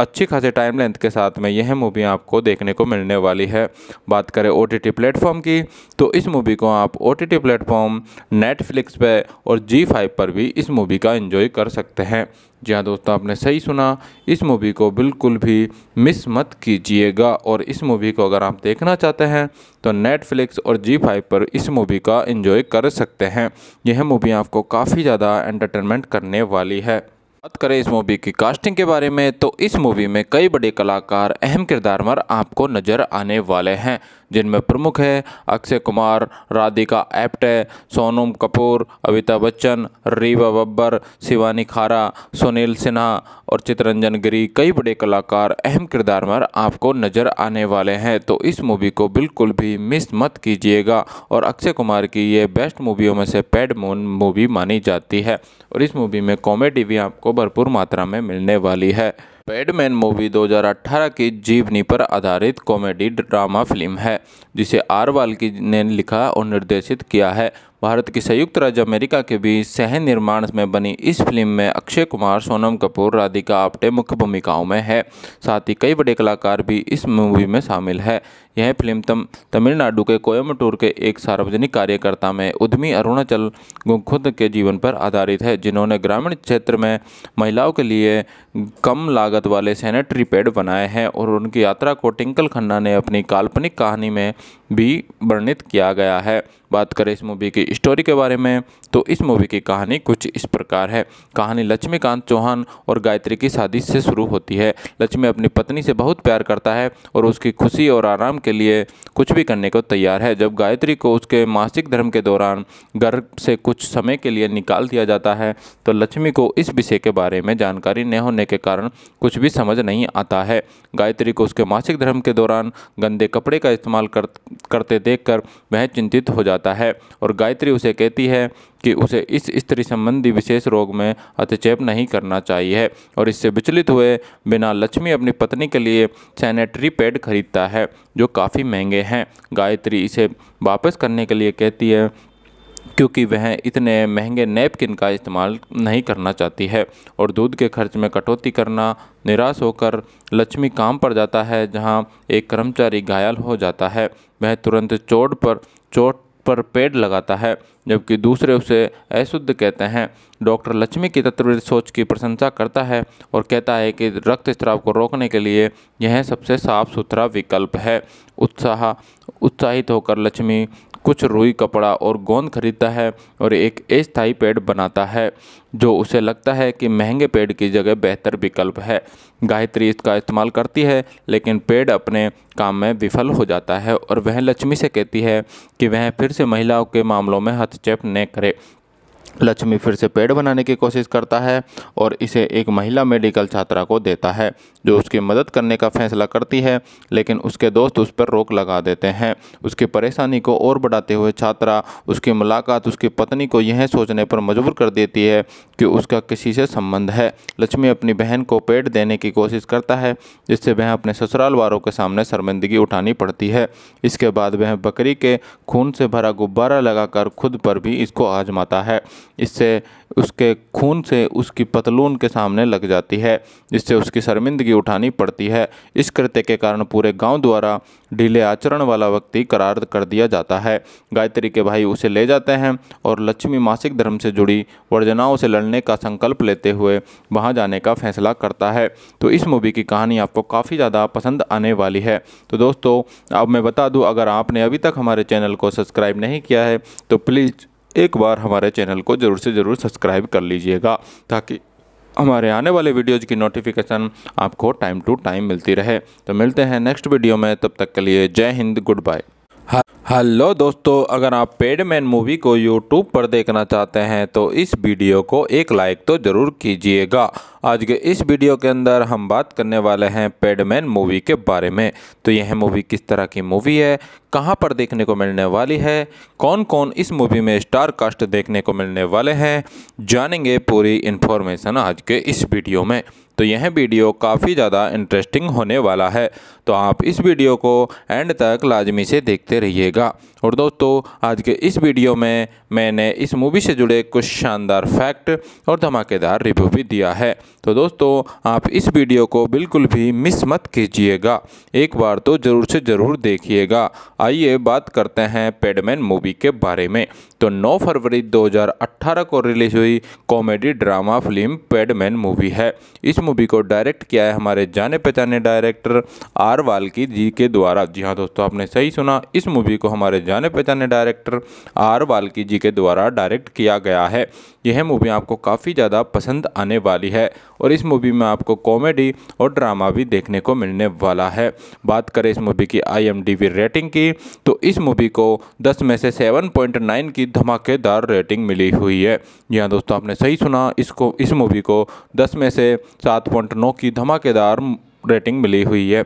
अच्छी खासी टाइम लेंथ के साथ में यह मूवी आपको देखने को मिलने वाली है बात करें ओ टी प्लेटफॉर्म की तो इस मूवी को आप O T T platform Netflix पर और जी फाइव पर भी इस मूवी का इन्जॉय कर सकते हैं जी हाँ दोस्तों आपने सही सुना इस मूवी को बिल्कुल भी मिस मत कीजिएगा और इस मूवी को अगर आप देखना चाहते हैं तो नेटफ्लिक्स और जी फाइव पर इस मूवी का एंजॉय कर सकते हैं यह मूवी आपको काफ़ी ज़्यादा एंटरटेनमेंट करने वाली है बात करें इस मूवी की कास्टिंग के बारे में तो इस मूवी में कई बड़े कलाकार अहम किरदार पर आपको नज़र आने वाले हैं जिनमें प्रमुख है अक्षय कुमार राधिका एप्टे सोनम कपूर अमिताभ बच्चन रीवा बब्बर शिवानी खारा सुनील सिन्हा और चितरंजन गिरी कई बड़े कलाकार अहम किरदार में आपको नज़र आने वाले हैं तो इस मूवी को बिल्कुल भी मिस मत कीजिएगा और अक्षय कुमार की ये बेस्ट मूवियों में से पैड मून मूवी मानी जाती है और इस मूवी में कॉमेडी भी आपको भरपूर मात्रा में मिलने वाली है पैडमैन मूवी 2018 की जीवनी पर आधारित कॉमेडी ड्रामा फिल्म है जिसे आरवाल की ने लिखा और निर्देशित किया है भारत की संयुक्त राज्य अमेरिका के बीच सह निर्माण में बनी इस फिल्म में अक्षय कुमार सोनम कपूर राधिका आप्टे मुख्य भूमिकाओं में है साथ ही कई बड़े कलाकार भी इस मूवी में शामिल है यह फिल्म तम तमिलनाडु के कोयमटूर के एक सार्वजनिक कार्यकर्ता में उद्यमी अरुणाचल खुद के जीवन पर आधारित है जिन्होंने ग्रामीण क्षेत्र में महिलाओं के लिए कम लागत वाले सैनिटरी पैड बनाए हैं और उनकी यात्रा को टिंकल खन्ना ने अपनी काल्पनिक कहानी में भी वर्णित किया गया है बात करें इस मूवी की स्टोरी के बारे में तो इस मूवी की कहानी कुछ इस प्रकार है कहानी लक्ष्मीकांत चौहान और गायत्री की शादी से शुरू होती है लक्ष्मी अपनी पत्नी से बहुत प्यार करता है और उसकी खुशी और आराम के लिए कुछ भी करने को तैयार है जब गायत्री को उसके मासिक धर्म के दौरान घर से कुछ समय के लिए निकाल दिया जाता है तो लक्ष्मी को इस विषय के बारे में जानकारी न होने के कारण कुछ भी समझ नहीं आता है गायत्री को उसके मासिक धर्म के दौरान गंदे कपड़े का इस्तेमाल कर करते देखकर वह चिंतित हो जाता है और गायत्री उसे कहती है कि उसे इस स्त्री संबंधी विशेष रोग में अतिचेप नहीं करना चाहिए और इससे विचलित हुए बिना लक्ष्मी अपनी पत्नी के लिए सैनिटरी पैड खरीदता है जो काफ़ी महंगे हैं गायत्री इसे वापस करने के लिए कहती है क्योंकि वह इतने महंगे नैपकिन का इस्तेमाल नहीं करना चाहती है और दूध के खर्च में कटौती करना निराश होकर लक्ष्मी काम पर जाता है जहां एक कर्मचारी घायल हो जाता है वह तुरंत चोट पर चोट पर पेड़ लगाता है जबकि दूसरे उसे अशुद्ध कहते हैं डॉक्टर लक्ष्मी की तत्व सोच की प्रशंसा करता है और कहता है कि रक्त स्त्राव को रोकने के लिए यह सबसे साफ सुथरा विकल्प है उत्साह उत्साहित होकर लक्ष्मी कुछ रुई कपड़ा और गोंद खरीदता है और एक अस्थायी पेड़ बनाता है जो उसे लगता है कि महंगे पेड़ की जगह बेहतर विकल्प है गायत्री इसका इस्तेमाल करती है लेकिन पेड़ अपने काम में विफल हो जाता है और वह लक्ष्मी से कहती है कि वह फिर से महिलाओं के मामलों में हस्तक्षेप न करे लक्ष्मी फिर से पेड़ बनाने की कोशिश करता है और इसे एक महिला मेडिकल छात्रा को देता है जो उसकी मदद करने का फैसला करती है लेकिन उसके दोस्त उस पर रोक लगा देते हैं उसकी परेशानी को और बढ़ाते हुए छात्रा उसकी मुलाकात उसकी पत्नी को यह सोचने पर मजबूर कर देती है कि उसका किसी से संबंध है लक्ष्मी अपनी बहन को पेड़ देने की कोशिश करता है जिससे वह अपने ससुराल वालों के सामने शर्मिंदगी उठानी पड़ती है इसके बाद वह बकरी के खून से भरा गुब्बारा लगाकर खुद पर भी इसको आजमाता है इससे उसके खून से उसकी पतलून के सामने लग जाती है जिससे उसकी शर्मिंदगी उठानी पड़ती है इस कृत्य के कारण पूरे गांव द्वारा ढीले आचरण वाला व्यक्ति करार कर दिया जाता है गायत्री के भाई उसे ले जाते हैं और लक्ष्मी मासिक धर्म से जुड़ी वर्जनाओं से लड़ने का संकल्प लेते हुए वहाँ जाने का फैसला करता है तो इस मूवी की कहानी आपको काफ़ी ज़्यादा पसंद आने वाली है तो दोस्तों अब मैं बता दूँ अगर आपने अभी तक हमारे चैनल को सब्सक्राइब नहीं किया है तो प्लीज़ एक बार हमारे चैनल को ज़रूर से ज़रूर सब्सक्राइब कर लीजिएगा ताकि हमारे आने वाले वीडियोज़ की नोटिफिकेशन आपको टाइम टू टाइम मिलती रहे तो मिलते हैं नेक्स्ट वीडियो में तब तक के लिए जय हिंद गुड बाय हेलो दोस्तों अगर आप पेडमैन मूवी को यूट्यूब पर देखना चाहते हैं तो इस वीडियो को एक लाइक तो ज़रूर कीजिएगा आज के इस वीडियो के अंदर हम बात करने वाले हैं पेडमैन मूवी के बारे में तो यह मूवी किस तरह की मूवी है कहां पर देखने को मिलने वाली है कौन कौन इस मूवी में स्टार कास्ट देखने को मिलने वाले हैं जानेंगे पूरी इन्फॉर्मेशन आज के इस वीडियो में तो यह वीडियो काफ़ी ज़्यादा इंटरेस्टिंग होने वाला है तो आप इस वीडियो को एंड तक लाजमी से देखते रहिएगा और दोस्तों आज के इस वीडियो में मैंने इस मूवी से जुड़े कुछ शानदार फैक्ट और धमाकेदार रिव्यू भी दिया है तो दोस्तों आप इस वीडियो को बिल्कुल भी मिस मत कीजिएगा एक बार तो ज़रूर से ज़रूर देखिएगा आइए बात करते हैं पेडमैन मूवी के बारे में तो 9 फरवरी 2018 को रिलीज हुई comedy drama film Padman movie है इस मूवी को डायरेक्ट किया है हमारे जाने पहचाने director R R Balki ji के द्वारा जी हाँ दोस्तों आपने सही सुना इस मूवी को हमारे जाने पहचाने डायरेक्टर आर वाल्की जी के द्वारा डायरेक्ट किया गया है यह मूवी आपको काफ़ी ज़्यादा पसंद आने वाली है और इस मूवी में आपको कॉमेडी और ड्रामा भी देखने को मिलने वाला है बात करें इस मूवी की आई रेटिंग की तो इस मूवी को दस में से सेवन की धमाकेदार रेटिंग मिली हुई है जी हाँ दोस्तों आपने सही सुना इसको इस मूवी को दस में से सात की धमाकेदार रेटिंग मिली हुई है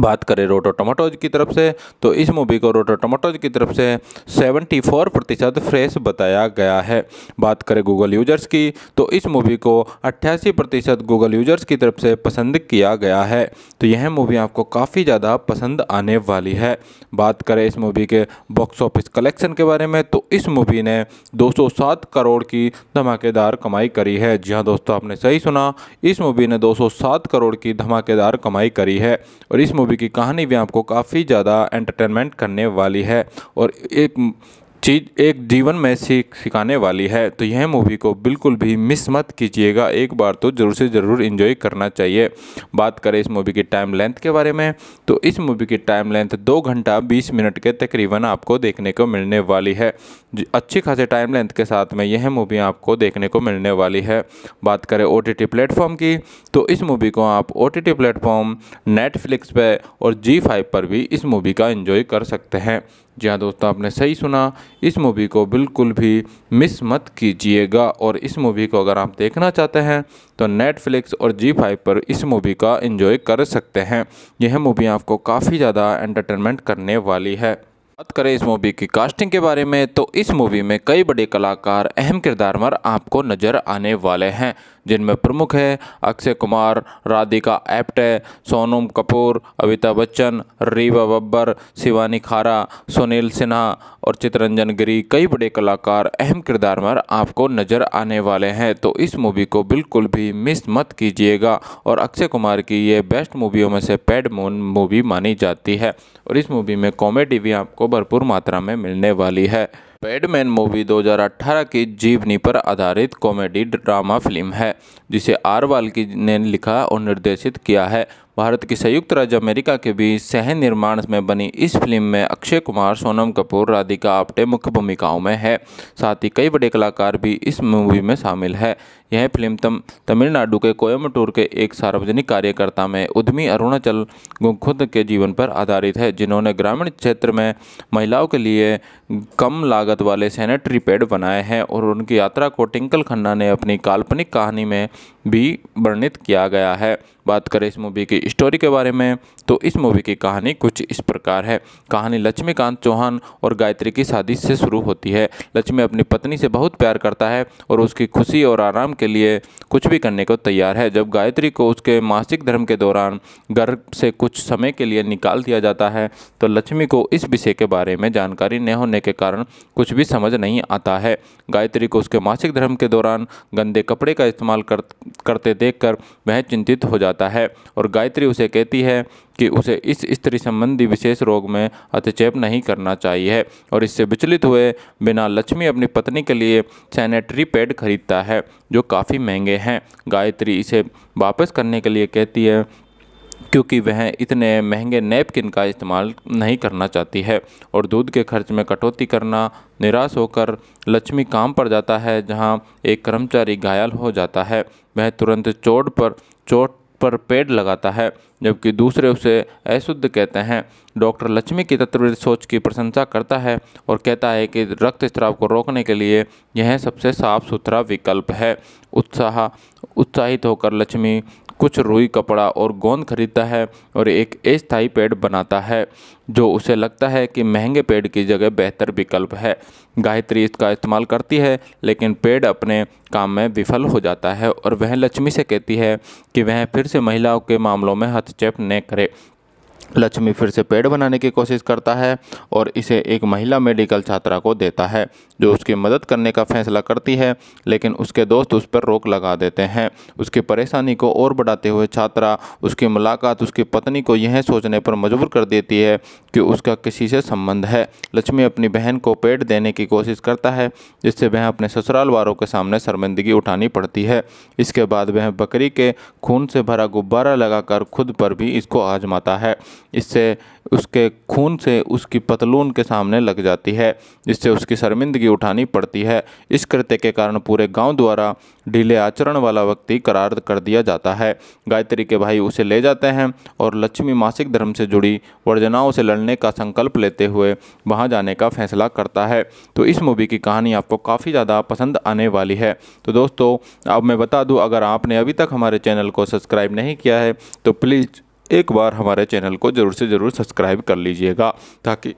बात करें रोटो टमाटोज की तरफ से तो इस मूवी को रोटो टमाटोज की तरफ से 74 प्रतिशत फ्रेश बताया गया है बात करें गूगल यूजर्स की तो इस मूवी को अट्ठासी प्रतिशत गूगल यूजर्स की तरफ से पसंद किया गया है तो यह मूवी आपको काफ़ी ज़्यादा पसंद आने वाली है बात करें इस मूवी के बॉक्स ऑफिस कलेक्शन के बारे में तो इस मूवी ने दो करोड़ की धमाकेदार कमाई करी है जी हाँ दोस्तों आपने सही सुना इस मूवी ने दो करोड़ की धमाकेदार कमाई करी है और इस मूवी की कहानी भी आपको काफ़ी ज़्यादा एंटरटेनमेंट करने वाली है और एक चीज़ एक जीवन में सीख सिखाने वाली है तो यह मूवी को बिल्कुल भी मिस मत कीजिएगा एक बार तो ज़रूर से ज़रूर इन्जॉय करना चाहिए बात करें इस मूवी की टाइम लेंथ के बारे में तो इस मूवी की टाइम लेंथ दो घंटा बीस मिनट के तकरीबन आपको देखने को मिलने वाली है अच्छी खासी टाइम लेंथ के साथ में यह मूवी आपको देखने को मिलने वाली है बात करें ओ टी प्लेटफॉर्म की तो इस मूवी को आप O T T platform Netflix पर और जी फाइव पर भी इस मूवी का इन्जॉय कर सकते हैं जी हाँ दोस्तों आपने सही सुना इस मूवी को बिल्कुल भी मिस मत कीजिएगा और इस मूवी को अगर आप देखना चाहते हैं तो नेटफ्लिक्स और जी फाइव पर इस मूवी का एंजॉय कर सकते हैं यह मूवी आपको काफ़ी ज़्यादा एंटरटेनमेंट करने वाली है बात करें इस मूवी की कास्टिंग के बारे में तो इस मूवी में कई बड़े कलाकार अहम किरदार पर आपको नज़र आने वाले हैं जिनमें प्रमुख है अक्षय कुमार राधिका एप्टे सोनम कपूर अमिताभ बच्चन रीवा बब्बर शिवानी खारा सुनील सिन्हा और चितरंजन गिरी कई बड़े कलाकार अहम किरदार में आपको नज़र आने वाले हैं तो इस मूवी को बिल्कुल भी मिस मत कीजिएगा और अक्षय कुमार की ये बेस्ट मूवियों में से पैड मून मूवी मानी जाती है और इस मूवी में कॉमेडी भी आपको भरपूर मात्रा में मिलने वाली है पैडमैन मूवी 2018 की जीवनी पर आधारित कॉमेडी ड्रामा फिल्म है जिसे आरवाल की ने लिखा और निर्देशित किया है भारत की संयुक्त राज्य अमेरिका के बीच सह निर्माण में बनी इस फिल्म में अक्षय कुमार सोनम कपूर राधिका आप्टे मुख्य भूमिकाओं में है साथ ही कई बड़े कलाकार भी इस मूवी में शामिल है यह फिल्म तम तमिलनाडु के कोयमटूर के एक सार्वजनिक कार्यकर्ता में उद्यमी अरुणाचल खुद के जीवन पर आधारित है जिन्होंने ग्रामीण क्षेत्र में महिलाओं के लिए कम लागत वाले सैनिटरी पैड बनाए हैं और उनकी यात्रा को टिंकल खन्ना ने अपनी काल्पनिक कहानी में भी वर्णित किया गया है बात करें इस मूवी की स्टोरी के बारे में तो इस मूवी की कहानी कुछ इस प्रकार है कहानी लक्ष्मीकांत चौहान और गायत्री की शादी से शुरू होती है लक्ष्मी अपनी पत्नी से बहुत प्यार करता है और उसकी खुशी और आराम के लिए कुछ भी करने को तैयार है जब गायत्री को उसके मासिक धर्म के दौरान घर से कुछ समय के लिए निकाल दिया जाता है तो लक्ष्मी को इस विषय के बारे में जानकारी न होने के कारण कुछ भी समझ नहीं आता है गायत्री को उसके मासिक धर्म के दौरान गंदे कपड़े का इस्तेमाल कर, करते देखकर वह चिंतित हो जाता है और गायत्री उसे कहती है कि उसे इस स्त्री संबंधी विशेष रोग में अतिचेप नहीं करना चाहिए और इससे विचलित हुए बिना लक्ष्मी अपनी पत्नी के लिए सैनिटरी पैड खरीदता है जो काफ़ी महंगे हैं गायत्री इसे वापस करने के लिए कहती है क्योंकि वह इतने महंगे नैपकिन का इस्तेमाल नहीं करना चाहती है और दूध के खर्च में कटौती करना निराश होकर लक्ष्मी काम पर जाता है जहां एक कर्मचारी घायल हो जाता है वह तुरंत चोट पर चोट पर पेड़ लगाता है जबकि दूसरे उसे अशुद्ध कहते हैं डॉक्टर लक्ष्मी की तत्व सोच की प्रशंसा करता है और कहता है कि रक्त स्त्राव को रोकने के लिए यह सबसे साफ सुथरा विकल्प है उत्साह उत्साहित होकर लक्ष्मी कुछ रुई कपड़ा और गोंद खरीदता है और एक अस्थायी पेड़ बनाता है जो उसे लगता है कि महंगे पेड़ की जगह बेहतर विकल्प है गायत्री इसका इस्तेमाल करती है लेकिन पेड़ अपने काम में विफल हो जाता है और वह लक्ष्मी से कहती है कि वह फिर से महिलाओं के मामलों में हस्तक्षेप न करे लक्ष्मी फिर से पेड़ बनाने की कोशिश करता है और इसे एक महिला मेडिकल छात्रा को देता है जो उसकी मदद करने का फैसला करती है लेकिन उसके दोस्त उस पर रोक लगा देते हैं उसकी परेशानी को और बढ़ाते हुए छात्रा उसकी मुलाकात उसकी पत्नी को यह सोचने पर मजबूर कर देती है कि उसका किसी से संबंध है लक्ष्मी अपनी बहन को पेड़ देने की कोशिश करता है जिससे वह अपने ससुराल वालों के सामने शर्मिंदगी उठानी पड़ती है इसके बाद वह बकरी के खून से भरा गुब्बारा लगाकर खुद पर भी इसको आजमाता है इससे उसके खून से उसकी पतलून के सामने लग जाती है इससे उसकी शर्मिंदगी उठानी पड़ती है इस कृत्य के कारण पूरे गांव द्वारा ढीले आचरण वाला व्यक्ति करार कर दिया जाता है गायत्री के भाई उसे ले जाते हैं और लक्ष्मी मासिक धर्म से जुड़ी वर्जनाओं से लड़ने का संकल्प लेते हुए वहाँ जाने का फैसला करता है तो इस मूवी की कहानी आपको काफ़ी ज़्यादा पसंद आने वाली है तो दोस्तों अब मैं बता दूँ अगर आपने अभी तक हमारे चैनल को सब्सक्राइब नहीं किया है तो प्लीज़ एक बार हमारे चैनल को ज़रूर से ज़रूर सब्सक्राइब कर लीजिएगा ताकि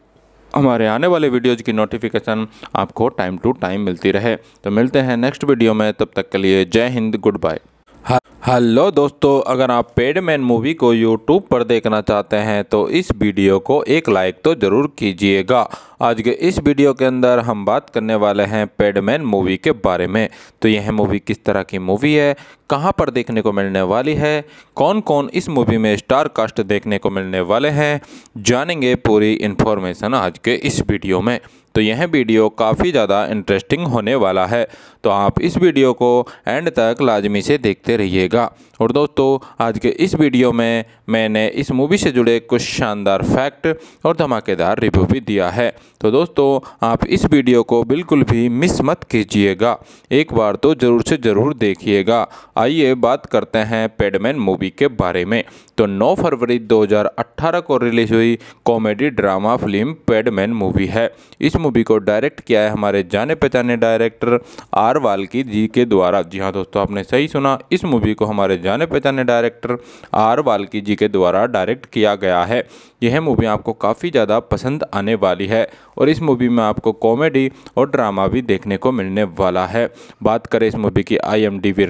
हमारे आने वाले वीडियोज़ की नोटिफिकेशन आपको टाइम टू टाइम मिलती रहे तो मिलते हैं नेक्स्ट वीडियो में तब तक के लिए जय हिंद गुड बाय हेलो दोस्तों अगर आप पेडमैन मूवी को यूट्यूब पर देखना चाहते हैं तो इस वीडियो को एक लाइक तो ज़रूर कीजिएगा आज के इस वीडियो के अंदर हम बात करने वाले हैं पेडमैन मूवी के बारे में तो यह मूवी किस तरह की मूवी है कहां पर देखने को मिलने वाली है कौन कौन इस मूवी में स्टार कास्ट देखने को मिलने वाले हैं जानेंगे पूरी इन्फॉर्मेशन आज के इस वीडियो में तो यह वीडियो काफ़ी ज़्यादा इंटरेस्टिंग होने वाला है तो आप इस वीडियो को एंड तक लाजमी से देखते रहिएगा और दोस्तों आज के इस वीडियो में मैंने इस मूवी से जुड़े कुछ शानदार फैक्ट और धमाकेदार रिव्यू भी दिया है तो दोस्तों आप इस वीडियो को बिल्कुल भी मिस मत कीजिएगा एक बार तो ज़रूर से ज़रूर देखिएगा आइए बात करते हैं पेडमैन मूवी के बारे में तो 9 फरवरी 2018 को रिलीज़ हुई comedy drama film Padman movie है इस मूवी को डायरेक्ट किया है हमारे जाने पहचाने डायरेक्टर आर वाल्की जी के द्वारा जी हाँ दोस्तों आपने सही सुना इस मूवी को हमारे जाने पहचाने डायरेक्टर आर वाल्की जी के द्वारा डायरेक्ट किया गया है यह मूवी आपको काफ़ी ज़्यादा पसंद आने वाली है और इस मूवी में आपको कॉमेडी और ड्रामा भी देखने को मिलने वाला है बात करें इस मूवी की आई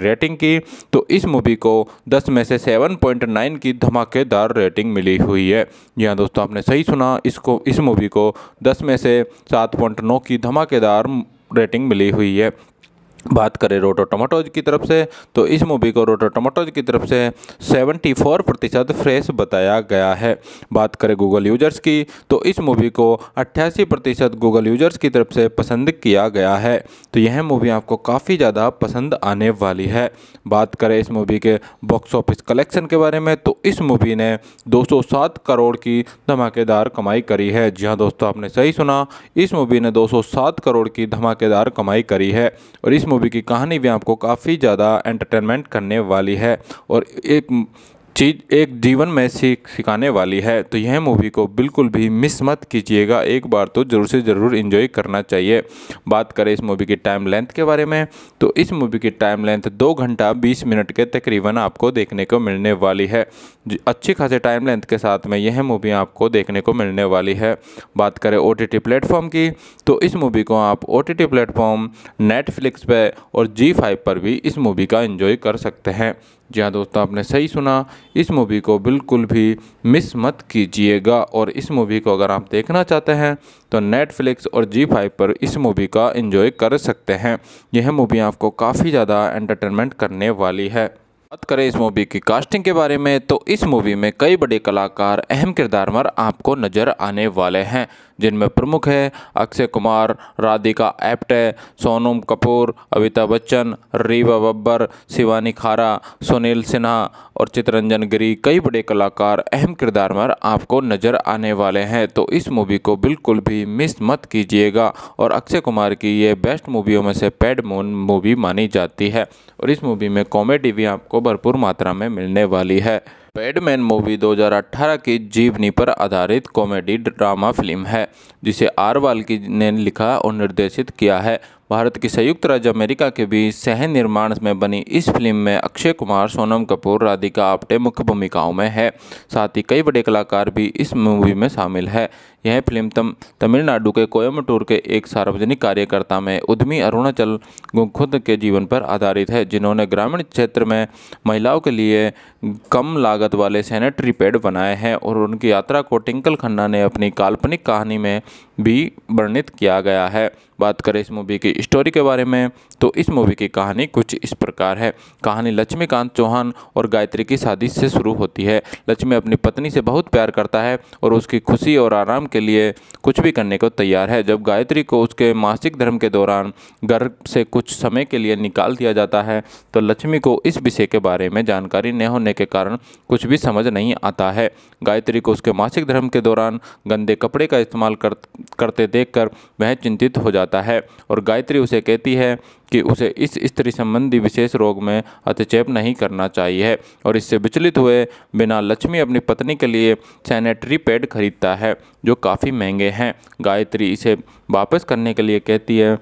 रेटिंग की तो इस मूवी को 10 में से 7.9 की धमाकेदार रेटिंग मिली हुई है जी हाँ दोस्तों आपने सही सुना इसको इस मूवी को 10 में से 7.9 की धमाकेदार रेटिंग मिली हुई है बात करें रोटो टमाटोज की तरफ से तो इस मूवी को रोटो टमाटोज की तरफ से 74 प्रतिशत फ्रेश बताया गया है बात करें गूगल यूजर्स की तो इस मूवी को 88 प्रतिशत गूगल यूजर्स की तरफ से पसंद किया गया है तो यह मूवी आपको काफ़ी ज़्यादा पसंद आने वाली है बात करें इस मूवी के बॉक्स ऑफिस कलेक्शन के बारे में तो इस मूवी ने दो करोड़ की धमाकेदार कमाई करी है जी हाँ दोस्तों आपने सही सुना इस मूवी ने दो करोड़ की धमाकेदार कमाई करी है और इस मूवी की कहानी भी आपको काफ़ी ज़्यादा एंटरटेनमेंट करने वाली है और एक चीज़ एक जीवन में सीख सिखाने वाली है तो यह मूवी को बिल्कुल भी मिस मत कीजिएगा एक बार तो ज़रूर से ज़रूर इन्जॉय करना चाहिए बात करें इस मूवी की टाइम लेंथ के बारे में तो इस मूवी की टाइम लेंथ दो घंटा बीस मिनट के तकरीबन आपको देखने को मिलने वाली है अच्छी खासी टाइम लेंथ के साथ में यह मूवी आपको देखने को मिलने वाली है बात करें ओ टी प्लेटफॉर्म की तो इस मूवी को आप ओ टी प्लेटफॉर्म नेटफ्लिक्स पर और जी फाइव पर भी इस मूवी का इन्जॉय कर सकते हैं जी हाँ दोस्तों आपने सही सुना इस मूवी को बिल्कुल भी मिस मत कीजिएगा और इस मूवी को अगर आप देखना चाहते हैं तो नेटफ्लिक्स और जी फाइव पर इस मूवी का एंजॉय कर सकते हैं यह मूवी आपको काफ़ी ज़्यादा एंटरटेनमेंट करने वाली है बात करें इस मूवी की कास्टिंग के बारे में तो इस मूवी में कई बड़े कलाकार अहम किरदार मर आपको नज़र आने वाले हैं जिनमें प्रमुख है अक्षय कुमार राधिका एप्टे सोनम कपूर अमिताभ बच्चन रीवा बब्बर शिवानी खारा सुनील सिन्हा और चितरंजन गिरी कई बड़े कलाकार अहम किरदार में आपको नज़र आने वाले हैं तो इस मूवी को बिल्कुल भी मिस मत कीजिएगा और अक्षय कुमार की ये बेस्ट मूवियों में से पैड मून मूवी मानी जाती है और इस मूवी में कॉमेडी भी आपको भरपूर मात्रा में मिलने वाली है पैडमैन मूवी 2018 की जीवनी पर आधारित कॉमेडी ड्रामा फिल्म है जिसे आर वाल्की ने लिखा और निर्देशित किया है भारत की संयुक्त राज्य अमेरिका के बीच सह निर्माण में बनी इस फिल्म में अक्षय कुमार सोनम कपूर राधिका आप्टे मुख्य भूमिकाओं में है साथ ही कई बड़े कलाकार भी इस मूवी में शामिल है यह फिल्म तम तमिलनाडु के कोयमटूर के एक सार्वजनिक कार्यकर्ता में उद्यमी अरुणाचल खुद के जीवन पर आधारित है जिन्होंने ग्रामीण क्षेत्र में महिलाओं के लिए कम लागत वाले सैनिटरी पैड बनाए हैं और उनकी यात्रा को टिंकल खन्ना ने अपनी काल्पनिक कहानी में भी वर्णित किया गया है बात करें इस मूवी की स्टोरी के बारे में तो इस मूवी की कहानी कुछ इस प्रकार है कहानी लक्ष्मीकांत चौहान और गायत्री की शादी से शुरू होती है लक्ष्मी अपनी पत्नी से बहुत प्यार करता है और उसकी खुशी और आराम के लिए कुछ भी करने को तैयार है जब गायत्री को उसके मासिक धर्म के दौरान गर्भ से कुछ समय के लिए निकाल दिया जाता है तो लक्ष्मी को इस विषय के बारे में जानकारी न होने के कारण कुछ भी समझ नहीं आता है गायत्री को उसके मासिक धर्म के दौरान गंदे कपड़े का इस्तेमाल कर, करते देख वह चिंतित हो जाता है और गायत्री उसे कहती है कि उसे इस स्त्री संबंधी विशेष रोग में अतिचेप नहीं करना चाहिए और इससे विचलित हुए बिना लक्ष्मी अपनी पत्नी के लिए सैनिटरी पैड खरीदता है जो काफ़ी महंगे हैं गायत्री इसे वापस करने के लिए कहती है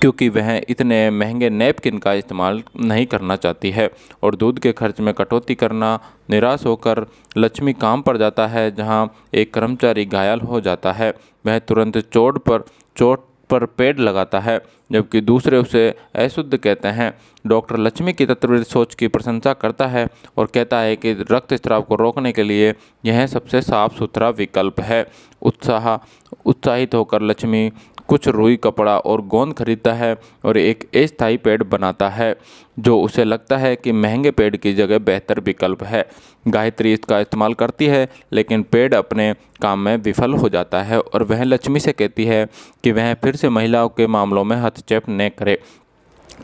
क्योंकि वह इतने महंगे नैपकिन का इस्तेमाल नहीं करना चाहती है और दूध के खर्च में कटौती करना निराश होकर लक्ष्मी काम पर जाता है जहां एक कर्मचारी घायल हो जाता है वह तुरंत चोट पर चोट पर पेड़ लगाता है जबकि दूसरे उसे अशुद्ध कहते हैं डॉक्टर लक्ष्मी की तत्व सोच की प्रशंसा करता है और कहता है कि रक्त स्त्राव को रोकने के लिए यह सबसे साफ सुथरा विकल्प है उत्साह उत्साहित होकर लक्ष्मी कुछ रुई कपड़ा और गोंद खरीदता है और एक अस्थायी पेड़ बनाता है जो उसे लगता है कि महंगे पेड़ की जगह बेहतर विकल्प है गायत्री इसका इस्तेमाल करती है लेकिन पेड़ अपने काम में विफल हो जाता है और वह लक्ष्मी से कहती है कि वह फिर से महिलाओं के मामलों में हस्तक्षेप न करे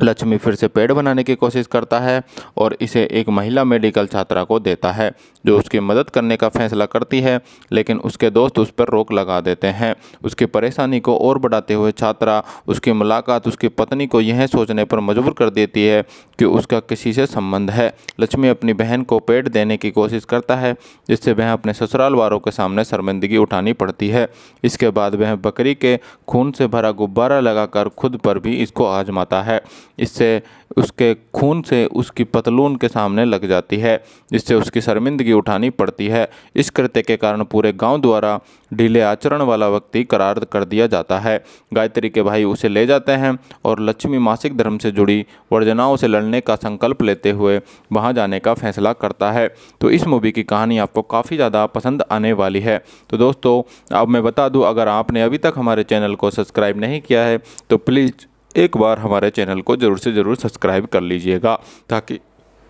लक्ष्मी फिर से पेड़ बनाने की कोशिश करता है और इसे एक महिला मेडिकल छात्रा को देता है जो उसकी मदद करने का फैसला करती है लेकिन उसके दोस्त उस पर रोक लगा देते हैं उसकी परेशानी को और बढ़ाते हुए छात्रा उसकी मुलाकात उसकी पत्नी को यह सोचने पर मजबूर कर देती है कि उसका किसी से संबंध है लक्ष्मी अपनी बहन को पेड़ देने की कोशिश करता है जिससे वह अपने ससुराल वालों के सामने शर्मिंदगी उठानी पड़ती है इसके बाद वह बकरी के खून से भरा गुब्बारा लगाकर खुद पर भी इसको आजमाता है इससे उसके खून से उसकी पतलून के सामने लग जाती है इससे उसकी शर्मिंदगी उठानी पड़ती है इस कृत्य के कारण पूरे गांव द्वारा ढीले आचरण वाला व्यक्ति करार कर दिया जाता है गायत्री के भाई उसे ले जाते हैं और लक्ष्मी मासिक धर्म से जुड़ी वर्जनाओं से लड़ने का संकल्प लेते हुए वहाँ जाने का फैसला करता है तो इस मूवी की कहानी आपको काफ़ी ज़्यादा पसंद आने वाली है तो दोस्तों अब मैं बता दूँ अगर आपने अभी तक हमारे चैनल को सब्सक्राइब नहीं किया है तो प्लीज़ एक बार हमारे चैनल को ज़रूर से ज़रूर सब्सक्राइब कर लीजिएगा ताकि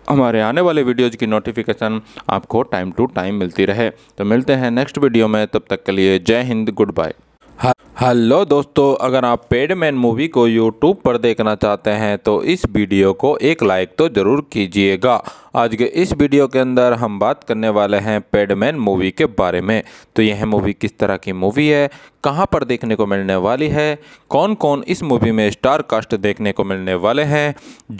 हमारे आने वाले वीडियोज़ की नोटिफिकेशन आपको टाइम टू टाइम मिलती रहे तो मिलते हैं नेक्स्ट वीडियो में तब तक के लिए जय हिंद गुड बाय हेलो दोस्तों अगर आप पेडमैन मूवी को यूट्यूब पर देखना चाहते हैं तो इस वीडियो को एक लाइक तो ज़रूर कीजिएगा आज के इस वीडियो के अंदर हम बात करने वाले हैं पेडमैन मूवी के बारे में तो यह मूवी किस तरह की मूवी है कहां पर देखने को मिलने वाली है कौन कौन इस मूवी में स्टार कास्ट देखने को मिलने वाले हैं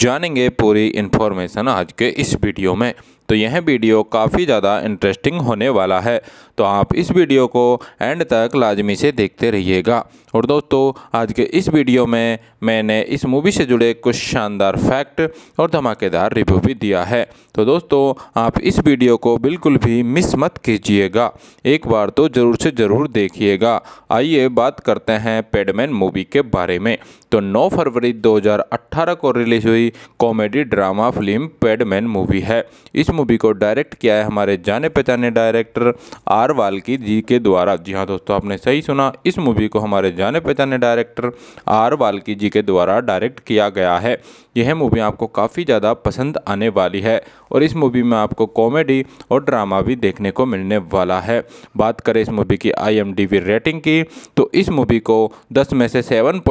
जानेंगे पूरी इन्फॉर्मेशन आज के इस वीडियो में तो यह वीडियो काफ़ी ज़्यादा इंटरेस्टिंग होने वाला है तो आप इस वीडियो को एंड तक लाजमी से देखते रहिएगा और दोस्तों आज के इस वीडियो में मैंने इस मूवी से जुड़े कुछ शानदार फैक्ट और धमाकेदार रिव्यू भी दिया है तो दोस्तों आप इस वीडियो को बिल्कुल भी मिस मत कीजिएगा एक बार तो ज़रूर से ज़रूर देखिएगा आइए बात करते हैं पेडमैन मूवी के बारे में तो 9 फरवरी 2018 को रिलीज़ हुई comedy drama film Padman movie है इस मूवी को डायरेक्ट किया है हमारे जाने पहचाने डायरेक्टर आर आर की जी के द्वारा जी हाँ दोस्तों आपने सही सुना इस मूवी को हमारे जाने पहचाने डायरेक्टर आर वाल्की जी के द्वारा डायरेक्ट किया गया है यह मूवी आपको काफ़ी ज़्यादा पसंद आने वाली है और इस मूवी में आपको कॉमेडी और ड्रामा भी देखने को मिलने वाला है बात करें इस मूवी की आई रेटिंग की तो इस मूवी को दस में से सेवन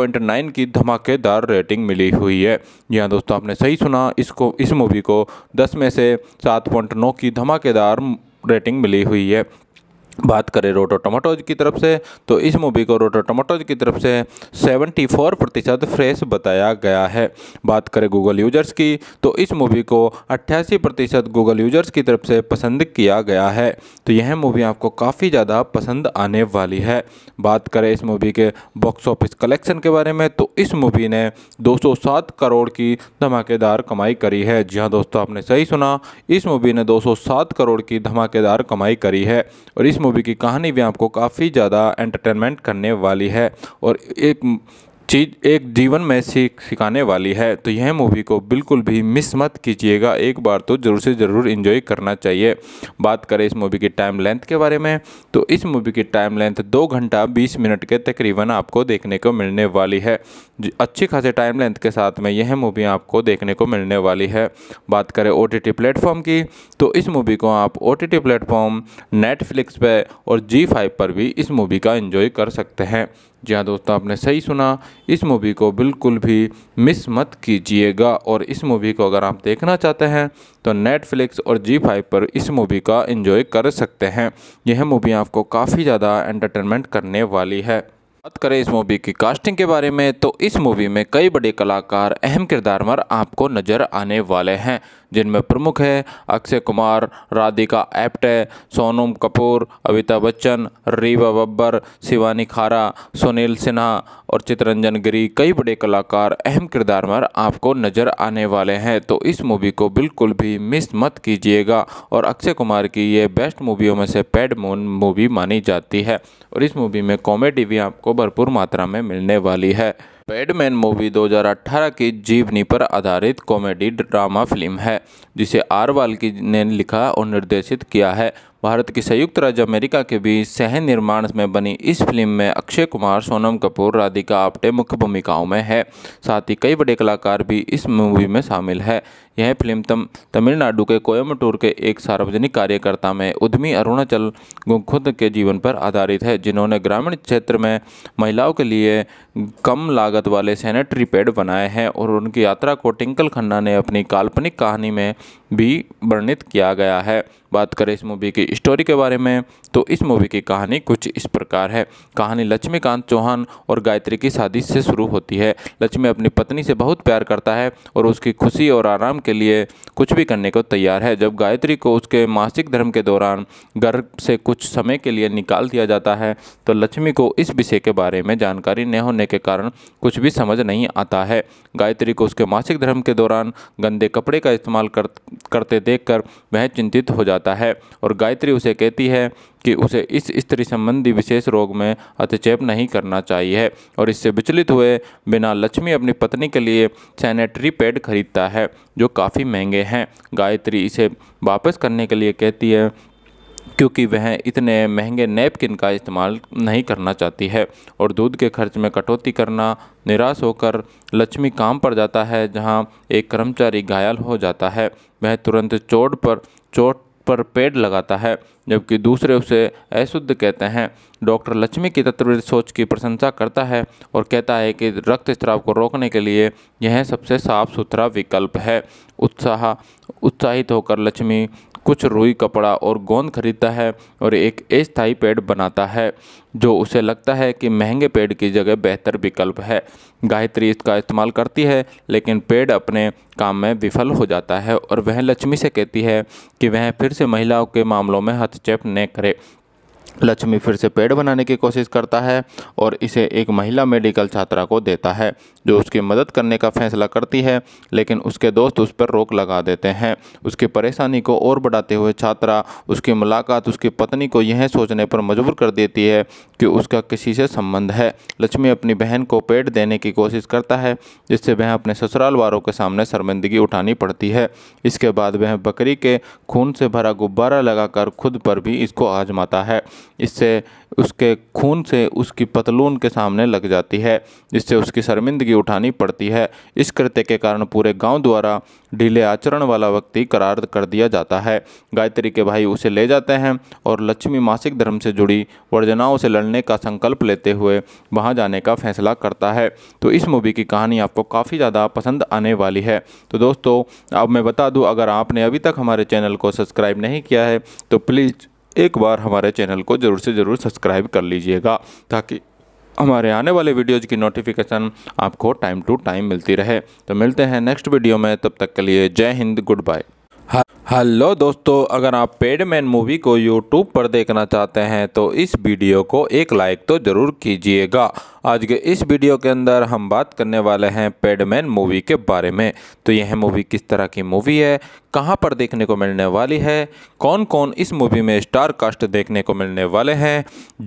की धमाकेदार रेटिंग मिली हुई है जी हाँ दोस्तों आपने सही सुना इसको इस मूवी को दस में से सात की धमाकेदार रेटिंग मिली हुई है बात करें रोटो टमाटोज की तरफ से तो इस मूवी को रोटो टमाटोज की तरफ से 74 प्रतिशत फ्रेश बताया गया है बात करें गूगल यूजर्स की तो इस मूवी को अट्ठासी प्रतिशत गूगल यूजर्स की तरफ से पसंद किया गया है तो यह मूवी आपको काफ़ी ज़्यादा पसंद आने वाली है बात करें इस मूवी के बॉक्स ऑफिस कलेक्शन के बारे में तो इस मूवी ने दो करोड़ की धमाकेदार कमाई करी है जी हाँ दोस्तों आपने सही सुना इस मूवी ने दो करोड़ की धमाकेदार कमाई करी है और इस मूवी की कहानी भी आपको काफ़ी ज़्यादा एंटरटेनमेंट करने वाली है और एक चीज़ एक जीवन में सीख सिखाने वाली है तो यह मूवी को बिल्कुल भी मिस मत कीजिएगा एक बार तो ज़रूर से ज़रूर इन्जॉय करना चाहिए बात करें इस मूवी की टाइम लेंथ के बारे में तो इस मूवी की टाइम लेंथ दो घंटा बीस मिनट के तकरीबन आपको देखने को मिलने वाली है अच्छी खासे टाइम लेंथ के साथ में यह मूवी आपको देखने को मिलने वाली है बात करें ओ टी प्लेटफॉर्म की तो इस मूवी को आप ओ टी प्लेटफॉर्म नेटफ्लिक्स पर और जी फाइव पर भी इस मूवी का इन्जॉय कर सकते हैं जी हाँ दोस्तों आपने सही सुना इस मूवी को बिल्कुल भी मिस मत कीजिएगा और इस मूवी को अगर आप देखना चाहते हैं तो नेटफ्लिक्स और जी फाइव पर इस मूवी का एंजॉय कर सकते हैं यह मूवी आपको काफ़ी ज़्यादा एंटरटेनमेंट करने वाली है बात करें इस मूवी की कास्टिंग के बारे में तो इस मूवी में कई बड़े कलाकार अहम किरदार मर आपको नज़र आने वाले हैं जिनमें प्रमुख है अक्षय कुमार राधिका एप्टे सोनम कपूर अमिताभ बच्चन रीवा बब्बर शिवानी खारा सुनील सिन्हा और चितरंजन गिरी कई बड़े कलाकार अहम किरदार में आपको नज़र आने वाले हैं तो इस मूवी को बिल्कुल भी मिस मत कीजिएगा और अक्षय कुमार की ये बेस्ट मूवियों में से पैड मून मूवी मानी जाती है और इस मूवी में कॉमेडी भी आपको भरपूर मात्रा में मिलने वाली है पैडमैन मूवी 2018 की जीवनी पर आधारित कॉमेडी ड्रामा फिल्म है जिसे आरवाल की ने लिखा और निर्देशित किया है भारत की संयुक्त राज्य अमेरिका के बीच सह निर्माण में बनी इस फिल्म में अक्षय कुमार सोनम कपूर राधिका आप्टे मुख्य भूमिकाओं में है साथ ही कई बड़े कलाकार भी इस मूवी में शामिल है यह फिल्म तम तमिलनाडु के कोयमटूर के एक सार्वजनिक कार्यकर्ता में उद्यमी अरुणाचल खुद के जीवन पर आधारित है जिन्होंने ग्रामीण क्षेत्र में महिलाओं के लिए कम लागत वाले सैनिटरी पैड बनाए हैं और उनकी यात्रा को टिंकल खन्ना ने अपनी काल्पनिक कहानी में भी वर्णित किया गया है बात करें इस मूवी की स्टोरी के बारे में तो इस मूवी की कहानी कुछ इस प्रकार है कहानी लक्ष्मीकांत चौहान और गायत्री की शादी से शुरू होती है लक्ष्मी अपनी पत्नी से बहुत प्यार करता है और उसकी खुशी और आराम के लिए कुछ भी करने को तैयार है जब गायत्री को उसके मासिक धर्म के दौरान घर से कुछ समय के लिए निकाल दिया जाता है तो लक्ष्मी को इस विषय के बारे में जानकारी न होने के कारण कुछ भी समझ नहीं आता है गायत्री को उसके मासिक धर्म के दौरान गंदे कपड़े का इस्तेमाल कर करते देखकर वह चिंतित हो जाता है और गायत्री उसे कहती है कि उसे इस स्त्री संबंधी विशेष रोग में अतिचेप नहीं करना चाहिए और इससे विचलित हुए बिना लक्ष्मी अपनी पत्नी के लिए सैनिटरी पैड खरीदता है जो काफ़ी महंगे हैं गायत्री इसे वापस करने के लिए कहती है क्योंकि वह इतने महंगे नैपकिन का इस्तेमाल नहीं करना चाहती है और दूध के खर्च में कटौती करना निराश होकर लक्ष्मी काम पर जाता है जहां एक कर्मचारी घायल हो जाता है वह तुरंत चोट पर चोट पर पेड़ लगाता है जबकि दूसरे उसे अशुद्ध कहते हैं डॉक्टर लक्ष्मी की तत्वित सोच की प्रशंसा करता है और कहता है कि रक्त स्त्राव को रोकने के लिए यह सबसे साफ सुथरा विकल्प है उत्साह उत्साहित होकर लक्ष्मी कुछ रुई कपड़ा और गोंद खरीदता है और एक अस्थायी पेड़ बनाता है जो उसे लगता है कि महंगे पेड़ की जगह बेहतर विकल्प है गायत्री इसका इस्तेमाल करती है लेकिन पेड़ अपने काम में विफल हो जाता है और वह लक्ष्मी से कहती है कि वह फिर से महिलाओं के मामलों में हस्तक्षेप न करे लक्ष्मी फिर से पेड़ बनाने की कोशिश करता है और इसे एक महिला मेडिकल छात्रा को देता है जो उसकी मदद करने का फैसला करती है लेकिन उसके दोस्त उस पर रोक लगा देते हैं उसकी परेशानी को और बढ़ाते हुए छात्रा उसकी मुलाकात उसकी पत्नी को यह सोचने पर मजबूर कर देती है कि उसका किसी से संबंध है लक्ष्मी अपनी बहन को पेट देने की कोशिश करता है जिससे वह अपने ससुराल वालों के सामने शर्मिंदगी उठानी पड़ती है इसके बाद वह बकरी के खून से भरा गुब्बारा लगाकर खुद पर भी इसको आजमाता है इससे उसके खून से उसकी पतलून के सामने लग जाती है जिससे उसकी शर्मिंदगी उठानी पड़ती है इस कृत्य के कारण पूरे गांव द्वारा ढीले आचरण वाला व्यक्ति करार कर दिया जाता है गायत्री के भाई उसे ले जाते हैं और लक्ष्मी मासिक धर्म से जुड़ी वर्जनाओं से लड़ने का संकल्प लेते हुए वहाँ जाने का फैसला करता है तो इस मूवी की कहानी आपको काफ़ी ज़्यादा पसंद आने वाली है तो दोस्तों अब मैं बता दूँ अगर आपने अभी तक हमारे चैनल को सब्सक्राइब नहीं किया है तो प्लीज़ एक बार हमारे चैनल को ज़रूर से ज़रूर सब्सक्राइब कर लीजिएगा ताकि हमारे आने वाले वीडियोज़ की नोटिफिकेशन आपको टाइम टू टाइम मिलती रहे तो मिलते हैं नेक्स्ट वीडियो में तब तक के लिए जय हिंद गुड बाय हेलो दोस्तों अगर आप पेडमैन मूवी को यूट्यूब पर देखना चाहते हैं तो इस वीडियो को एक लाइक तो ज़रूर कीजिएगा आज के इस वीडियो के अंदर हम बात करने वाले हैं पेडमैन मूवी के बारे में तो यह मूवी किस तरह की मूवी है कहां पर देखने को मिलने वाली है कौन कौन इस मूवी में स्टार कास्ट देखने को मिलने वाले हैं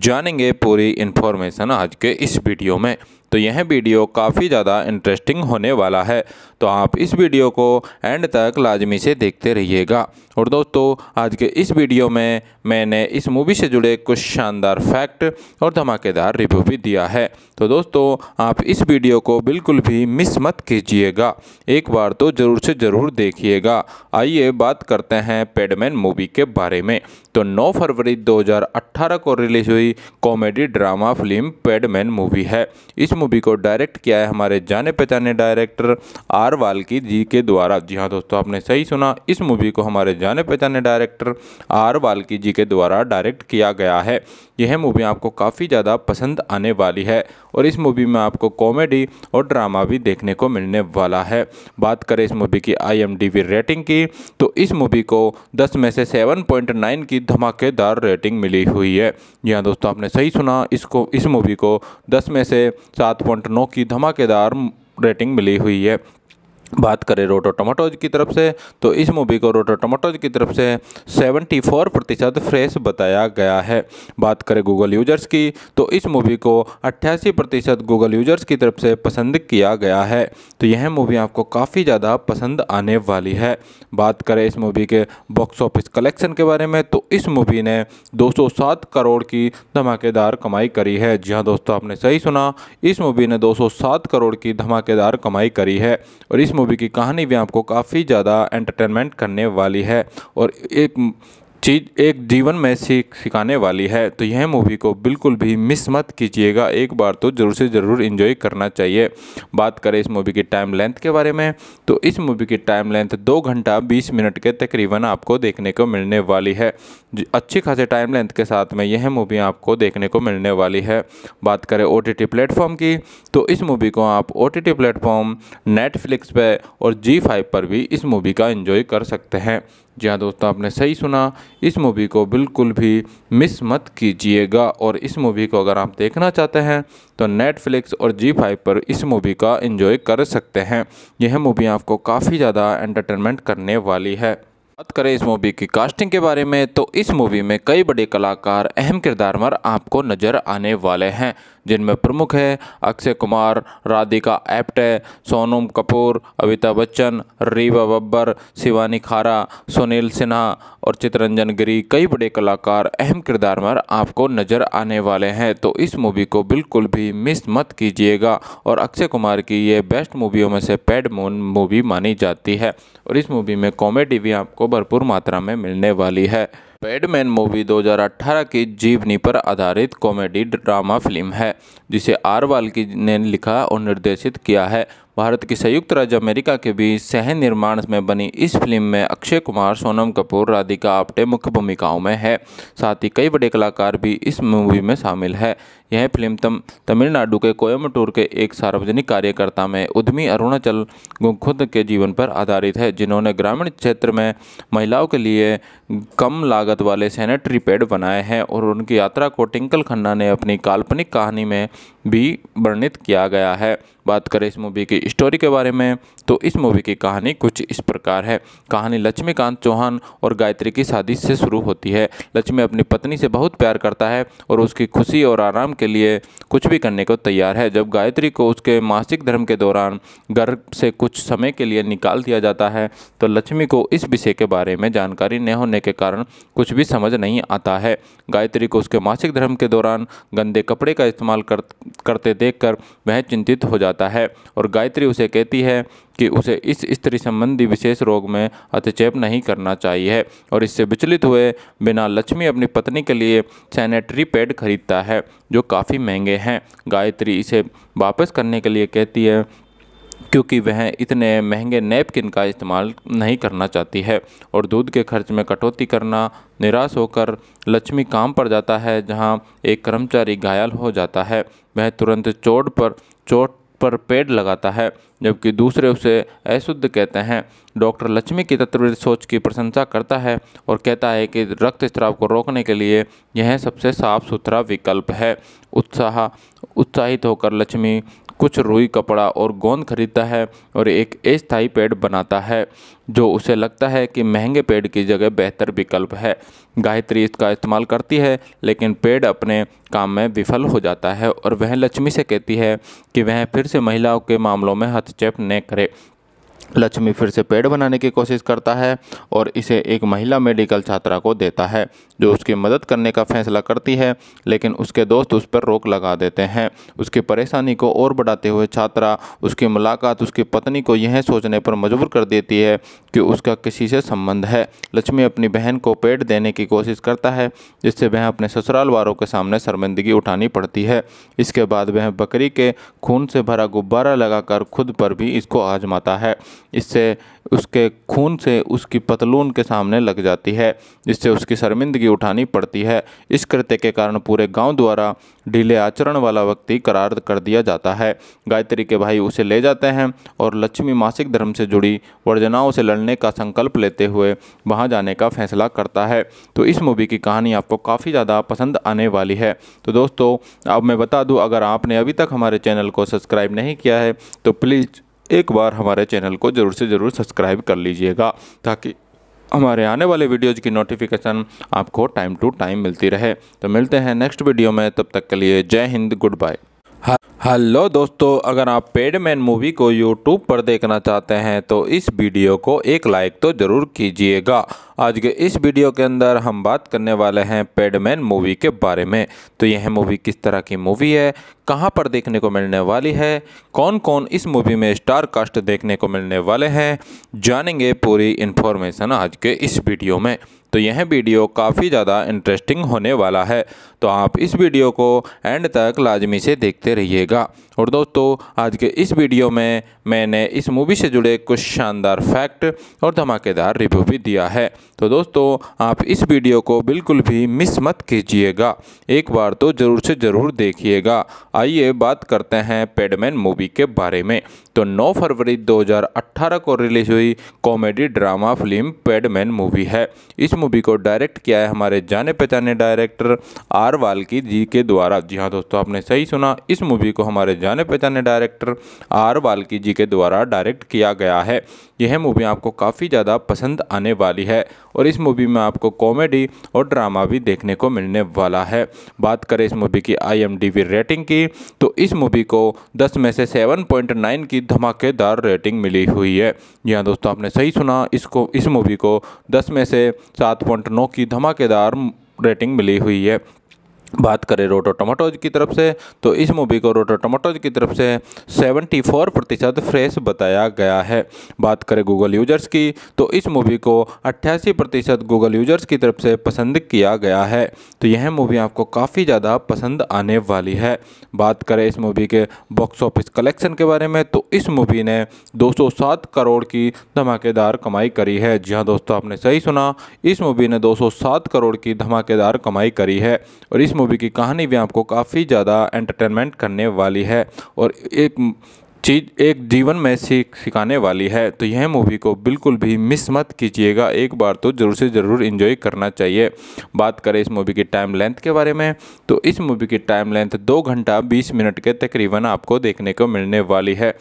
जानेंगे पूरी इन्फॉर्मेशन आज के इस वीडियो में तो यह वीडियो काफ़ी ज़्यादा इंटरेस्टिंग होने वाला है तो आप इस वीडियो को एंड तक लाजमी से देखते रहिएगा और दोस्तों आज के इस वीडियो में मैंने इस मूवी से जुड़े कुछ शानदार फैक्ट और धमाकेदार रिव्यू भी दिया है तो दोस्तों आप इस वीडियो को बिल्कुल भी मिस मत कीजिएगा एक बार तो ज़रूर से ज़रूर देखिएगा आइए बात करते हैं पेडमैन मूवी के बारे में तो 9 फरवरी 2018 को रिलीज हुई comedy drama film Padman movie है इस मूवी को डायरेक्ट किया है हमारे जाने पहचाने डायरेक्टर आर आर की जी के द्वारा जी हाँ दोस्तों आपने सही सुना इस मूवी को हमारे जाने पहचाने डायरेक्टर आर वाल्की जी के द्वारा डायरेक्ट किया गया है यह मूवी आपको काफ़ी ज़्यादा पसंद आने वाली है और इस मूवी में आपको कॉमेडी और ड्रामा भी देखने को मिलने वाला है बात करें इस मूवी की आईएमडीबी रेटिंग की तो इस मूवी को 10 में से 7.9 की धमाकेदार रेटिंग मिली हुई है जी हाँ दोस्तों आपने सही सुना इसको इस मूवी को दस में से सात की धमाकेदार रेटिंग मिली हुई है बात करें रोटो टमाटोज की तरफ से तो इस मूवी को रोटो टमाटोज की तरफ से 74 प्रतिशत फ्रेश बताया गया है बात करें गूगल यूजर्स की तो इस मूवी को 88 प्रतिशत गूगल यूजर्स की तरफ से पसंद किया गया है तो यह मूवी आपको काफ़ी ज़्यादा पसंद आने वाली है बात करें इस मूवी के बॉक्स ऑफिस कलेक्शन के बारे में तो इस मूवी ने दो करोड़ की धमाकेदार कमाई करी है जी हाँ दोस्तों आपने सही सुना इस मूवी ने दो करोड़ की धमाकेदार कमाई करी है और इस मूवी की कहानी भी आपको काफ़ी ज़्यादा एंटरटेनमेंट करने वाली है और एक चीज़ एक जीवन में सीख सिखाने वाली है तो यह मूवी को बिल्कुल भी मिस मत कीजिएगा एक बार तो ज़रूर से ज़रूर इन्जॉय करना चाहिए बात करें इस मूवी की टाइम लेंथ के बारे में तो इस मूवी की टाइम लेंथ दो घंटा बीस मिनट के तकरीबन आपको देखने को मिलने वाली है अच्छी खासे टाइम लेंथ के साथ में यह मूवी आपको देखने को मिलने वाली है बात करें ओ टी प्लेटफॉर्म की तो इस मूवी को आप ओ टी प्लेटफॉर्म नेटफ्लिक्स पर और जी फाइव पर भी इस मूवी का इन्जॉय कर सकते हैं जी हाँ दोस्तों आपने सही सुना इस मूवी को बिल्कुल भी मिस मत कीजिएगा और इस मूवी को अगर आप देखना चाहते हैं तो नेटफ्लिक्स और जी फाइव पर इस मूवी का एंजॉय कर सकते हैं यह मूवी आपको काफ़ी ज़्यादा एंटरटेनमेंट करने वाली है बात करें इस मूवी की कास्टिंग के बारे में तो इस मूवी में कई बड़े कलाकार अहम किरदार पर आपको नज़र आने वाले हैं जिनमें प्रमुख है अक्षय कुमार राधिका एप्टे सोनम कपूर अमिताभ बच्चन रीवा बब्बर शिवानी खारा सुनील सिन्हा और चितरंजन गिरी कई बड़े कलाकार अहम किरदार में आपको नज़र आने वाले हैं तो इस मूवी को बिल्कुल भी मिस मत कीजिएगा और अक्षय कुमार की ये बेस्ट मूवियों में से पैड मून मूवी मानी जाती है और इस मूवी में कॉमेडी भी आपको भरपूर मात्रा में मिलने वाली है पैडमैन मूवी 2018 की जीवनी पर आधारित कॉमेडी ड्रामा फिल्म है जिसे आर वाल्की ने लिखा और निर्देशित किया है भारत की संयुक्त राज्य अमेरिका के बीच सह निर्माण में बनी इस फिल्म में अक्षय कुमार सोनम कपूर राधिका आप्टे मुख्य भूमिकाओं में है साथ ही कई बड़े कलाकार भी इस मूवी में शामिल है यह फिल्म तम तमिलनाडु के कोयमटूर के एक सार्वजनिक कार्यकर्ता में उद्यमी अरुणाचल खुद के जीवन पर आधारित है जिन्होंने ग्रामीण क्षेत्र में महिलाओं के लिए कम लागत वाले सैनिटरी पैड बनाए हैं और उनकी यात्रा को टिंकल खन्ना ने अपनी काल्पनिक कहानी में भी वर्णित किया गया है बात करें इस मूवी की स्टोरी के बारे में तो इस मूवी की कहानी कुछ इस प्रकार है कहानी लक्ष्मीकांत चौहान और गायत्री की शादी से शुरू होती है लक्ष्मी अपनी पत्नी से बहुत प्यार करता है और उसकी खुशी और आराम के लिए कुछ भी करने को तैयार है जब गायत्री को उसके मासिक धर्म के दौरान घर से कुछ समय के लिए निकाल दिया जाता है तो लक्ष्मी को इस विषय के बारे में जानकारी न होने के कारण कुछ भी समझ नहीं आता है गायत्री को उसके मासिक धर्म के दौरान गंदे कपड़े का इस्तेमाल कर करते देखकर वह चिंतित हो जाता है और गायत्री उसे कहती है कि उसे इस स्त्री संबंधी विशेष रोग में अतिचेप नहीं करना चाहिए और इससे विचलित हुए बिना लक्ष्मी अपनी पत्नी के लिए सैनिटरी पैड खरीदता है जो काफ़ी महंगे हैं गायत्री इसे वापस करने के लिए कहती है क्योंकि वह इतने महंगे नैपकिन का इस्तेमाल नहीं करना चाहती है और दूध के खर्च में कटौती करना निराश होकर लक्ष्मी काम पर जाता है जहां एक कर्मचारी घायल हो जाता है वह तुरंत चोट पर चोट पर पेड़ लगाता है जबकि दूसरे उसे अशुद्ध कहते हैं डॉक्टर लक्ष्मी की तत्व सोच की प्रशंसा करता है और कहता है कि रक्त स्त्राव को रोकने के लिए यह सबसे साफ सुथरा विकल्प है उत्साह उत्साहित होकर लक्ष्मी कुछ रुई कपड़ा और गोंद खरीदता है और एक अस्थायी पेड़ बनाता है जो उसे लगता है कि महंगे पेड़ की जगह बेहतर विकल्प है गायत्री इसका इस्तेमाल करती है लेकिन पेड़ अपने काम में विफल हो जाता है और वह लक्ष्मी से कहती है कि वह फिर से महिलाओं के मामलों में हस्तक्षेप न करे लक्ष्मी फिर से पेड़ बनाने की कोशिश करता है और इसे एक महिला मेडिकल छात्रा को देता है जो उसकी मदद करने का फैसला करती है लेकिन उसके दोस्त उस पर रोक लगा देते हैं उसकी परेशानी को और बढ़ाते हुए छात्रा उसकी मुलाकात उसकी पत्नी को यह सोचने पर मजबूर कर देती है कि उसका किसी से संबंध है लक्ष्मी अपनी बहन को पेड़ देने की कोशिश करता है जिससे वह अपने ससुराल वालों के सामने शर्मिंदगी उठानी पड़ती है इसके बाद वह बकरी के खून से भरा गुब्बारा लगाकर खुद पर भी इसको आजमाता है इससे उसके खून से उसकी पतलून के सामने लग जाती है इससे उसकी शर्मिंदगी उठानी पड़ती है इस कृत्य के कारण पूरे गांव द्वारा ढीले आचरण वाला व्यक्ति करार कर दिया जाता है गायत्री के भाई उसे ले जाते हैं और लक्ष्मी मासिक धर्म से जुड़ी वर्जनाओं से लड़ने का संकल्प लेते हुए वहाँ जाने का फैसला करता है तो इस मूवी की कहानी आपको काफ़ी ज़्यादा पसंद आने वाली है तो दोस्तों अब मैं बता दूँ अगर आपने अभी तक हमारे चैनल को सब्सक्राइब नहीं किया है तो प्लीज़ एक बार हमारे चैनल को ज़रूर से ज़रूर सब्सक्राइब कर लीजिएगा ताकि हमारे आने वाले वीडियोज़ की नोटिफिकेशन आपको टाइम टू टाइम मिलती रहे तो मिलते हैं नेक्स्ट वीडियो में तब तक के लिए जय हिंद गुड बाय हेलो दोस्तों अगर आप पेडमैन मूवी को यूट्यूब पर देखना चाहते हैं तो इस वीडियो को एक लाइक तो ज़रूर कीजिएगा आज के इस वीडियो के अंदर हम बात करने वाले हैं पेडमैन मूवी के बारे में तो यह मूवी किस तरह की मूवी है कहां पर देखने को मिलने वाली है कौन कौन इस मूवी में स्टार कास्ट देखने को मिलने वाले हैं जानेंगे पूरी इन्फॉर्मेशन आज के इस वीडियो में तो यह वीडियो काफ़ी ज़्यादा इंटरेस्टिंग होने वाला है तो आप इस वीडियो को एंड तक लाजमी से देखते रहिएगा और दोस्तों आज के इस वीडियो में मैंने इस मूवी से जुड़े कुछ शानदार फैक्ट और धमाकेदार रिव्यू भी दिया है तो दोस्तों आप इस वीडियो को बिल्कुल भी मिस मत कीजिएगा एक बार तो ज़रूर से ज़रूर देखिएगा आइए बात करते हैं पेडमैन मूवी के बारे में तो 9 फरवरी 2018 को रिलीज़ हुई comedy drama film Padman movie है इस मूवी को डायरेक्ट किया है हमारे जाने पहचाने डायरेक्टर आर वाल्की जी के द्वारा जी हाँ दोस्तों आपने सही सुना इस मूवी को हमारे जाने पहचाने डायरेक्टर आर वाल्की जी के द्वारा डायरेक्ट किया गया है यह मूवी आपको काफ़ी ज़्यादा पसंद आने वाली है और इस मूवी में आपको कॉमेडी और ड्रामा भी देखने को मिलने वाला है बात करें इस मूवी की आईएमडीबी रेटिंग की तो इस मूवी को 10 में से 7.9 की धमाकेदार रेटिंग मिली हुई है जी हाँ दोस्तों आपने सही सुना इसको इस मूवी को दस में से सात की धमाकेदार रेटिंग मिली हुई है बात करें रोटो टमाटोज की तरफ से तो इस मूवी को रोटो टमाटोज की तरफ से 74 प्रतिशत फ्रेश बताया गया है बात करें गूगल यूजर्स की तो इस मूवी को 88 प्रतिशत गूगल यूजर्स की तरफ से पसंद किया गया है तो यह मूवी आपको काफ़ी ज़्यादा पसंद आने वाली है बात करें इस मूवी के बॉक्स ऑफिस कलेक्शन के बारे में तो इस मूवी ने दो करोड़ की धमाकेदार कमाई करी है जी हाँ दोस्तों आपने सही सुना इस मूवी ने दो करोड़ की धमाकेदार कमाई करी है और इस मूवी की कहानी भी आपको काफ़ी ज़्यादा एंटरटेनमेंट करने वाली है और एक चीज़ एक जीवन में सीख सिखाने वाली है तो यह मूवी को बिल्कुल भी मिस मत कीजिएगा एक बार तो ज़रूर से ज़रूर इन्जॉय करना चाहिए बात करें इस मूवी की टाइम लेंथ के बारे में तो इस मूवी की टाइम लेंथ दो घंटा बीस मिनट के तकरीबन आपको देखने को मिलने वाली है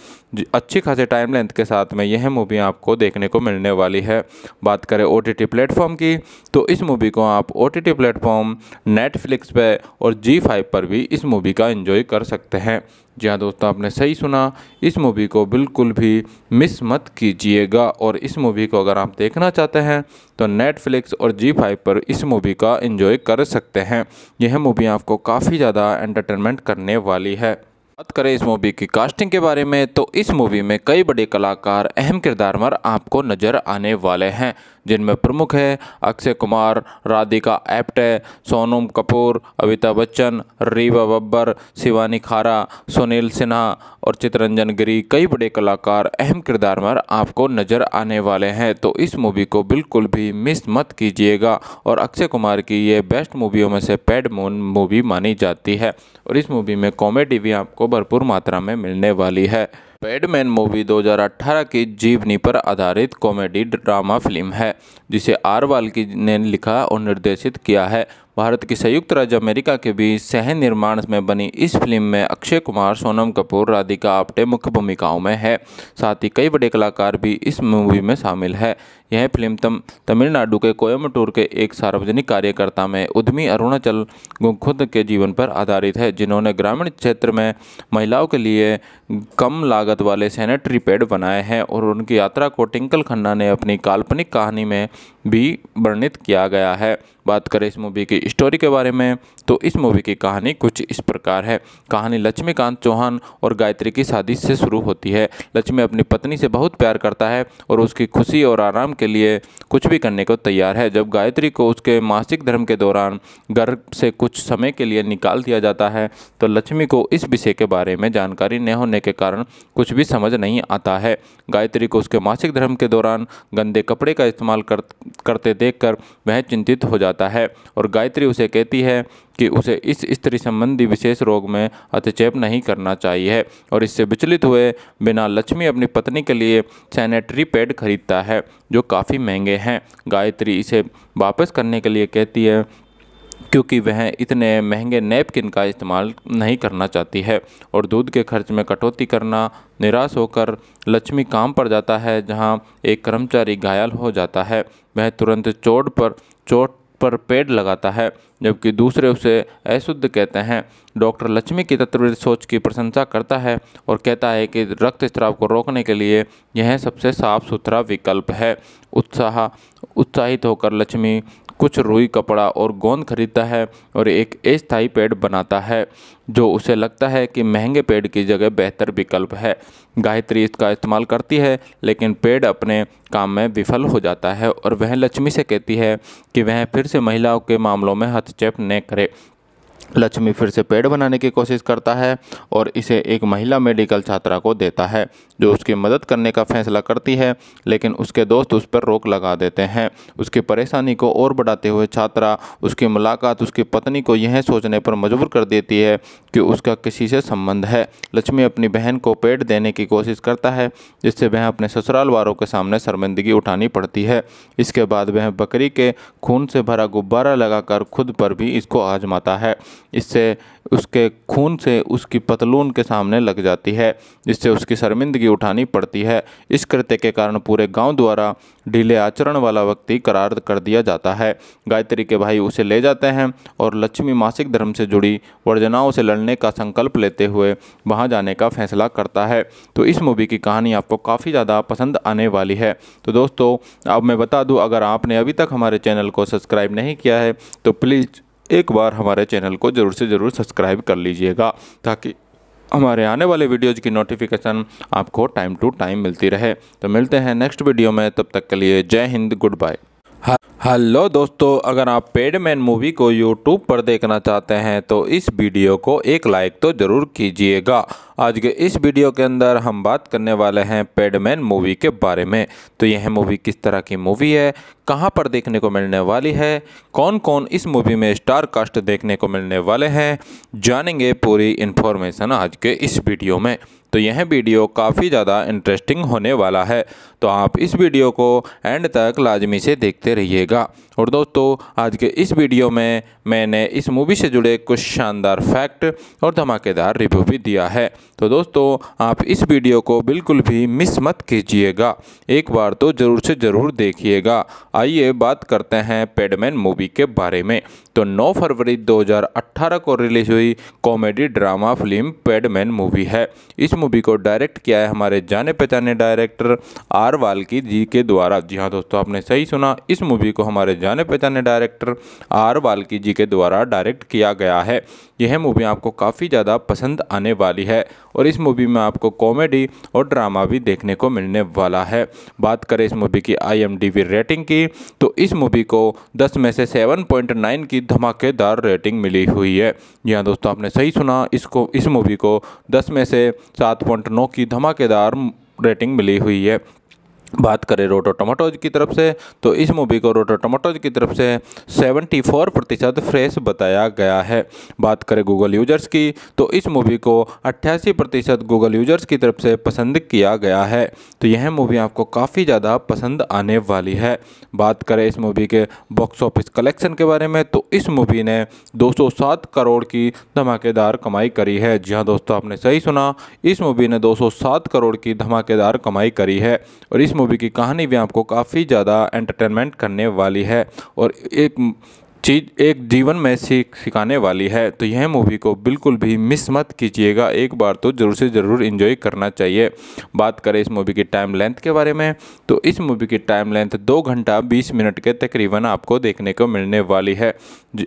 अच्छी खासी टाइम लेंथ के साथ में यह मूवी आपको देखने को मिलने वाली है बात करें ओ टी प्लेटफॉर्म की तो इस मूवी को आप ओ टी प्लेटफॉर्म नेटफ्लिक्स पे और जी फाइव पर भी इस मूवी का एंजॉय कर सकते हैं जी हाँ दोस्तों आपने सही सुना इस मूवी को बिल्कुल भी मिस मत कीजिएगा और इस मूवी को अगर आप देखना चाहते हैं तो नेटफ्लिक्स और जी फाइव पर इस मूवी का एंजॉय कर सकते हैं यह मूवी आपको काफ़ी ज़्यादा एंटरटेनमेंट करने वाली है बात करें इस मूवी की कास्टिंग के बारे में तो इस मूवी में कई बड़े कलाकार अहम किरदार पर आपको नज़र आने वाले हैं जिनमें प्रमुख है अक्षय कुमार राधिका एप्टे सोनम कपूर अमिताभ बच्चन रीवा बब्बर शिवानी खारा सुनील सिन्हा और चितरंजन गिरी कई बड़े कलाकार अहम किरदार में आपको नज़र आने वाले हैं तो इस मूवी को बिल्कुल भी मिस मत कीजिएगा और अक्षय कुमार की ये बेस्ट मूवियों में से पैड मून मूवी मानी जाती है और इस मूवी में कॉमेडी भी आपको भरपूर मात्रा में मिलने वाली है पैडमैन मूवी 2018 की जीवनी पर आधारित कॉमेडी ड्रामा फिल्म है जिसे आर वाल्की ने लिखा और निर्देशित किया है भारत की संयुक्त राज्य अमेरिका के बीच सह निर्माण में बनी इस फिल्म में अक्षय कुमार सोनम कपूर राधिका आप्टे मुख्य भूमिकाओं में है साथ ही कई बड़े कलाकार भी इस मूवी में शामिल है यह फिल्म तम तमिलनाडु के कोयमटूर के एक सार्वजनिक कार्यकर्ता में उद्यमी अरुणाचल गुखुद के जीवन पर आधारित है जिन्होंने ग्रामीण क्षेत्र में महिलाओं के लिए कम लागत वाले सैनिटरी पैड बनाए हैं और उनकी यात्रा को टिंकल खन्ना ने अपनी काल्पनिक कहानी में भी वर्णित किया गया है बात करें इस मूवी की स्टोरी के बारे में तो इस मूवी की कहानी कुछ इस प्रकार है कहानी लक्ष्मीकांत चौहान और गायत्री की शादी से शुरू होती है लक्ष्मी अपनी पत्नी से बहुत प्यार करता है और उसकी खुशी और आराम के लिए कुछ भी करने को तैयार है जब गायत्री को उसके मासिक धर्म के दौरान घर से कुछ समय के लिए निकाल दिया जाता है तो लक्ष्मी को इस विषय के बारे में जानकारी न होने के कारण कुछ भी समझ नहीं आता है गायत्री को उसके मासिक धर्म के दौरान गंदे कपड़े का इस्तेमाल कर करते देखकर वह चिंतित हो जाता है और गायत्री उसे कहती है कि उसे इस स्त्री संबंधी विशेष रोग में अतिचेप नहीं करना चाहिए और इससे विचलित हुए बिना लक्ष्मी अपनी पत्नी के लिए सैनिटरी पैड खरीदता है जो काफ़ी महंगे हैं गायत्री इसे वापस करने के लिए कहती है क्योंकि वह इतने महंगे नैपकिन का इस्तेमाल नहीं करना चाहती है और दूध के खर्च में कटौती करना निराश होकर लक्ष्मी काम पर जाता है जहां एक कर्मचारी घायल हो जाता है वह तुरंत चोट पर चोट पर पेड़ लगाता है जबकि दूसरे उसे अशुद्ध कहते हैं डॉक्टर लक्ष्मी की तत्व सोच की प्रशंसा करता है और कहता है कि रक्त स्त्राव को रोकने के लिए यह सबसे साफ सुथरा विकल्प है उत्साह उत्साहित होकर लक्ष्मी कुछ रुई कपड़ा और गोंद खरीदता है और एक अस्थायी पेड़ बनाता है जो उसे लगता है कि महंगे पेड़ की जगह बेहतर विकल्प है गायत्री इसका इस्तेमाल करती है लेकिन पेड़ अपने काम में विफल हो जाता है और वह लक्ष्मी से कहती है कि वह फिर से महिलाओं के मामलों में हस्तक्षेप न करे लक्ष्मी फिर से पेड़ बनाने की कोशिश करता है और इसे एक महिला मेडिकल छात्रा को देता है जो उसकी मदद करने का फैसला करती है लेकिन उसके दोस्त उस पर रोक लगा देते हैं उसकी परेशानी को और बढ़ाते हुए छात्रा उसकी मुलाकात उसकी पत्नी को यह सोचने पर मजबूर कर देती है कि उसका किसी से संबंध है लक्ष्मी अपनी बहन को पेट देने की कोशिश करता है जिससे वह अपने ससुराल वालों के सामने शर्मिंदगी उठानी पड़ती है इसके बाद वह बकरी के खून से भरा गुब्बारा लगाकर खुद पर भी इसको आजमाता है इससे उसके खून से उसकी पतलून के सामने लग जाती है जिससे उसकी शर्मिंदगी उठानी पड़ती है इस कृत्य के कारण पूरे गांव द्वारा ढीले आचरण वाला व्यक्ति करार कर दिया जाता है गायत्री के भाई उसे ले जाते हैं और लक्ष्मी मासिक धर्म से जुड़ी वर्जनाओं से लड़ने का संकल्प लेते हुए वहाँ जाने का फैसला करता है तो इस मूवी की कहानी आपको काफ़ी ज़्यादा पसंद आने वाली है तो दोस्तों अब मैं बता दूँ अगर आपने अभी तक हमारे चैनल को सब्सक्राइब नहीं किया है तो प्लीज़ एक बार हमारे चैनल को ज़रूर से ज़रूर सब्सक्राइब कर लीजिएगा ताकि हमारे आने वाले वीडियोज़ की नोटिफिकेशन आपको टाइम टू टाइम मिलती रहे तो मिलते हैं नेक्स्ट वीडियो में तब तक के लिए जय हिंद गुड बाय हेलो दोस्तों अगर आप पेडमैन मूवी को यूट्यूब पर देखना चाहते हैं तो इस वीडियो को एक लाइक तो ज़रूर कीजिएगा आज के इस वीडियो के अंदर हम बात करने वाले हैं पेडमैन मूवी के बारे में तो यह मूवी किस तरह की मूवी है कहां पर देखने को मिलने वाली है कौन कौन इस मूवी में स्टार कास्ट देखने को मिलने वाले हैं जानेंगे पूरी इन्फॉर्मेशन आज के इस वीडियो में तो यह वीडियो काफ़ी ज़्यादा इंटरेस्टिंग होने वाला है तो आप इस वीडियो को एंड तक लाजमी से देखते रहिएगा और दोस्तों आज के इस वीडियो में मैंने इस मूवी से जुड़े कुछ शानदार फैक्ट और धमाकेदार रिव्यू भी दिया है तो दोस्तों आप इस वीडियो को बिल्कुल भी मिस मत कीजिएगा एक बार तो ज़रूर से ज़रूर देखिएगा आइए बात करते हैं पेडमैन मूवी के बारे में तो 9 फरवरी 2018 को रिलीज हुई comedy drama film Padman movie है इस मूवी को डायरेक्ट किया है हमारे जाने पहचाने डायरेक्टर आर वालकी जी के द्वारा जी हाँ दोस्तों आपने सही सुना इस मूवी को हमारे जाने पहचाने डायरेक्टर आर वाल्की जी के द्वारा डायरेक्ट किया गया है यह मूवी आपको काफ़ी ज़्यादा पसंद आने वाली है और इस मूवी में आपको कॉमेडी और ड्रामा भी देखने को मिलने वाला है बात करें इस मूवी की आई रेटिंग की तो इस मूवी को 10 में से 7.9 की धमाकेदार रेटिंग मिली हुई है यहाँ दोस्तों आपने सही सुना इसको इस मूवी को 10 में से 7.9 की धमाकेदार रेटिंग मिली हुई है बात करें रोटो टमाटोज की तरफ से तो इस मूवी को रोटो टमाटोज की तरफ से 74 प्रतिशत फ्रेश बताया गया है बात करें गूगल यूजर्स की तो इस मूवी को 88 प्रतिशत गूगल यूजर्स की तरफ से पसंद किया गया है तो यह मूवी आपको काफ़ी ज़्यादा पसंद आने वाली है बात करें इस मूवी के बॉक्स ऑफिस कलेक्शन के बारे में तो इस मूवी ने दो करोड़ की धमाकेदार कमाई करी है जी हाँ दोस्तों आपने सही सुना इस मूवी ने दो करोड़ की धमाकेदार कमाई करी है और इस मूवी की कहानी भी आपको काफ़ी ज़्यादा एंटरटेनमेंट करने वाली है और एक चीज़ एक जीवन में सीख सिखाने वाली है तो यह मूवी को बिल्कुल भी मिस मत कीजिएगा एक बार तो ज़रूर से ज़रूर इन्जॉय करना चाहिए बात करें इस मूवी की टाइम लेंथ के बारे में तो इस मूवी की टाइम लेंथ दो घंटा बीस मिनट के तकरीबन आपको देखने को मिलने वाली है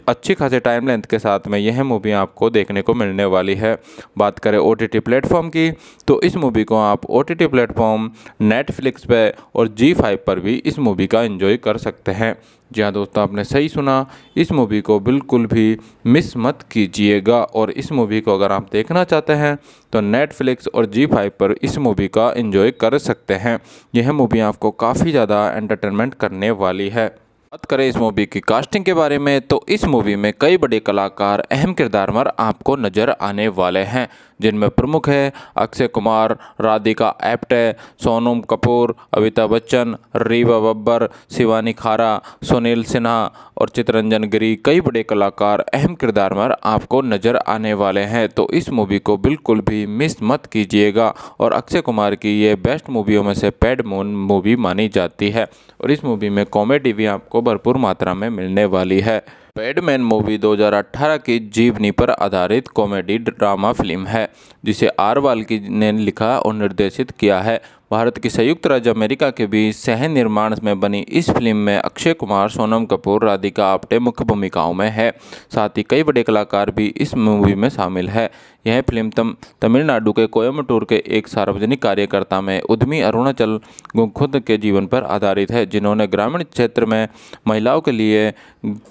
अच्छी खासे टाइम लेंथ के साथ में यह मूवी आपको देखने को मिलने वाली है बात करें ओ टी प्लेटफॉर्म की तो इस मूवी को आप ओ टी प्लेटफॉर्म नेटफ्लिक्स पर और जी फाइव पर भी इस मूवी का इन्जॉय कर सकते हैं जी हाँ दोस्तों आपने सही सुना इस मूवी को बिल्कुल भी मिस मत कीजिएगा और इस मूवी को अगर आप देखना चाहते हैं तो नेटफ्लिक्स और जी फाइव पर इस मूवी का एंजॉय कर सकते हैं यह मूवी आपको काफ़ी ज़्यादा एंटरटेनमेंट करने वाली है बात करें इस मूवी की कास्टिंग के बारे में तो इस मूवी में कई बड़े कलाकार अहम किरदार मर आपको नज़र आने वाले हैं जिनमें प्रमुख है अक्षय कुमार राधिका एप्टे सोनम कपूर अमिताभ बच्चन रीवा बब्बर शिवानी खारा सुनील सिन्हा और चितरंजन गिरी कई बड़े कलाकार अहम किरदार में आपको नज़र आने वाले हैं तो इस मूवी को बिल्कुल भी मिस मत कीजिएगा और अक्षय कुमार की ये बेस्ट मूवियों में से पैड मून मूवी मानी जाती है और इस मूवी में कॉमेडी भी आपको भरपूर मात्रा में मिलने वाली है पैडमैन मूवी 2018 की जीवनी पर आधारित कॉमेडी ड्रामा फिल्म है जिसे आरवाल की ने लिखा और निर्देशित किया है भारत की संयुक्त राज्य अमेरिका के बीच सह निर्माण में बनी इस फिल्म में अक्षय कुमार सोनम कपूर राधिका आप्टे मुख्य भूमिकाओं में है साथ ही कई बड़े कलाकार भी इस मूवी में शामिल है यह फिल्म तम तमिलनाडु के कोयमटूर के एक सार्वजनिक कार्यकर्ता में उद्यमी अरुणाचल गुखुद के जीवन पर आधारित है जिन्होंने ग्रामीण क्षेत्र में महिलाओं के लिए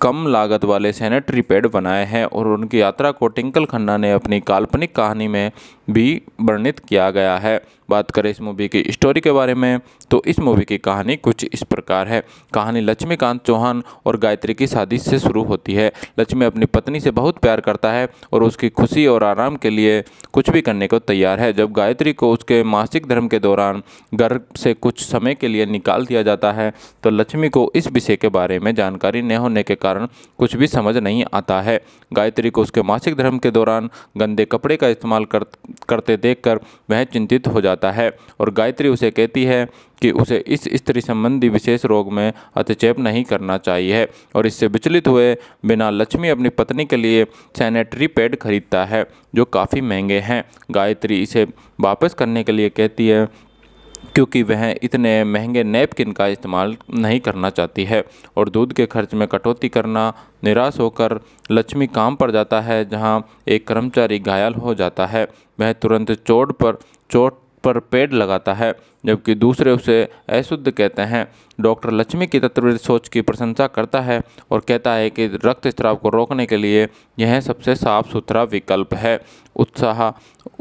कम लागत वाले सैनिटरी पैड बनाए हैं और उनकी यात्रा को टिंकल खन्ना ने अपनी काल्पनिक कहानी में भी वर्णित किया गया है बात करें इस मूवी की स्टोरी के बारे में तो इस मूवी की कहानी कुछ इस प्रकार है कहानी लक्ष्मीकांत चौहान और गायत्री की शादी से शुरू होती है लक्ष्मी अपनी पत्नी से बहुत प्यार करता है और उसकी खुशी और आराम के लिए कुछ भी करने को तैयार है जब गायत्री को उसके मासिक धर्म के दौरान गर्भ से कुछ समय के लिए निकाल दिया जाता है तो लक्ष्मी को इस विषय के बारे में जानकारी न होने के कारण कुछ भी समझ नहीं आता है गायत्री को उसके मासिक धर्म के दौरान गंदे कपड़े का इस्तेमाल कर, करते देख कर वह चिंतित हो जाता है और गायत्री उसे कहती है कि उसे इस स्त्री संबंधी विशेष रोग में अतिचेप नहीं करना चाहिए और इससे विचलित हुए बिना लक्ष्मी अपनी पत्नी के लिए सैनिटरी पैड खरीदता है जो काफ़ी महंगे हैं गायत्री इसे वापस करने के लिए कहती है क्योंकि वह इतने महंगे नैपकिन का इस्तेमाल नहीं करना चाहती है और दूध के खर्च में कटौती करना निराश होकर लक्ष्मी काम पर जाता है जहां एक कर्मचारी घायल हो जाता है वह तुरंत चोट पर चोट पर पेड़ लगाता है जबकि दूसरे उसे अशुद्ध कहते हैं डॉक्टर लक्ष्मी की तत्व सोच की प्रशंसा करता है और कहता है कि रक्त स्त्राव को रोकने के लिए यह सबसे साफ सुथरा विकल्प है उत्साह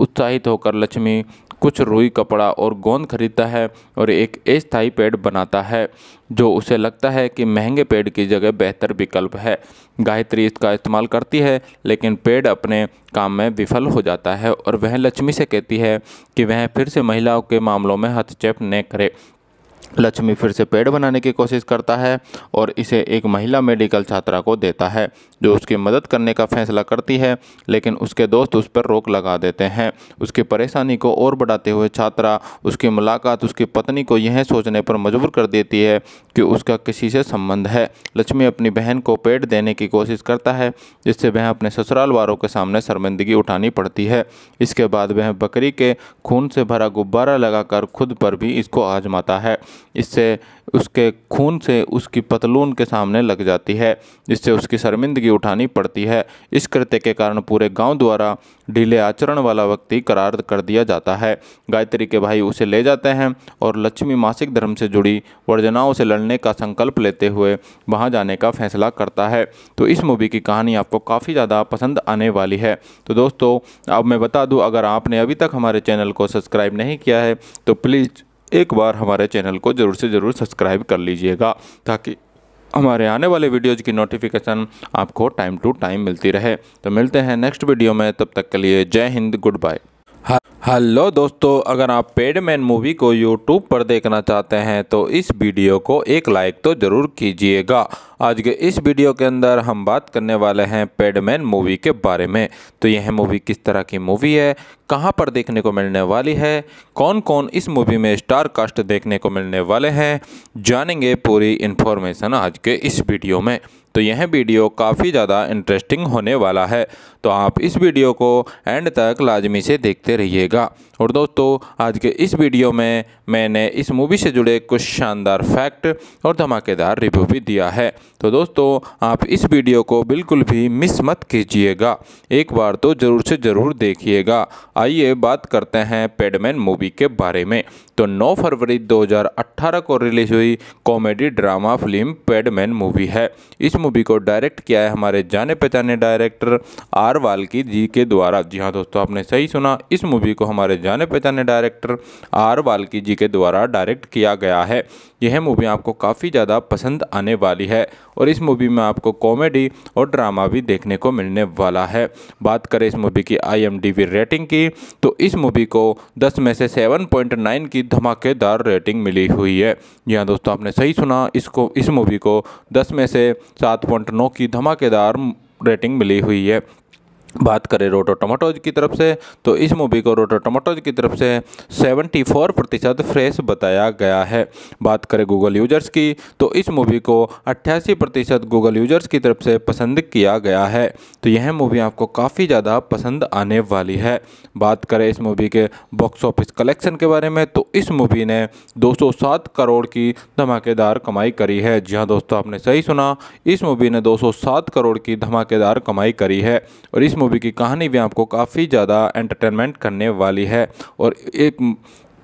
उत्साहित होकर लक्ष्मी कुछ रुई कपड़ा और गोंद खरीदता है और एक अस्थायी पेड़ बनाता है जो उसे लगता है कि महंगे पेड़ की जगह बेहतर विकल्प है गायत्री इसका इस्तेमाल करती है लेकिन पेड़ अपने काम में विफल हो जाता है और वह लक्ष्मी से कहती है कि वह फिर से महिलाओं के मामलों में हस्तक्षेप न करे लक्ष्मी फिर से पेड़ बनाने की कोशिश करता है और इसे एक महिला मेडिकल छात्रा को देता है जो उसकी मदद करने का फैसला करती है लेकिन उसके दोस्त उस पर रोक लगा देते हैं उसकी परेशानी को और बढ़ाते हुए छात्रा उसकी मुलाकात उसकी पत्नी को यह सोचने पर मजबूर कर देती है कि उसका किसी से संबंध है लक्ष्मी अपनी बहन को पेड़ देने की कोशिश करता है जिससे वह अपने ससुराल वालों के सामने शर्मिंदगी उठानी पड़ती है इसके बाद वह बकरी के खून से भरा गुब्बारा लगाकर खुद पर भी इसको आजमाता है इससे उसके खून से उसकी पतलून के सामने लग जाती है जिससे उसकी शर्मिंदगी उठानी पड़ती है इस कृत्य के कारण पूरे गांव द्वारा ढीले आचरण वाला व्यक्ति करार कर दिया जाता है गायत्री के भाई उसे ले जाते हैं और लक्ष्मी मासिक धर्म से जुड़ी वर्जनाओं से लड़ने का संकल्प लेते हुए वहाँ जाने का फैसला करता है तो इस मूवी की कहानी आपको काफ़ी ज़्यादा पसंद आने वाली है तो दोस्तों अब मैं बता दूँ अगर आपने अभी तक हमारे चैनल को सब्सक्राइब नहीं किया है तो प्लीज़ एक बार हमारे चैनल को ज़रूर से ज़रूर सब्सक्राइब कर लीजिएगा ताकि हमारे आने वाले वीडियोज़ की नोटिफिकेशन आपको टाइम टू टाइम मिलती रहे तो मिलते हैं नेक्स्ट वीडियो में तब तक के लिए जय हिंद गुड बाय हेलो दोस्तों अगर आप पेडमैन मूवी को यूट्यूब पर देखना चाहते हैं तो इस वीडियो को एक लाइक तो ज़रूर कीजिएगा आज के इस वीडियो के अंदर हम बात करने वाले हैं पेडमैन मूवी के बारे में तो यह मूवी किस तरह की मूवी है कहां पर देखने को मिलने वाली है कौन कौन इस मूवी में स्टार कास्ट देखने को मिलने वाले हैं जानेंगे पूरी इन्फॉर्मेशन आज के इस वीडियो में तो यह वीडियो काफ़ी ज़्यादा इंटरेस्टिंग होने वाला है तो आप इस वीडियो को एंड तक लाजमी से देखते रहिएगा और दोस्तों आज के इस वीडियो में मैंने इस मूवी से जुड़े कुछ शानदार फैक्ट और धमाकेदार रिव्यू भी दिया है तो दोस्तों आप इस वीडियो को बिल्कुल भी मिस मत कीजिएगा एक बार तो ज़रूर से ज़रूर देखिएगा आइए बात करते हैं पेडमैन मूवी के बारे में तो 9 फरवरी 2018 को रिलीज हुई comedy drama film Padman movie है इस मूवी को डायरेक्ट किया है हमारे जाने पहचाने डायरेक्टर आर वालकी जी के द्वारा जी हाँ दोस्तों आपने सही सुना इस मूवी को हमारे जाने पहचाने डायरेक्टर आर वाल्की जी के द्वारा डायरेक्ट किया गया है यह मूवी आपको काफ़ी ज़्यादा पसंद आने वाली है और इस मूवी में आपको कॉमेडी और ड्रामा भी देखने को मिलने वाला है बात करें इस मूवी की आई रेटिंग की तो इस मूवी को दस में से सेवन की धमाकेदार रेटिंग मिली हुई है यहाँ दोस्तों आपने सही सुना इसको इस मूवी को दस में से 7.9 की धमाकेदार रेटिंग मिली हुई है बात करें रोटो टमाटोज की तरफ से तो इस मूवी को रोटो टमाटोज की तरफ से 74 प्रतिशत फ्रेश बताया गया है बात करें गूगल यूजर्स की तो इस मूवी को 88 प्रतिशत गूगल यूजर्स की तरफ से पसंद किया गया है तो यह मूवी आपको काफ़ी ज़्यादा पसंद आने वाली है बात करें इस मूवी के बॉक्स ऑफिस कलेक्शन के बारे में तो इस मूवी ने दो करोड़ की धमाकेदार कमाई करी है जी हाँ दोस्तों आपने सही सुना इस मूवी ने दो करोड़ की धमाकेदार कमाई करी है और इस मूवी मूवी की कहानी भी आपको काफ़ी ज़्यादा एंटरटेनमेंट करने वाली है और एक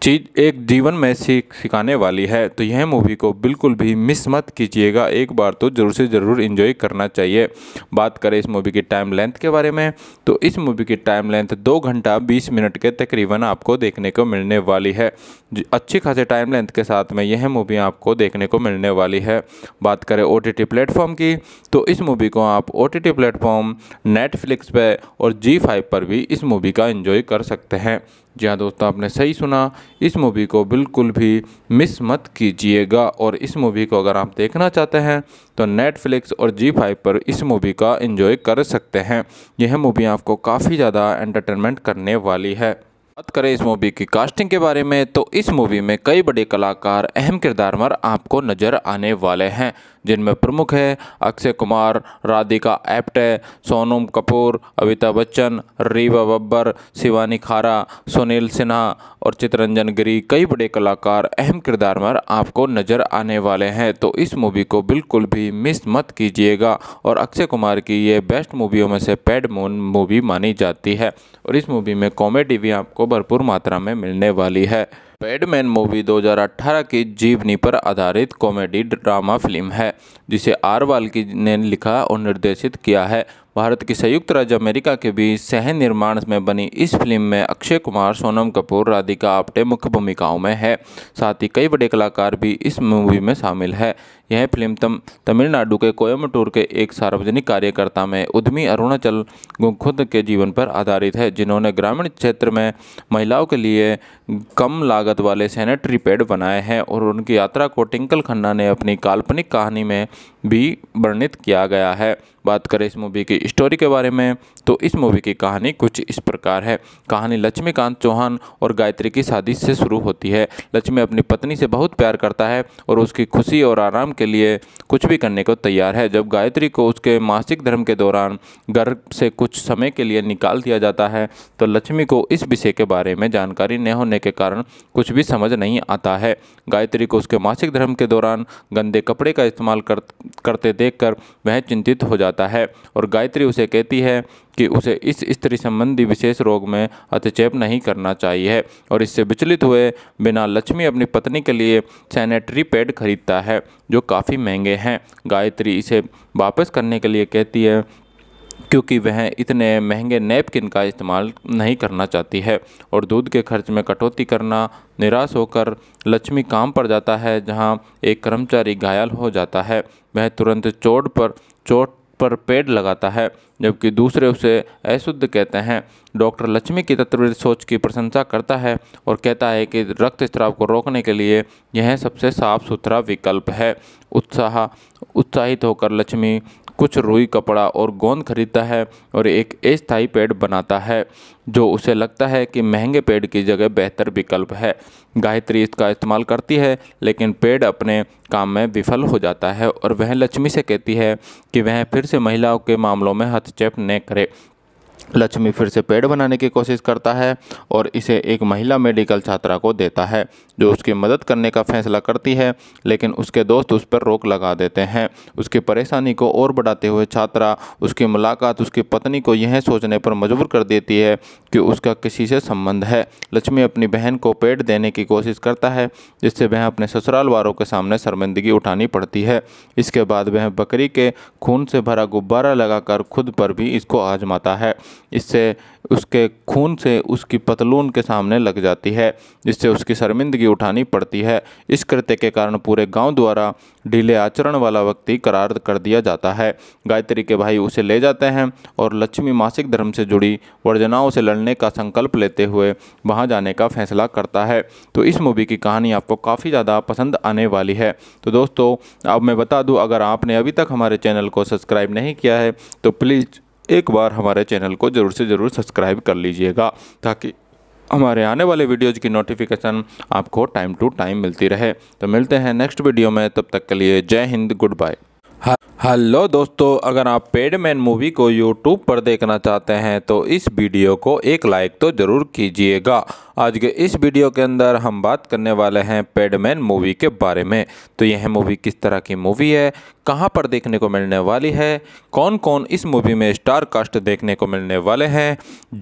चीज़ एक जीवन में सीख सिखाने वाली है तो यह मूवी को बिल्कुल भी मिस मत कीजिएगा एक बार तो ज़रूर से ज़रूर इन्जॉय करना चाहिए बात करें इस मूवी की टाइम लेंथ के बारे में तो इस मूवी की टाइम लेंथ दो घंटा बीस मिनट के तकरीबन आपको देखने को मिलने वाली है अच्छी खासे टाइम लेंथ के साथ में यह मूवी आपको देखने को मिलने वाली है बात करें ओ टी प्लेटफॉर्म की तो इस मूवी को आप ओ टी प्लेटफॉर्म नेटफ्लिक्स पर और जी फाइव पर भी इस मूवी का इन्जॉय कर सकते हैं जी हाँ दोस्तों आपने सही सुना इस मूवी को बिल्कुल भी मिस मत कीजिएगा और इस मूवी को अगर आप देखना चाहते हैं तो नेटफ्लिक्स और जी फाइव पर इस मूवी का एंजॉय कर सकते हैं यह मूवी आपको काफ़ी ज़्यादा एंटरटेनमेंट करने वाली है बात करें इस मूवी की कास्टिंग के बारे में तो इस मूवी में कई बड़े कलाकार अहम किरदार पर आपको नज़र आने वाले हैं जिनमें प्रमुख है अक्षय कुमार राधिका एप्टे सोनम कपूर अमिताभ बच्चन रीवा बब्बर शिवानी खारा सुनील सिन्हा और चितरंजन गिरी कई बड़े कलाकार अहम किरदार में आपको नज़र आने वाले हैं तो इस मूवी को बिल्कुल भी मिस मत कीजिएगा और अक्षय कुमार की ये बेस्ट मूवियों में से पैड मून मूवी मानी जाती है और इस मूवी में कॉमेडी भी आपको भरपूर मात्रा में मिलने वाली है पैडमैन मूवी 2018 की जीवनी पर आधारित कॉमेडी ड्रामा फिल्म है जिसे आर वाल्की ने लिखा और निर्देशित किया है भारत की संयुक्त राज्य अमेरिका के बीच सह निर्माण में बनी इस फिल्म में अक्षय कुमार सोनम कपूर राधिका आप्टे मुख्य भूमिकाओं में है साथ ही कई बड़े कलाकार भी इस मूवी में शामिल है यह फिल्म तम तमिलनाडु के कोयमटूर के एक सार्वजनिक कार्यकर्ता में उद्यमी अरुणाचल खुद के जीवन पर आधारित है जिन्होंने ग्रामीण क्षेत्र में महिलाओं के लिए कम लागत वाले सैनिटरी पैड बनाए हैं और उनकी यात्रा को टिंकल खन्ना ने अपनी काल्पनिक कहानी में भी वर्णित किया गया है बात करें इस मूवी की स्टोरी के बारे में तो इस मूवी की कहानी कुछ इस प्रकार है कहानी लक्ष्मीकांत चौहान और गायत्री की शादी से शुरू होती है लक्ष्मी अपनी पत्नी से बहुत प्यार करता है और उसकी खुशी और आराम के लिए कुछ भी करने को तैयार है जब गायत्री को उसके मासिक धर्म के दौरान गर्भ से कुछ समय के लिए निकाल दिया जाता है तो लक्ष्मी को इस विषय के बारे में जानकारी न होने के कारण कुछ भी समझ नहीं आता है गायत्री को उसके मासिक धर्म के दौरान गंदे कपड़े का इस्तेमाल कर, करते देख वह चिंतित हो जाता है और गायत्री उसे कहती है कि उसे इस स्त्री संबंधी विशेष रोग में अतिचेप नहीं करना चाहिए और इससे विचलित हुए बिना लक्ष्मी अपनी पत्नी के लिए सैनिटरी पैड खरीदता है जो काफ़ी महंगे हैं गायत्री इसे वापस करने के लिए कहती है क्योंकि वह इतने महंगे नैपकिन का इस्तेमाल नहीं करना चाहती है और दूध के खर्च में कटौती करना निराश होकर लक्ष्मी काम पर जाता है जहां एक कर्मचारी घायल हो जाता है वह तुरंत चोट पर चोट पर पेड़ लगाता है जबकि दूसरे उसे अशुद्ध कहते हैं डॉक्टर लक्ष्मी की तत्व सोच की प्रशंसा करता है और कहता है कि रक्त स्त्राव को रोकने के लिए यह सबसे साफ सुथरा विकल्प है उत्साह उत्साहित होकर लक्ष्मी कुछ रुई कपड़ा और गोंद खरीदता है और एक अस्थायी पेड़ बनाता है जो उसे लगता है कि महंगे पेड़ की जगह बेहतर विकल्प है गायत्री इसका इस्तेमाल करती है लेकिन पेड़ अपने काम में विफल हो जाता है और वह लक्ष्मी से कहती है कि वह फिर से महिलाओं के मामलों में हस्तक्षेप न करे लक्ष्मी फिर से पेड़ बनाने की कोशिश करता है और इसे एक महिला मेडिकल छात्रा को देता है जो उसकी मदद करने का फैसला करती है लेकिन उसके दोस्त उस पर रोक लगा देते हैं उसकी परेशानी को और बढ़ाते हुए छात्रा उसकी मुलाकात उसकी पत्नी को यह सोचने पर मजबूर कर देती है कि उसका किसी से संबंध है लक्ष्मी अपनी बहन को पेड़ देने की कोशिश करता है जिससे वह अपने ससुराल वालों के सामने शर्मिंदगी उठानी पड़ती है इसके बाद वह बकरी के खून से भरा गुब्बारा लगाकर खुद पर भी इसको आजमाता है इससे उसके खून से उसकी पतलून के सामने लग जाती है इससे उसकी शर्मिंदगी उठानी पड़ती है इस कृत्य के कारण पूरे गांव द्वारा ढीले आचरण वाला व्यक्ति करार कर दिया जाता है गायत्री के भाई उसे ले जाते हैं और लक्ष्मी मासिक धर्म से जुड़ी वर्जनाओं से लड़ने का संकल्प लेते हुए वहाँ जाने का फैसला करता है तो इस मूवी की कहानी आपको काफ़ी ज़्यादा पसंद आने वाली है तो दोस्तों अब मैं बता दूँ अगर आपने अभी तक हमारे चैनल को सब्सक्राइब नहीं किया है तो प्लीज़ एक बार हमारे चैनल को ज़रूर से ज़रूर सब्सक्राइब कर लीजिएगा ताकि हमारे आने वाले वीडियोज़ की नोटिफिकेशन आपको टाइम टू टाइम मिलती रहे तो मिलते हैं नेक्स्ट वीडियो में तब तक के लिए जय हिंद गुड बाय हेलो दोस्तों अगर आप पेडमैन मूवी को यूट्यूब पर देखना चाहते हैं तो इस वीडियो को एक लाइक तो ज़रूर कीजिएगा आज के इस वीडियो के अंदर हम बात करने वाले हैं पेडमैन मूवी के बारे में तो यह मूवी किस तरह की मूवी है कहां पर देखने को मिलने वाली है कौन कौन इस मूवी में स्टार कास्ट देखने को मिलने वाले हैं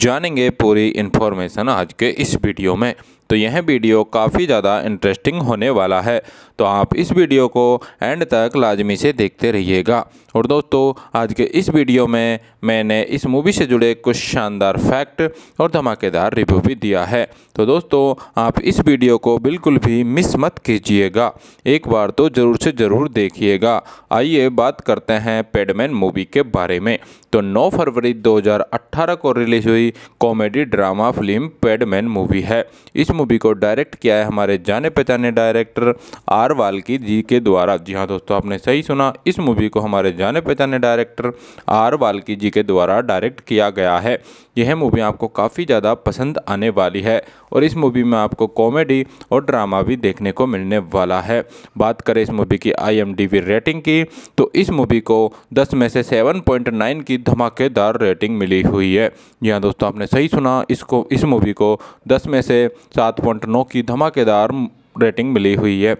जानेंगे पूरी इन्फॉर्मेशन आज के इस वीडियो में तो यह वीडियो काफ़ी ज़्यादा इंटरेस्टिंग होने वाला है तो आप इस वीडियो को एंड तक लाजमी से देखते रहिएगा और दोस्तों आज के इस वीडियो में मैंने इस मूवी से जुड़े कुछ शानदार फैक्ट और धमाकेदार रिव्यू भी दिया है तो दोस्तों आप इस वीडियो को बिल्कुल भी मिस मत कीजिएगा एक बार तो ज़रूर से ज़रूर देखिएगा आइए बात करते हैं पेडमैन मूवी के बारे में तो 9 फरवरी 2018 को रिलीज हुई comedy drama film Padman movie है इस मूवी को डायरेक्ट किया है हमारे जाने पहचाने डायरेक्टर आर वालकी जी के द्वारा जी हाँ दोस्तों आपने सही सुना इस मूवी को हमारे जाने पहचाने डायरेक्टर आर वाल्की जी के द्वारा डायरेक्ट किया गया है यह मूवी आपको काफ़ी ज़्यादा पसंद आने वाली है और इस मूवी में आपको कॉमेडी और ड्रामा भी देखने को मिलने वाला है बात करें इस मूवी की आई रेटिंग की तो इस मूवी को दस में से सेवन की धमाकेदार रेटिंग मिली हुई है जी हाँ दोस्तों आपने सही सुना इसको इस मूवी को दस में से 7.9 की धमाकेदार रेटिंग मिली हुई है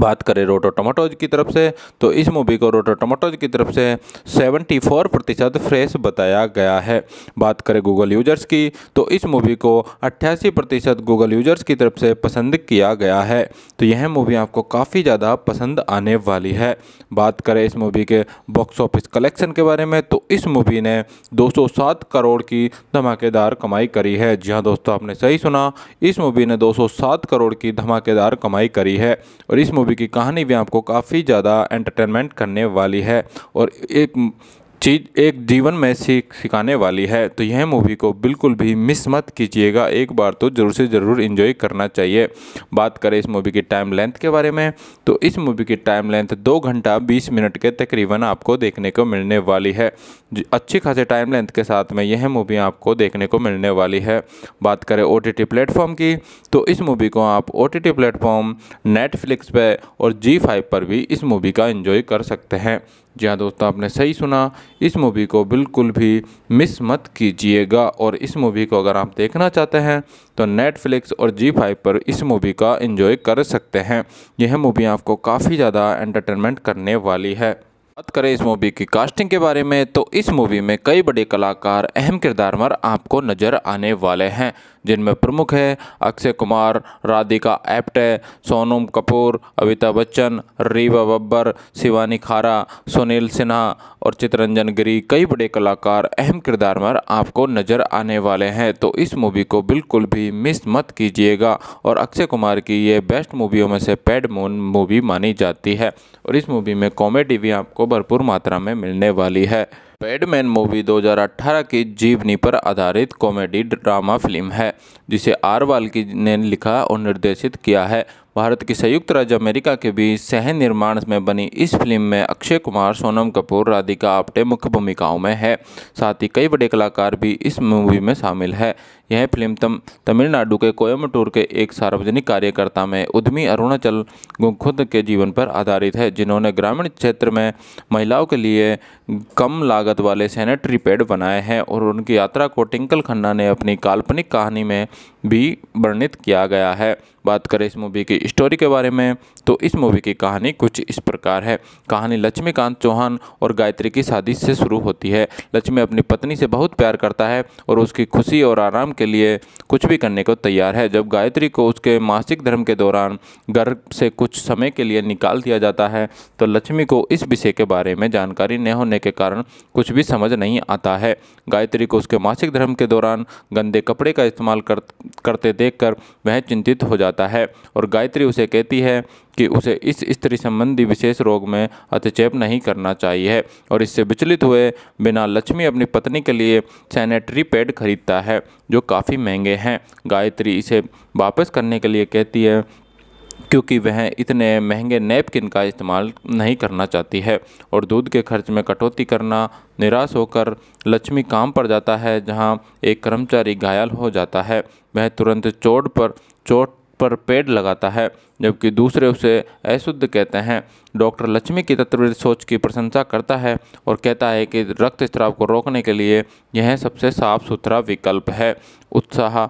बात करें रोटो टमाटोज की तरफ से तो इस मूवी को रोटो टमाटोज की तरफ से 74 प्रतिशत फ्रेश बताया गया है बात करें गूगल यूजर्स की तो इस मूवी को 88 प्रतिशत गूगल यूजर्स की तरफ से पसंद किया गया है तो यह मूवी आपको काफ़ी ज़्यादा पसंद आने वाली है बात करें इस मूवी के बॉक्स ऑफिस कलेक्शन के बारे में तो इस मूवी ने दो करोड़ की धमाकेदार कमाई करी है जी हाँ दोस्तों आपने सही सुना इस मूवी ने दो करोड़ की धमाकेदार कमाई करी है और इस मूवी की कहानी भी आपको काफ़ी ज़्यादा एंटरटेनमेंट करने वाली है और एक चीज़ एक जीवन में सीख सिखाने वाली है तो यह मूवी को बिल्कुल भी मिस मत कीजिएगा एक बार तो ज़रूर से ज़रूर इन्जॉय करना चाहिए बात करें इस मूवी की टाइम लेंथ के बारे में तो इस मूवी की टाइम लेंथ दो घंटा बीस मिनट के तकरीबन आपको देखने को मिलने वाली है अच्छी खासे टाइम लेंथ के साथ में यह मूवी आपको देखने को मिलने वाली है बात करें ओ टी प्लेटफॉर्म की तो इस मूवी को आप ओ टी प्लेटफॉर्म नेटफ्लिक्स पर और जी फाइव पर भी इस मूवी का इन्जॉय कर सकते हैं जी हाँ दोस्तों आपने सही सुना इस मूवी को बिल्कुल भी मिस मत कीजिएगा और इस मूवी को अगर आप देखना चाहते हैं तो नेटफ्लिक्स और जी फाइव पर इस मूवी का एंजॉय कर सकते हैं यह मूवी आपको काफ़ी ज़्यादा एंटरटेनमेंट करने वाली है बात करें इस मूवी की कास्टिंग के बारे में तो इस मूवी में कई बड़े कलाकार अहम किरदार पर आपको नज़र आने वाले हैं जिनमें प्रमुख है अक्षय कुमार राधिका एप्टे सोनम कपूर अमिताभ बच्चन रीवा बब्बर शिवानी खारा सुनील सिन्हा और चितरंजन गिरी कई बड़े कलाकार अहम किरदार में आपको नज़र आने वाले हैं तो इस मूवी को बिल्कुल भी मिस मत कीजिएगा और अक्षय कुमार की ये बेस्ट मूवियों में से पैड मून मूवी मानी जाती है और इस मूवी में कॉमेडी भी आपको भरपूर मात्रा में मिलने वाली है बैडमैन मूवी 2018 की जीवनी पर आधारित कॉमेडी ड्रामा फिल्म है जिसे आरवाल की ने लिखा और निर्देशित किया है भारत की संयुक्त राज्य अमेरिका के बीच सह निर्माण में बनी इस फिल्म में अक्षय कुमार सोनम कपूर राधिका आप्टे मुख्य भूमिकाओं में है साथ ही कई बड़े कलाकार भी इस मूवी में शामिल है यह फिल्म तम तमिलनाडु के कोयमटूर के एक सार्वजनिक कार्यकर्ता में उद्यमी अरुणाचल खुद के जीवन पर आधारित है जिन्होंने ग्रामीण क्षेत्र में महिलाओं के लिए कम लागत वाले सैनिटरी पैड बनाए हैं और उनकी यात्रा को टिंकल खन्ना ने अपनी काल्पनिक कहानी में भी वर्णित किया गया है बात करें इस मूवी की स्टोरी के बारे में तो इस मूवी की कहानी कुछ इस प्रकार है कहानी लक्ष्मीकांत चौहान और गायत्री की शादी से शुरू होती है लक्ष्मी अपनी पत्नी से बहुत प्यार करता है और उसकी खुशी और आराम के लिए कुछ भी करने को तैयार है जब गायत्री को उसके मासिक धर्म के दौरान घर से कुछ समय के लिए निकाल दिया जाता है तो लक्ष्मी को इस विषय के बारे में जानकारी न होने के कारण कुछ भी समझ नहीं आता है गायत्री को उसके मासिक धर्म के दौरान गंदे कपड़े का इस्तेमाल कर, करते देखकर वह चिंतित हो जाता जाता है और गायत्री उसे कहती है कि उसे इस स्त्री संबंधी विशेष रोग में अतिचेप नहीं करना चाहिए और इससे विचलित हुए बिना लक्ष्मी अपनी पत्नी के लिए सैनिटरी पैड खरीदता है जो काफ़ी महंगे हैं गायत्री इसे वापस करने के लिए कहती है क्योंकि वह इतने महंगे नैपकिन का इस्तेमाल नहीं करना चाहती है और दूध के खर्च में कटौती करना निराश होकर लक्ष्मी काम पर जाता है जहां एक कर्मचारी घायल हो जाता है वह तुरंत चोट पर चोट पर पेड़ लगाता है जबकि दूसरे उसे अशुद्ध कहते हैं डॉक्टर लक्ष्मी की तत्व सोच की प्रशंसा करता है और कहता है कि रक्तस्राव को रोकने के लिए यह सबसे साफ सुथरा विकल्प है उत्साह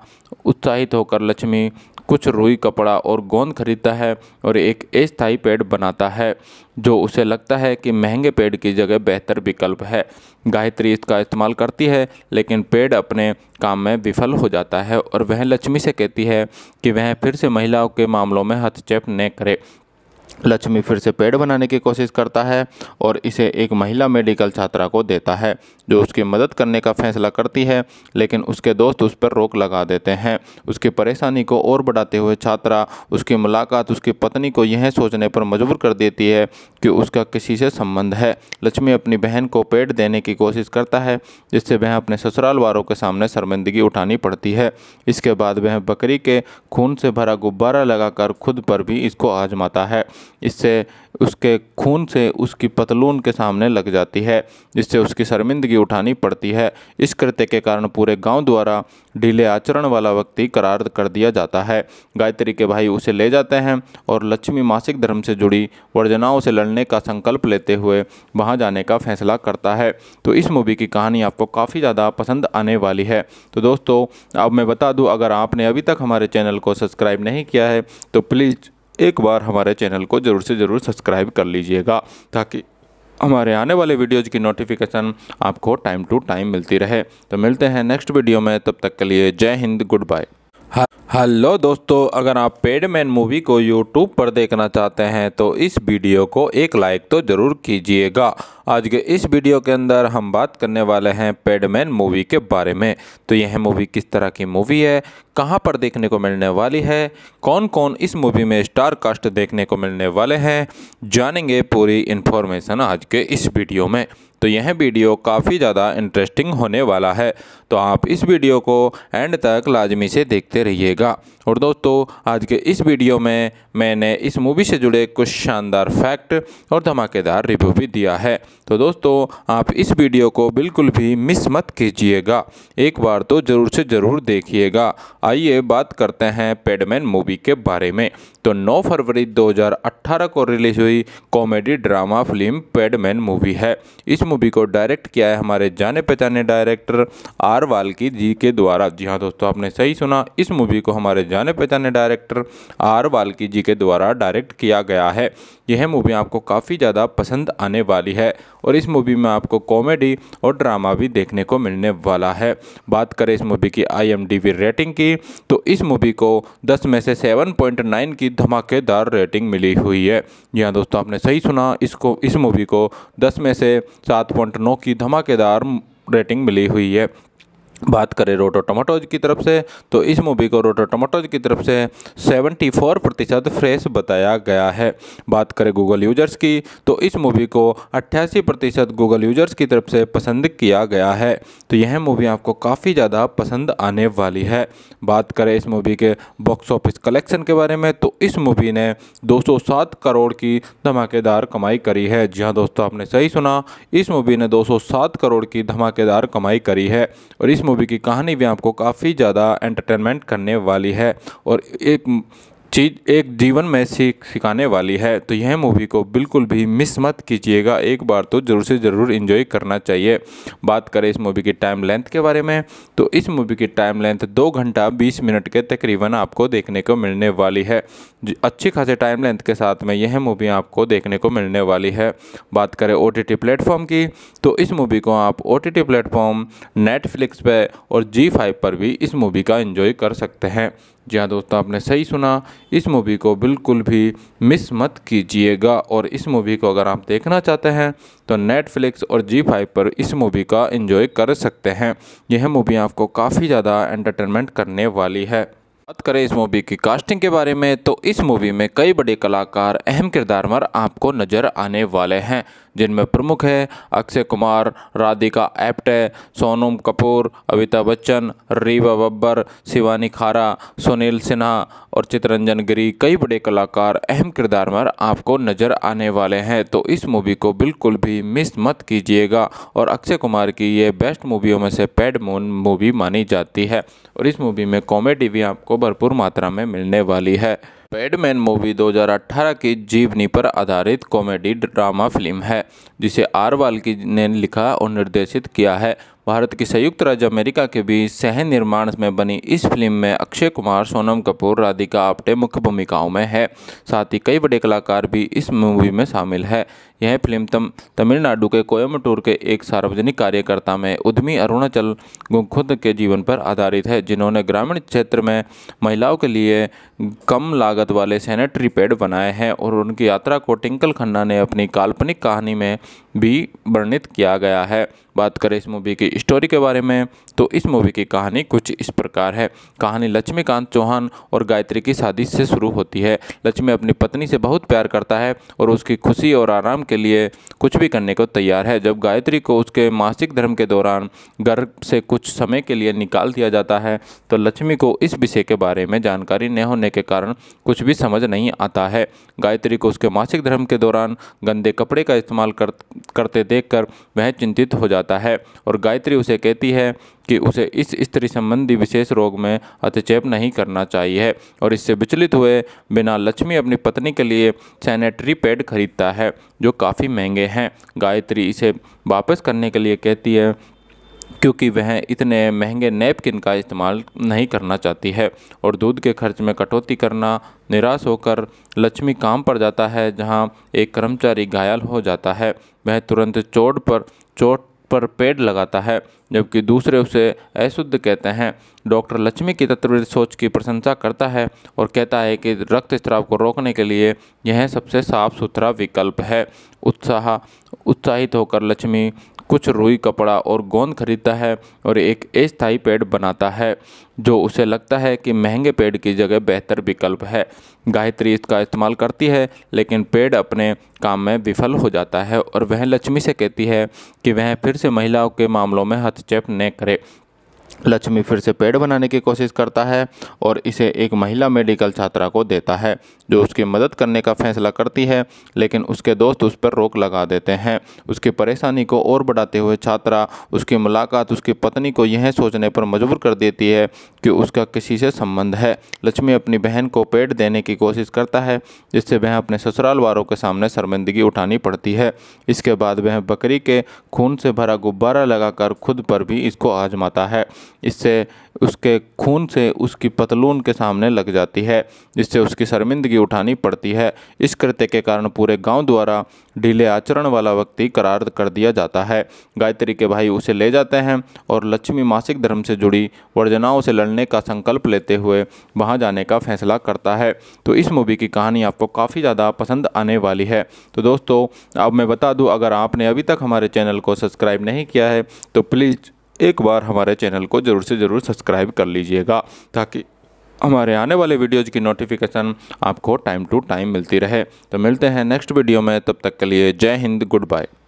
उत्साहित होकर लक्ष्मी कुछ रुई कपड़ा और गोंद खरीदता है और एक अस्थायी पेड़ बनाता है जो उसे लगता है कि महंगे पेड़ की जगह बेहतर विकल्प है गायत्री इसका इस्तेमाल करती है लेकिन पेड़ अपने काम में विफल हो जाता है और वह लक्ष्मी से कहती है कि वह फिर से महिलाओं के मामलों में हस्तक्षेप न करे लक्ष्मी फिर से पेड़ बनाने की कोशिश करता है और इसे एक महिला मेडिकल छात्रा को देता है जो उसकी मदद करने का फैसला करती है लेकिन उसके दोस्त उस पर रोक लगा देते हैं उसकी परेशानी को और बढ़ाते हुए छात्रा उसकी मुलाकात उसकी पत्नी को यह सोचने पर मजबूर कर देती है कि उसका किसी से संबंध है लक्ष्मी अपनी बहन को पेट देने की कोशिश करता है जिससे वह अपने ससुराल वालों के सामने शर्मिंदगी उठानी पड़ती है इसके बाद वह बकरी के खून से भरा गुब्बारा लगाकर खुद पर भी इसको आजमाता है इससे उसके खून से उसकी पतलून के सामने लग जाती है जिससे उसकी शर्मिंदगी उठानी पड़ती है इस कृत्य के कारण पूरे गांव द्वारा ढीले आचरण वाला व्यक्ति करार कर दिया जाता है गायत्री के भाई उसे ले जाते हैं और लक्ष्मी मासिक धर्म से जुड़ी वर्जनाओं से लड़ने का संकल्प लेते हुए वहाँ जाने का फैसला करता है तो इस मूवी की कहानी आपको काफ़ी ज़्यादा पसंद आने वाली है तो दोस्तों अब मैं बता दूँ अगर आपने अभी तक हमारे चैनल को सब्सक्राइब नहीं किया है तो प्लीज़ एक बार हमारे चैनल को ज़रूर से ज़रूर सब्सक्राइब कर लीजिएगा ताकि हमारे आने वाले वीडियोज़ की नोटिफिकेशन आपको टाइम टू टाइम मिलती रहे तो मिलते हैं नेक्स्ट वीडियो में तब तक के लिए जय हिंद गुड बाय हेलो दोस्तों अगर आप पेडमैन मूवी को यूट्यूब पर देखना चाहते हैं तो इस वीडियो को एक लाइक तो ज़रूर कीजिएगा आज के इस वीडियो के अंदर हम बात करने वाले हैं पेडमैन मूवी के बारे में तो यह मूवी किस तरह की मूवी है कहां पर देखने को मिलने वाली है कौन कौन इस मूवी में स्टार कास्ट देखने को मिलने वाले हैं जानेंगे पूरी इन्फॉर्मेशन आज के इस वीडियो में तो यह वीडियो काफ़ी ज़्यादा इंटरेस्टिंग होने वाला है तो आप इस वीडियो को एंड तक लाजमी से देखते रहिएगा और दोस्तों आज के इस वीडियो में मैंने इस मूवी से जुड़े कुछ शानदार फैक्ट और धमाकेदार रिव्यू भी दिया है तो दोस्तों आप इस वीडियो को बिल्कुल भी मिस मत कीजिएगा एक बार तो ज़रूर से ज़रूर देखिएगा आइए बात करते हैं पेडमैन मूवी के बारे में तो 9 फरवरी 2018 को रिलीज हुई comedy drama film Padman movie है इस मूवी को डायरेक्ट किया है हमारे जाने पहचाने डायरेक्टर आर वाल्की जी के द्वारा जी हाँ दोस्तों आपने सही सुना इस मूवी को हमारे जाने पहचाने डायरेक्टर आर वाल्की जी के द्वारा डायरेक्ट किया गया है यह मूवी आपको काफ़ी ज़्यादा पसंद आने वाली है और इस मूवी में आपको कॉमेडी और ड्रामा भी देखने को मिलने वाला है बात करें इस मूवी की आई रेटिंग की तो इस मूवी को 10 में से 7.9 की धमाकेदार रेटिंग मिली हुई है जी हाँ दोस्तों आपने सही सुना इसको इस मूवी को 10 में से 7.9 की धमाकेदार रेटिंग मिली हुई है बात करें रोटो टमाटोज की तरफ से तो इस मूवी को रोटो टमाटोज की तरफ से 74 प्रतिशत फ्रेश बताया गया है बात करें गूगल यूजर्स की तो इस मूवी को अट्ठासी प्रतिशत गूगल यूजर्स की तरफ से पसंद किया गया है तो यह मूवी आपको काफ़ी ज़्यादा पसंद आने वाली है बात करें इस मूवी के बॉक्स ऑफिस कलेक्शन के बारे में तो इस मूवी ने दो करोड़ की धमाकेदार कमाई करी है जी हाँ दोस्तों आपने सही सुना इस मूवी ने दो करोड़ की धमाकेदार कमाई करी है और इस मूवी मूवी की कहानी भी आपको काफ़ी ज़्यादा एंटरटेनमेंट करने वाली है और एक चीज़ एक जीवन में सीख सिखाने वाली है तो यह मूवी को बिल्कुल भी मिस मत कीजिएगा एक बार तो ज़रूर से ज़रूर इन्जॉय करना चाहिए बात करें इस मूवी की टाइम लेंथ के बारे में तो इस मूवी की टाइम लेंथ दो घंटा बीस मिनट के तकरीबन आपको देखने को मिलने वाली है अच्छी खासी टाइम लेंथ के साथ में यह मूवी आपको देखने को मिलने वाली है बात करें ओ टी प्लेटफॉर्म की तो इस मूवी को आप ओ टी प्लेटफॉर्म नेटफ्लिक्स पर और जी फाइव पर भी इस मूवी का इन्जॉय कर सकते हैं जी हाँ दोस्तों आपने सही सुना इस मूवी को बिल्कुल भी मिस मत कीजिएगा और इस मूवी को अगर आप देखना चाहते हैं तो नेटफ्लिक्स और जी फाइव पर इस मूवी का एंजॉय कर सकते हैं यह मूवी आपको काफ़ी ज़्यादा एंटरटेनमेंट करने वाली है बात करें इस मूवी की कास्टिंग के बारे में तो इस मूवी में कई बड़े कलाकार अहम किरदार पर आपको नज़र आने वाले हैं जिनमें प्रमुख है अक्षय कुमार राधिका एप्टे सोनम कपूर अमिताभ बच्चन रीवा बब्बर शिवानी खारा सुनील सिन्हा और चितरंजन गिरी कई बड़े कलाकार अहम किरदार में आपको नज़र आने वाले हैं तो इस मूवी को बिल्कुल भी मिस मत कीजिएगा और अक्षय कुमार की ये बेस्ट मूवियों में से पैड मून मूवी मानी जाती है और इस मूवी में कॉमेडी भी आपको भरपूर मात्रा में मिलने वाली है पैडमैन मूवी 2018 की जीवनी पर आधारित कॉमेडी ड्रामा फिल्म है जिसे आरवाल की ने लिखा और निर्देशित किया है भारत की संयुक्त राज्य अमेरिका के बीच सह निर्माण में बनी इस फिल्म में अक्षय कुमार सोनम कपूर राधिका आप्टे मुख्य भूमिकाओं में है साथ ही कई बड़े कलाकार भी इस मूवी में शामिल है यह फिल्म तम तमिलनाडु के कोयमटूर के एक सार्वजनिक कार्यकर्ता में उद्यमी अरुणाचल खुद के जीवन पर आधारित है जिन्होंने ग्रामीण क्षेत्र में महिलाओं के लिए कम लागत वाले सैनिटरी पैड बनाए हैं और उनकी यात्रा को टिंकल खन्ना ने अपनी काल्पनिक कहानी में भी वर्णित किया गया है बात करें इस मूवी की स्टोरी के बारे में तो इस मूवी की कहानी कुछ इस प्रकार है कहानी लक्ष्मीकांत चौहान और गायत्री की शादी से शुरू होती है लक्ष्मी अपनी पत्नी से बहुत प्यार करता है और उसकी खुशी और आराम के लिए कुछ भी करने को तैयार है जब गायत्री को उसके मासिक धर्म के दौरान घर से कुछ समय के लिए निकाल दिया जाता है तो लक्ष्मी को इस विषय के बारे में जानकारी न होने के कारण कुछ भी समझ नहीं आता है गायत्री को उसके मासिक धर्म के दौरान गंदे कपड़े का इस्तेमाल कर, करते देखकर वह चिंतित हो जाता जाता है और गायत्री उसे कहती है कि उसे इस स्त्री संबंधी विशेष रोग में अतिचेप नहीं करना चाहिए और इससे विचलित हुए बिना लक्ष्मी अपनी पत्नी के लिए सैनिटरी पैड खरीदता है जो काफ़ी महंगे हैं गायत्री इसे वापस करने के लिए कहती है क्योंकि वह इतने महंगे नैपकिन का इस्तेमाल नहीं करना चाहती है और दूध के खर्च में कटौती करना निराश होकर लक्ष्मी काम पर जाता है जहां एक कर्मचारी घायल हो जाता है वह तुरंत चोट पर चोट पर पेड़ लगाता है जबकि दूसरे उसे अशुद्ध कहते हैं डॉक्टर लक्ष्मी की तत्व सोच की प्रशंसा करता है और कहता है कि रक्त स्त्राव को रोकने के लिए यह सबसे साफ सुथरा विकल्प है उत्साह उत्साहित होकर लक्ष्मी कुछ रुई कपड़ा और गोंद खरीदता है और एक अस्थायी पेड़ बनाता है जो उसे लगता है कि महंगे पेड़ की जगह बेहतर विकल्प है गायत्री इसका इस्तेमाल करती है लेकिन पेड़ अपने काम में विफल हो जाता है और वह लक्ष्मी से कहती है कि वह फिर से महिलाओं के मामलों में हस्तक्षेप न करे लक्ष्मी फिर से पेड़ बनाने की कोशिश करता है और इसे एक महिला मेडिकल छात्रा को देता है जो उसकी मदद करने का फैसला करती है लेकिन उसके दोस्त उस पर रोक लगा देते हैं उसकी परेशानी को और बढ़ाते हुए छात्रा उसकी मुलाकात उसकी पत्नी को यह सोचने पर मजबूर कर देती है कि उसका किसी से संबंध है लक्ष्मी अपनी बहन को पेड़ देने की कोशिश करता है जिससे वह अपने ससुराल वालों के सामने शर्मिंदगी उठानी पड़ती है इसके बाद वह बकरी के खून से भरा गुब्बारा लगाकर खुद पर भी इसको आजमाता है इससे उसके खून से उसकी पतलून के सामने लग जाती है जिससे उसकी शर्मिंदगी उठानी पड़ती है इस कृत्य के कारण पूरे गांव द्वारा ढीले आचरण वाला व्यक्ति करार कर दिया जाता है गायत्री के भाई उसे ले जाते हैं और लक्ष्मी मासिक धर्म से जुड़ी वर्जनाओं से लड़ने का संकल्प लेते हुए वहाँ जाने का फैसला करता है तो इस मूवी की कहानी आपको काफ़ी ज़्यादा पसंद आने वाली है तो दोस्तों अब मैं बता दूँ अगर आपने अभी तक हमारे चैनल को सब्सक्राइब नहीं किया है तो प्लीज़ एक बार हमारे चैनल को ज़रूर से ज़रूर सब्सक्राइब कर लीजिएगा ताकि हमारे आने वाले वीडियोज़ की नोटिफिकेशन आपको टाइम टू टाइम मिलती रहे तो मिलते हैं नेक्स्ट वीडियो में तब तक के लिए जय हिंद गुड बाय